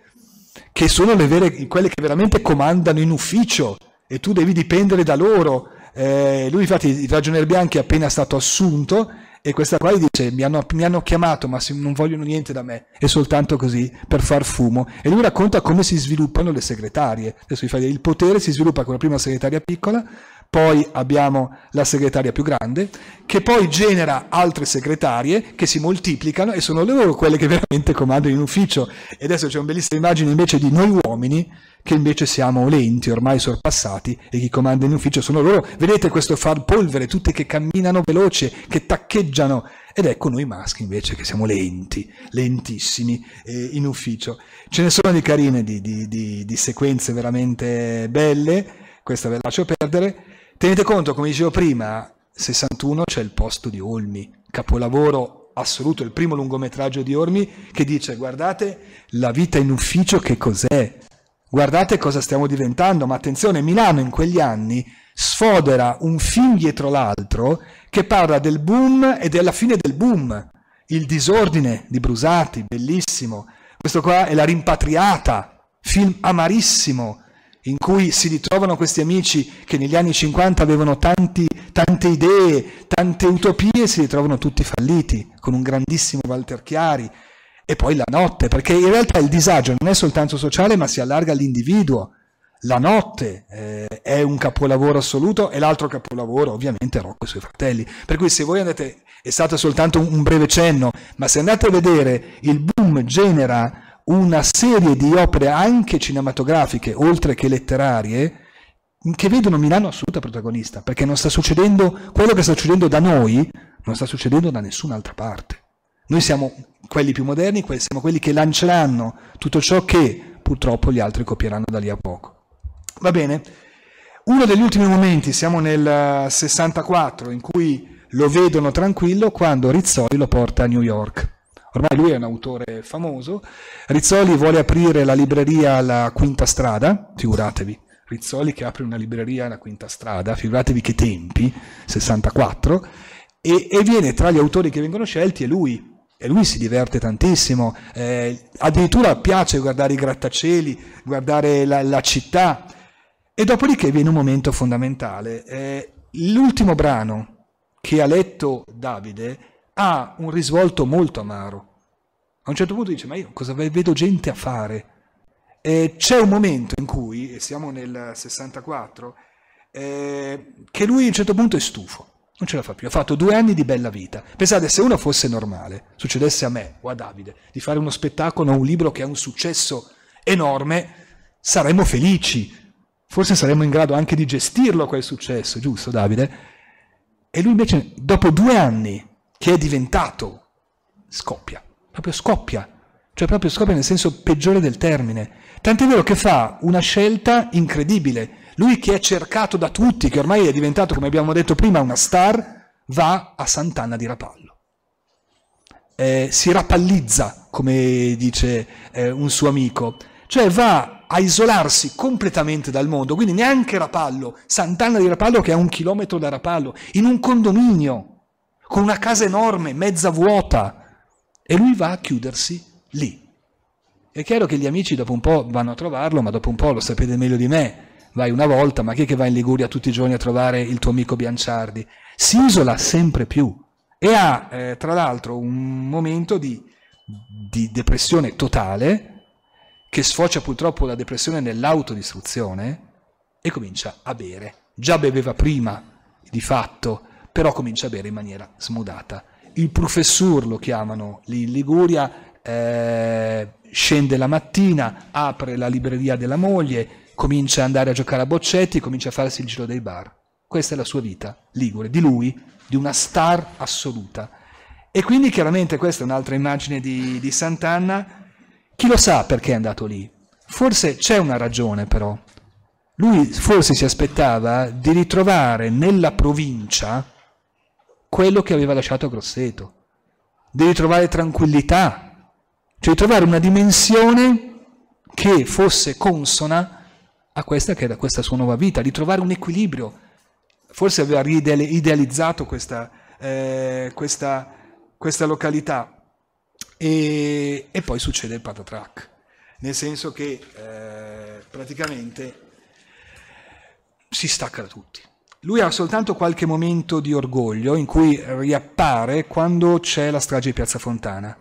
che sono vere, quelle che veramente comandano in ufficio e tu devi dipendere da loro. Eh, lui infatti il ragionier Bianchi è appena stato assunto e questa qua gli dice mi hanno, mi hanno chiamato ma si, non vogliono niente da me, è soltanto così per far fumo. E lui racconta come si sviluppano le segretarie. Adesso vi fai il potere si sviluppa con la prima segretaria piccola, poi abbiamo la segretaria più grande, che poi genera altre segretarie che si moltiplicano e sono loro quelle che <laughs> veramente comandano in ufficio. E adesso c'è una bellissima immagine invece di noi uomini che invece siamo lenti, ormai sorpassati, e chi comanda in ufficio sono loro. Vedete questo far polvere, tutti che camminano veloce, che taccheggiano. Ed ecco noi maschi invece che siamo lenti, lentissimi eh, in ufficio. Ce ne sono di carine, di, di, di, di sequenze veramente belle, questa ve la lascio perdere. Tenete conto, come dicevo prima, 61 c'è il posto di Olmi, capolavoro assoluto, il primo lungometraggio di Olmi che dice guardate la vita in ufficio che cos'è, Guardate cosa stiamo diventando, ma attenzione, Milano in quegli anni sfodera un film dietro l'altro che parla del boom e della fine del boom. Il disordine di Brusati, bellissimo. Questo qua è La rimpatriata, film amarissimo, in cui si ritrovano questi amici che negli anni 50 avevano tanti, tante idee, tante utopie, si ritrovano tutti falliti, con un grandissimo Walter Chiari, e poi la notte, perché in realtà il disagio non è soltanto sociale ma si allarga all'individuo. La notte eh, è un capolavoro assoluto e l'altro capolavoro ovviamente è Rocco e i suoi fratelli. Per cui se voi andate, è stato soltanto un breve cenno, ma se andate a vedere il boom genera una serie di opere anche cinematografiche, oltre che letterarie, che vedono Milano assoluta protagonista, perché non sta succedendo quello che sta succedendo da noi, non sta succedendo da nessun'altra parte. Noi siamo quelli più moderni, quelli, siamo quelli che lanceranno tutto ciò che purtroppo gli altri copieranno da lì a poco. Va bene? Uno degli ultimi momenti, siamo nel 64, eh, in cui lo vedono tranquillo quando Rizzoli lo porta a New York. Ormai lui è un autore famoso. Rizzoli vuole aprire la libreria alla Quinta Strada, figuratevi. Rizzoli che apre una libreria alla Quinta Strada, figuratevi che tempi, 64, e, e viene tra gli autori che vengono scelti è lui, e lui si diverte tantissimo, eh, addirittura piace guardare i grattacieli, guardare la, la, città. E dopodiché viene un momento fondamentale. Eh, l'ultimo brano che ha letto Davide ha un risvolto molto amaro. A un certo punto dice, ma io cosa vedo gente a fare? Eh, c'è un momento in cui, e siamo nel 64, eh, che lui a un certo punto è stufo non ce la fa più. Ha fatto due anni di bella vita. Pensate, se uno fosse normale, succedesse a me o a Davide, di fare uno spettacolo o un libro che ha un successo enorme, saremmo felici. Forse saremmo in grado anche di gestirlo quel successo, giusto Davide? E lui invece, dopo due anni che è diventato, scoppia. Proprio scoppia. Cioè proprio scoppia nel senso peggiore del termine. Tant'è vero che fa una scelta incredibile lui che è cercato da tutti, che ormai è diventato, come abbiamo detto prima, una star, va a Sant'Anna di Rapallo. Eh, si rapallizza, come dice eh, un suo amico, cioè va a isolarsi completamente dal mondo, quindi neanche Rapallo, Sant'Anna di Rapallo che è a un chilometro da Rapallo, in un condominio, con una casa enorme, mezza vuota, e lui va a chiudersi lì. È chiaro che gli amici dopo un po' vanno a trovarlo, ma dopo un po' lo sapete meglio di me, vai una volta, ma chi è che va in Liguria tutti i giorni a trovare il tuo amico Bianciardi? Si isola sempre più e ha eh, tra l'altro un momento di, di depressione totale che sfocia purtroppo la depressione nell'autodistruzione e comincia a bere. Già beveva prima di fatto, però comincia a bere in maniera smudata. Il professor lo chiamano lì in Liguria, eh, scende la mattina, apre la libreria della moglie, comincia ad andare a giocare a boccetti, comincia a farsi il giro dei bar. Questa è la sua vita, Ligure, di lui, di una star assoluta. E quindi chiaramente questa è un'altra immagine di, di Sant'Anna. Chi lo sa perché è andato lì? Forse c'è una ragione però. Lui forse si aspettava di ritrovare nella provincia quello che aveva lasciato a Grosseto, di ritrovare tranquillità, cioè di trovare una dimensione che fosse consona a questa che era questa sua nuova vita, di trovare un equilibrio. Forse aveva idealizzato questa, eh, questa, questa località. E, e, poi succede il patatrack, nel senso che eh, praticamente si stacca da tutti. Lui ha soltanto qualche momento di orgoglio in cui riappare quando c'è la strage di Piazza Fontana,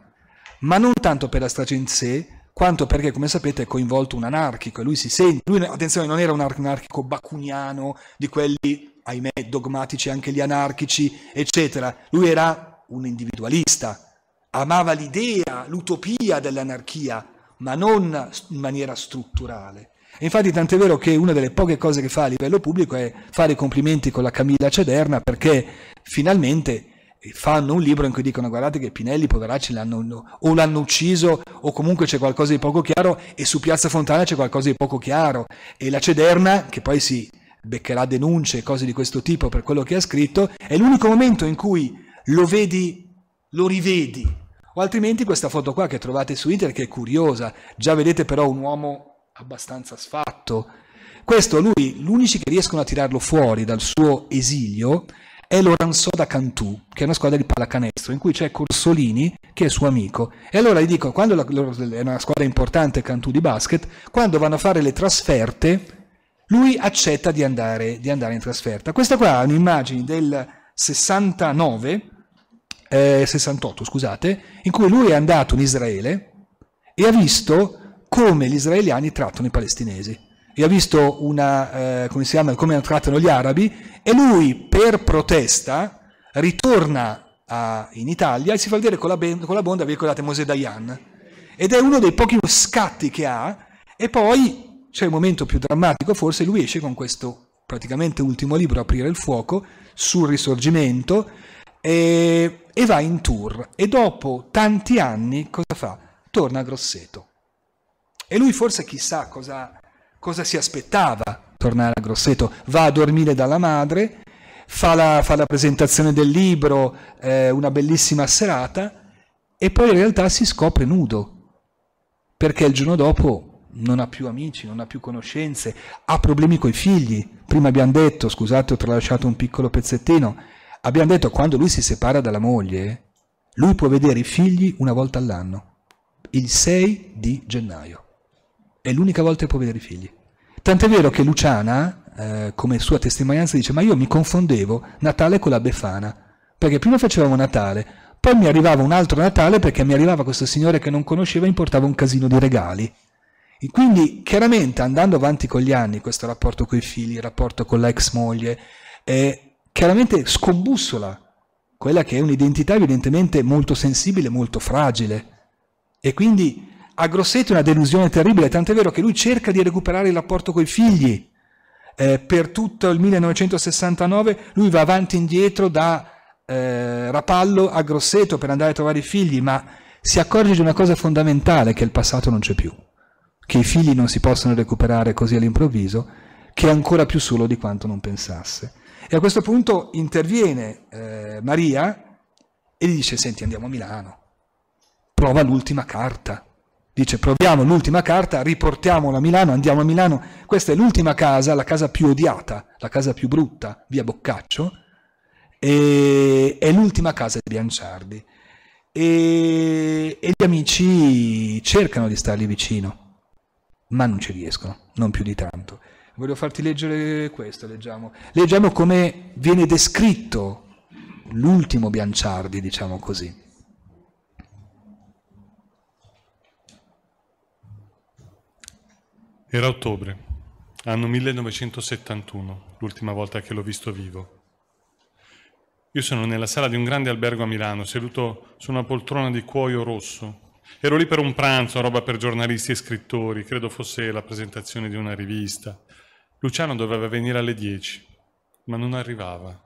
ma non tanto per la strage in sé, quanto perché, come sapete, è coinvolto un anarchico e lui si sente. Lui, attenzione, non era un anarchico bacuniano di quelli, ahimè, dogmatici, anche gli anarchici, eccetera. Lui era un individualista, amava l'idea, l'utopia dell'anarchia, ma non in maniera strutturale. E infatti tant'è vero che una delle poche cose che fa a livello pubblico è fare i complimenti con la Camilla Cederna perché finalmente fanno un libro in cui dicono guardate che Pinelli poveracci l'hanno, o l'hanno ucciso o comunque c'è qualcosa di poco chiaro e su Piazza Fontana c'è qualcosa di poco chiaro e la Cederna che poi si beccherà denunce e cose di questo tipo per quello che ha scritto è l'unico momento in cui lo vedi lo rivedi o altrimenti questa foto qua che trovate su internet che è curiosa già vedete però un uomo abbastanza sfatto questo lui, gli che riescono a tirarlo fuori dal suo esilio è Lorenzo da Cantù, che è una squadra di pallacanestro, in cui c'è Corsolini, che è suo amico. E allora gli dico, quando la, è una squadra importante Cantù di basket, quando vanno a fare le trasferte, lui accetta di andare, di andare in trasferta. Questa qua è un'immagine del 69, eh, 68, scusate, in cui lui è andato in Israele e ha visto come gli israeliani trattano i palestinesi e ha visto una, eh, come, chiama, come trattano gli arabi e lui per protesta ritorna a, in Italia e si fa vedere con la, con la bonda, vi ricordate, Mosè Dayan. Ed è uno dei pochi scatti che ha e poi c'è il momento più drammatico, forse lui esce con questo praticamente ultimo libro, Aprire il fuoco, sul risorgimento e, e va in tour e dopo tanti anni cosa fa? Torna a Grosseto. E lui forse chissà cosa cosa si aspettava tornare a Grosseto? Va a dormire dalla madre, fa la, fa la presentazione del libro, eh, una bellissima serata, e poi in realtà si scopre nudo, perché il giorno dopo non ha più amici, non ha più conoscenze, ha problemi con i figli. Prima abbiamo detto, scusate ho tralasciato un piccolo pezzettino, abbiamo detto quando lui si separa dalla moglie, lui può vedere i figli una volta all'anno, il 6 di gennaio è l'unica volta che può vedere i figli. Tant'è vero che Luciana, eh, come sua testimonianza, dice: Ma io mi confondevo Natale con la Befana, perché prima facevamo Natale, poi mi arrivava un altro Natale perché mi arrivava questo signore che non conosceva e importava un casino di regali. E quindi chiaramente andando avanti con gli anni, questo rapporto con i figli, il rapporto con la ex moglie, eh, chiaramente scombussola quella che è un'identità evidentemente molto sensibile, molto fragile. E quindi a Grosseto è una delusione terribile, tant'è vero che lui cerca di recuperare il rapporto coi figli. Eh, per tutto il 1969 lui va avanti e indietro da eh, Rapallo a Grosseto per andare a trovare i figli, ma si accorge di una cosa fondamentale, che il passato non c'è più, che i figli non si possono recuperare così all'improvviso, che è ancora più solo di quanto non pensasse. E a questo punto interviene eh, Maria e gli dice, senti andiamo a Milano, prova l'ultima carta Dice proviamo l'ultima carta, riportiamola a Milano, andiamo a Milano. Questa è l'ultima casa, la casa più odiata, la casa più brutta, via Boccaccio, e è l'ultima casa di Bianciardi. E, e gli amici cercano di stargli vicino, ma non ci riescono, non più di tanto. Voglio farti leggere questo, leggiamo. Leggiamo come viene descritto l'ultimo Bianciardi, diciamo così. Era ottobre, anno 1971, l'ultima volta che l'ho visto vivo. Io sono nella sala di un grande albergo a Milano, seduto su una poltrona di cuoio rosso. Ero lì per un pranzo, roba per giornalisti e scrittori, credo fosse la presentazione di una rivista. Luciano doveva venire alle 10, ma non arrivava.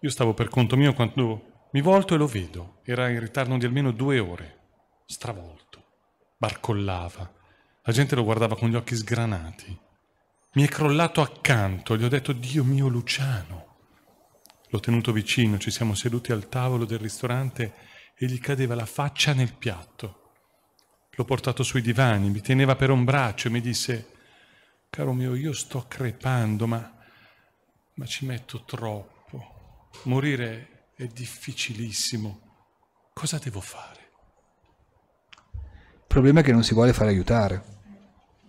Io stavo per conto mio quando mi volto e lo vedo. Era in ritardo di almeno due ore. Stravolto. Barcollava la gente lo guardava con gli occhi sgranati. Mi è crollato accanto, gli ho detto Dio mio Luciano. L'ho tenuto vicino, ci siamo seduti al tavolo del ristorante e gli cadeva la faccia nel piatto. L'ho portato sui divani, mi teneva per un braccio e mi disse Caro mio, io sto crepando, ma, ma ci metto troppo. Morire è difficilissimo. Cosa devo fare? Il problema è che non si vuole fare aiutare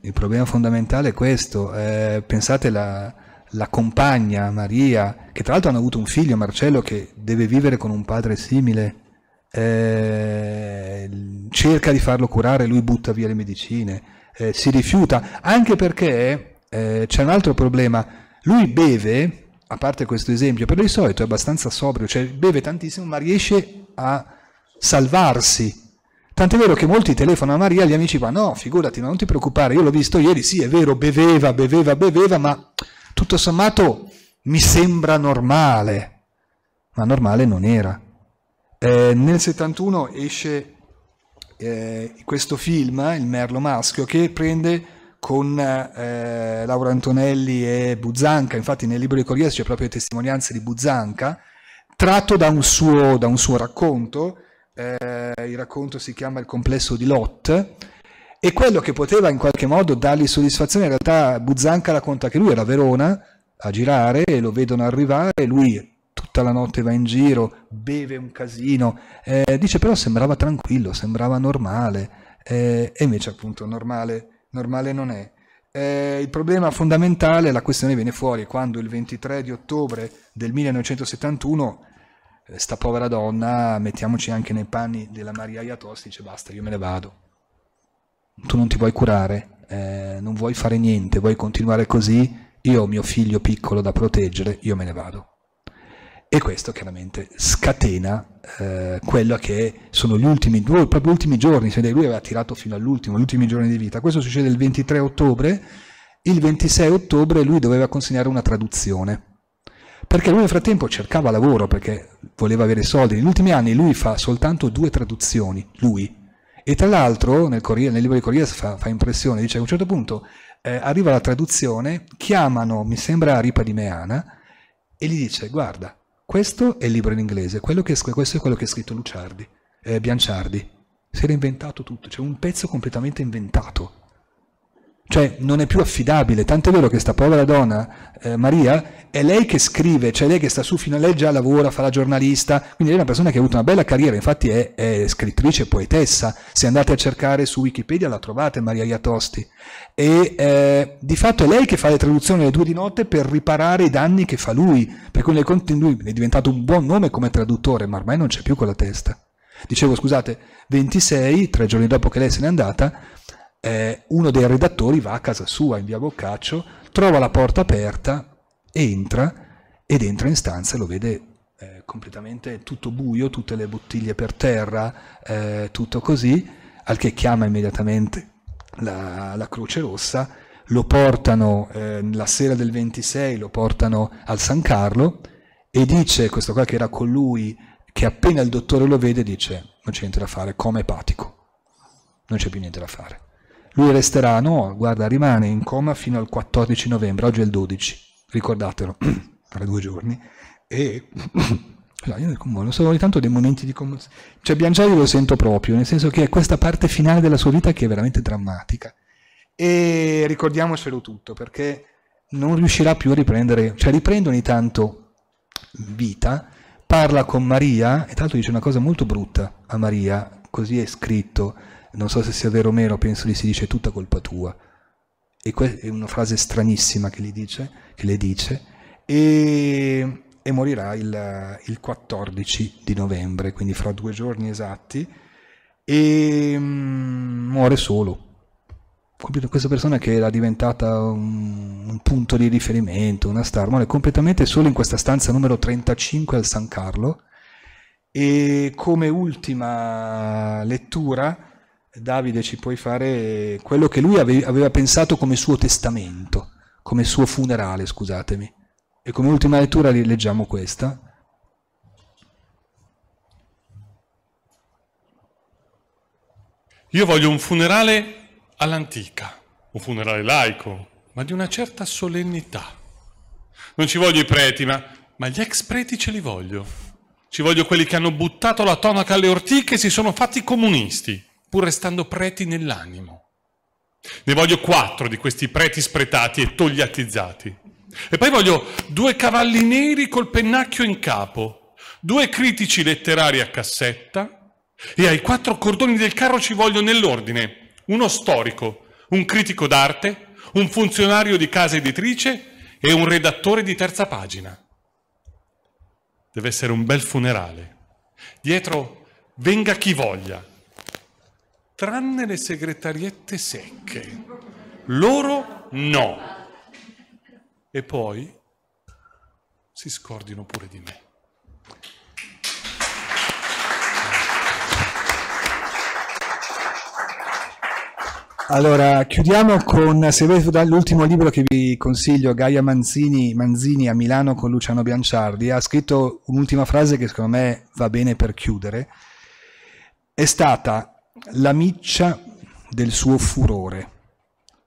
il problema fondamentale è questo. Eh, pensate la, la compagna Maria, che tra l'altro hanno avuto un figlio, Marcello, che deve vivere con un padre simile, eh, cerca di farlo curare, lui butta via le medicine, eh, si rifiuta, anche perché eh, c'è un altro problema, lui beve, a parte questo esempio, però di solito è abbastanza sobrio, cioè beve tantissimo ma riesce a salvarsi Tant'è vero che molti telefonano a Maria, gli amici vanno, no, figurati, ma non ti preoccupare, io l'ho visto ieri, sì, è vero, beveva, beveva, beveva, ma tutto sommato mi sembra normale, ma normale non era. Eh, nel 71 esce eh, questo film, Il Merlo Maschio, che prende con eh, Laura Antonelli e Buzanca, infatti nel libro di Corriere c'è proprio testimonianze di Buzanca, tratto da un suo, da un suo racconto, eh, il racconto si chiama Il complesso di Lot, e quello che poteva in qualche modo dargli soddisfazione, in realtà Buzzanca racconta che lui era a Verona a girare e lo vedono arrivare, lui tutta la notte va in giro, beve un casino, eh, dice però sembrava tranquillo, sembrava normale, eh, e invece appunto normale, normale non è. Eh, il problema fondamentale, la questione viene fuori quando il 23 di ottobre del 1971 sta povera donna, mettiamoci anche nei panni della Maria Iatos, dice basta, io me ne vado. Tu non ti vuoi curare, eh, non vuoi fare niente, vuoi continuare così, io ho mio figlio piccolo da proteggere, io me ne vado. E questo chiaramente scatena eh, quello che sono gli ultimi, due, proprio gli ultimi giorni, cioè lui aveva tirato fino all'ultimo, gli ultimi giorni di vita. Questo succede il 23 ottobre, il 26 ottobre lui doveva consegnare una traduzione perché lui nel frattempo cercava lavoro perché voleva avere soldi. Negli ultimi anni lui fa soltanto due traduzioni, lui. E tra l'altro nel, Corriere, nel libro di Corriere fa, fa, impressione, dice a un certo punto eh, arriva la traduzione, chiamano, mi sembra Ripa di Meana, e gli dice guarda, questo è il libro in inglese, che, questo è quello che ha scritto Luciardi, eh, Bianciardi. Si era inventato tutto, c'è cioè un pezzo completamente inventato cioè non è più affidabile, tant'è vero che sta povera donna, eh, Maria, è lei che scrive, cioè lei che sta su fino a lei già lavora, fa la giornalista, quindi lei è una persona che ha avuto una bella carriera, infatti è, è scrittrice, poetessa, se andate a cercare su Wikipedia la trovate Maria Iatosti, e eh, di fatto è lei che fa le traduzioni alle due di notte per riparare i danni che fa lui, per cui lui è diventato un buon nome come traduttore, ma ormai non c'è più con la testa. Dicevo, scusate, 26, tre giorni dopo che lei se n'è andata, eh, uno dei redattori va a casa sua in via Boccaccio, trova la porta aperta, entra ed entra in stanza e lo vede eh, completamente tutto buio, tutte le bottiglie per terra, eh, tutto così, al che chiama immediatamente la, la Croce Rossa, lo portano eh, la sera del 26, lo portano al San Carlo e dice, questo qua che era con lui, che appena il dottore lo vede dice non c'è niente da fare, coma epatico, non c'è più niente da fare. Lui resterà, no, guarda, rimane in coma fino al 14 novembre, oggi è il 12, ricordatelo, <clears throat> tra due giorni. E <clears throat> non so, ogni tanto dei momenti di commozione. Cioè Bianciari lo sento proprio, nel senso che è questa parte finale della sua vita che è veramente drammatica. E ricordiamocelo tutto, perché non riuscirà più a riprendere, cioè riprende ogni tanto vita, parla con Maria, e tra l'altro dice una cosa molto brutta a Maria, così è scritto, non so se sia vero o meno, penso gli si dice tutta colpa tua. E questa è una frase stranissima che, gli dice, che le dice. E, e morirà il, il, 14 di novembre, quindi fra due giorni esatti. E mm, muore solo. Questa persona che era diventata un, un punto di riferimento, una star, muore completamente solo in questa stanza numero 35 al San Carlo. E come ultima lettura Davide ci puoi fare quello che lui aveva pensato come suo testamento, come suo funerale, scusatemi. E come ultima lettura leggiamo questa. Io voglio un funerale all'antica, un funerale laico, ma di una certa solennità. Non ci voglio i preti, ma, ma gli ex preti ce li voglio. Ci voglio quelli che hanno buttato la tonaca alle ortiche e si sono fatti comunisti pur restando preti nell'animo. Ne voglio quattro di questi preti spretati e togliatizzati. E poi voglio due cavalli neri col pennacchio in capo, due critici letterari a cassetta e ai quattro cordoni del carro ci voglio nell'ordine uno storico, un critico d'arte, un funzionario di casa editrice e un redattore di terza pagina. Deve essere un bel funerale. Dietro venga chi voglia, tranne le segretariette secche. Loro no. E poi si scordino pure di me. Allora, chiudiamo con, se avete l'ultimo libro che vi consiglio, Gaia Manzini, Manzini a Milano con Luciano Bianciardi, ha scritto un'ultima frase che secondo me va bene per chiudere. È stata la miccia del suo furore,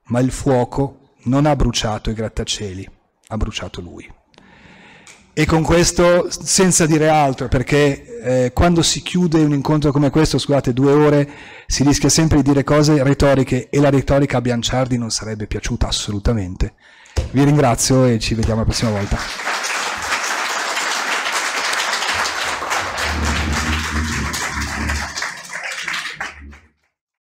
ma il fuoco non ha bruciato i grattacieli, ha bruciato lui. E con questo, senza dire altro, perché eh, quando si chiude un incontro come questo, scusate, due ore, si rischia sempre di dire cose retoriche e la retorica a Bianciardi non sarebbe piaciuta assolutamente. Vi ringrazio e ci vediamo la prossima volta.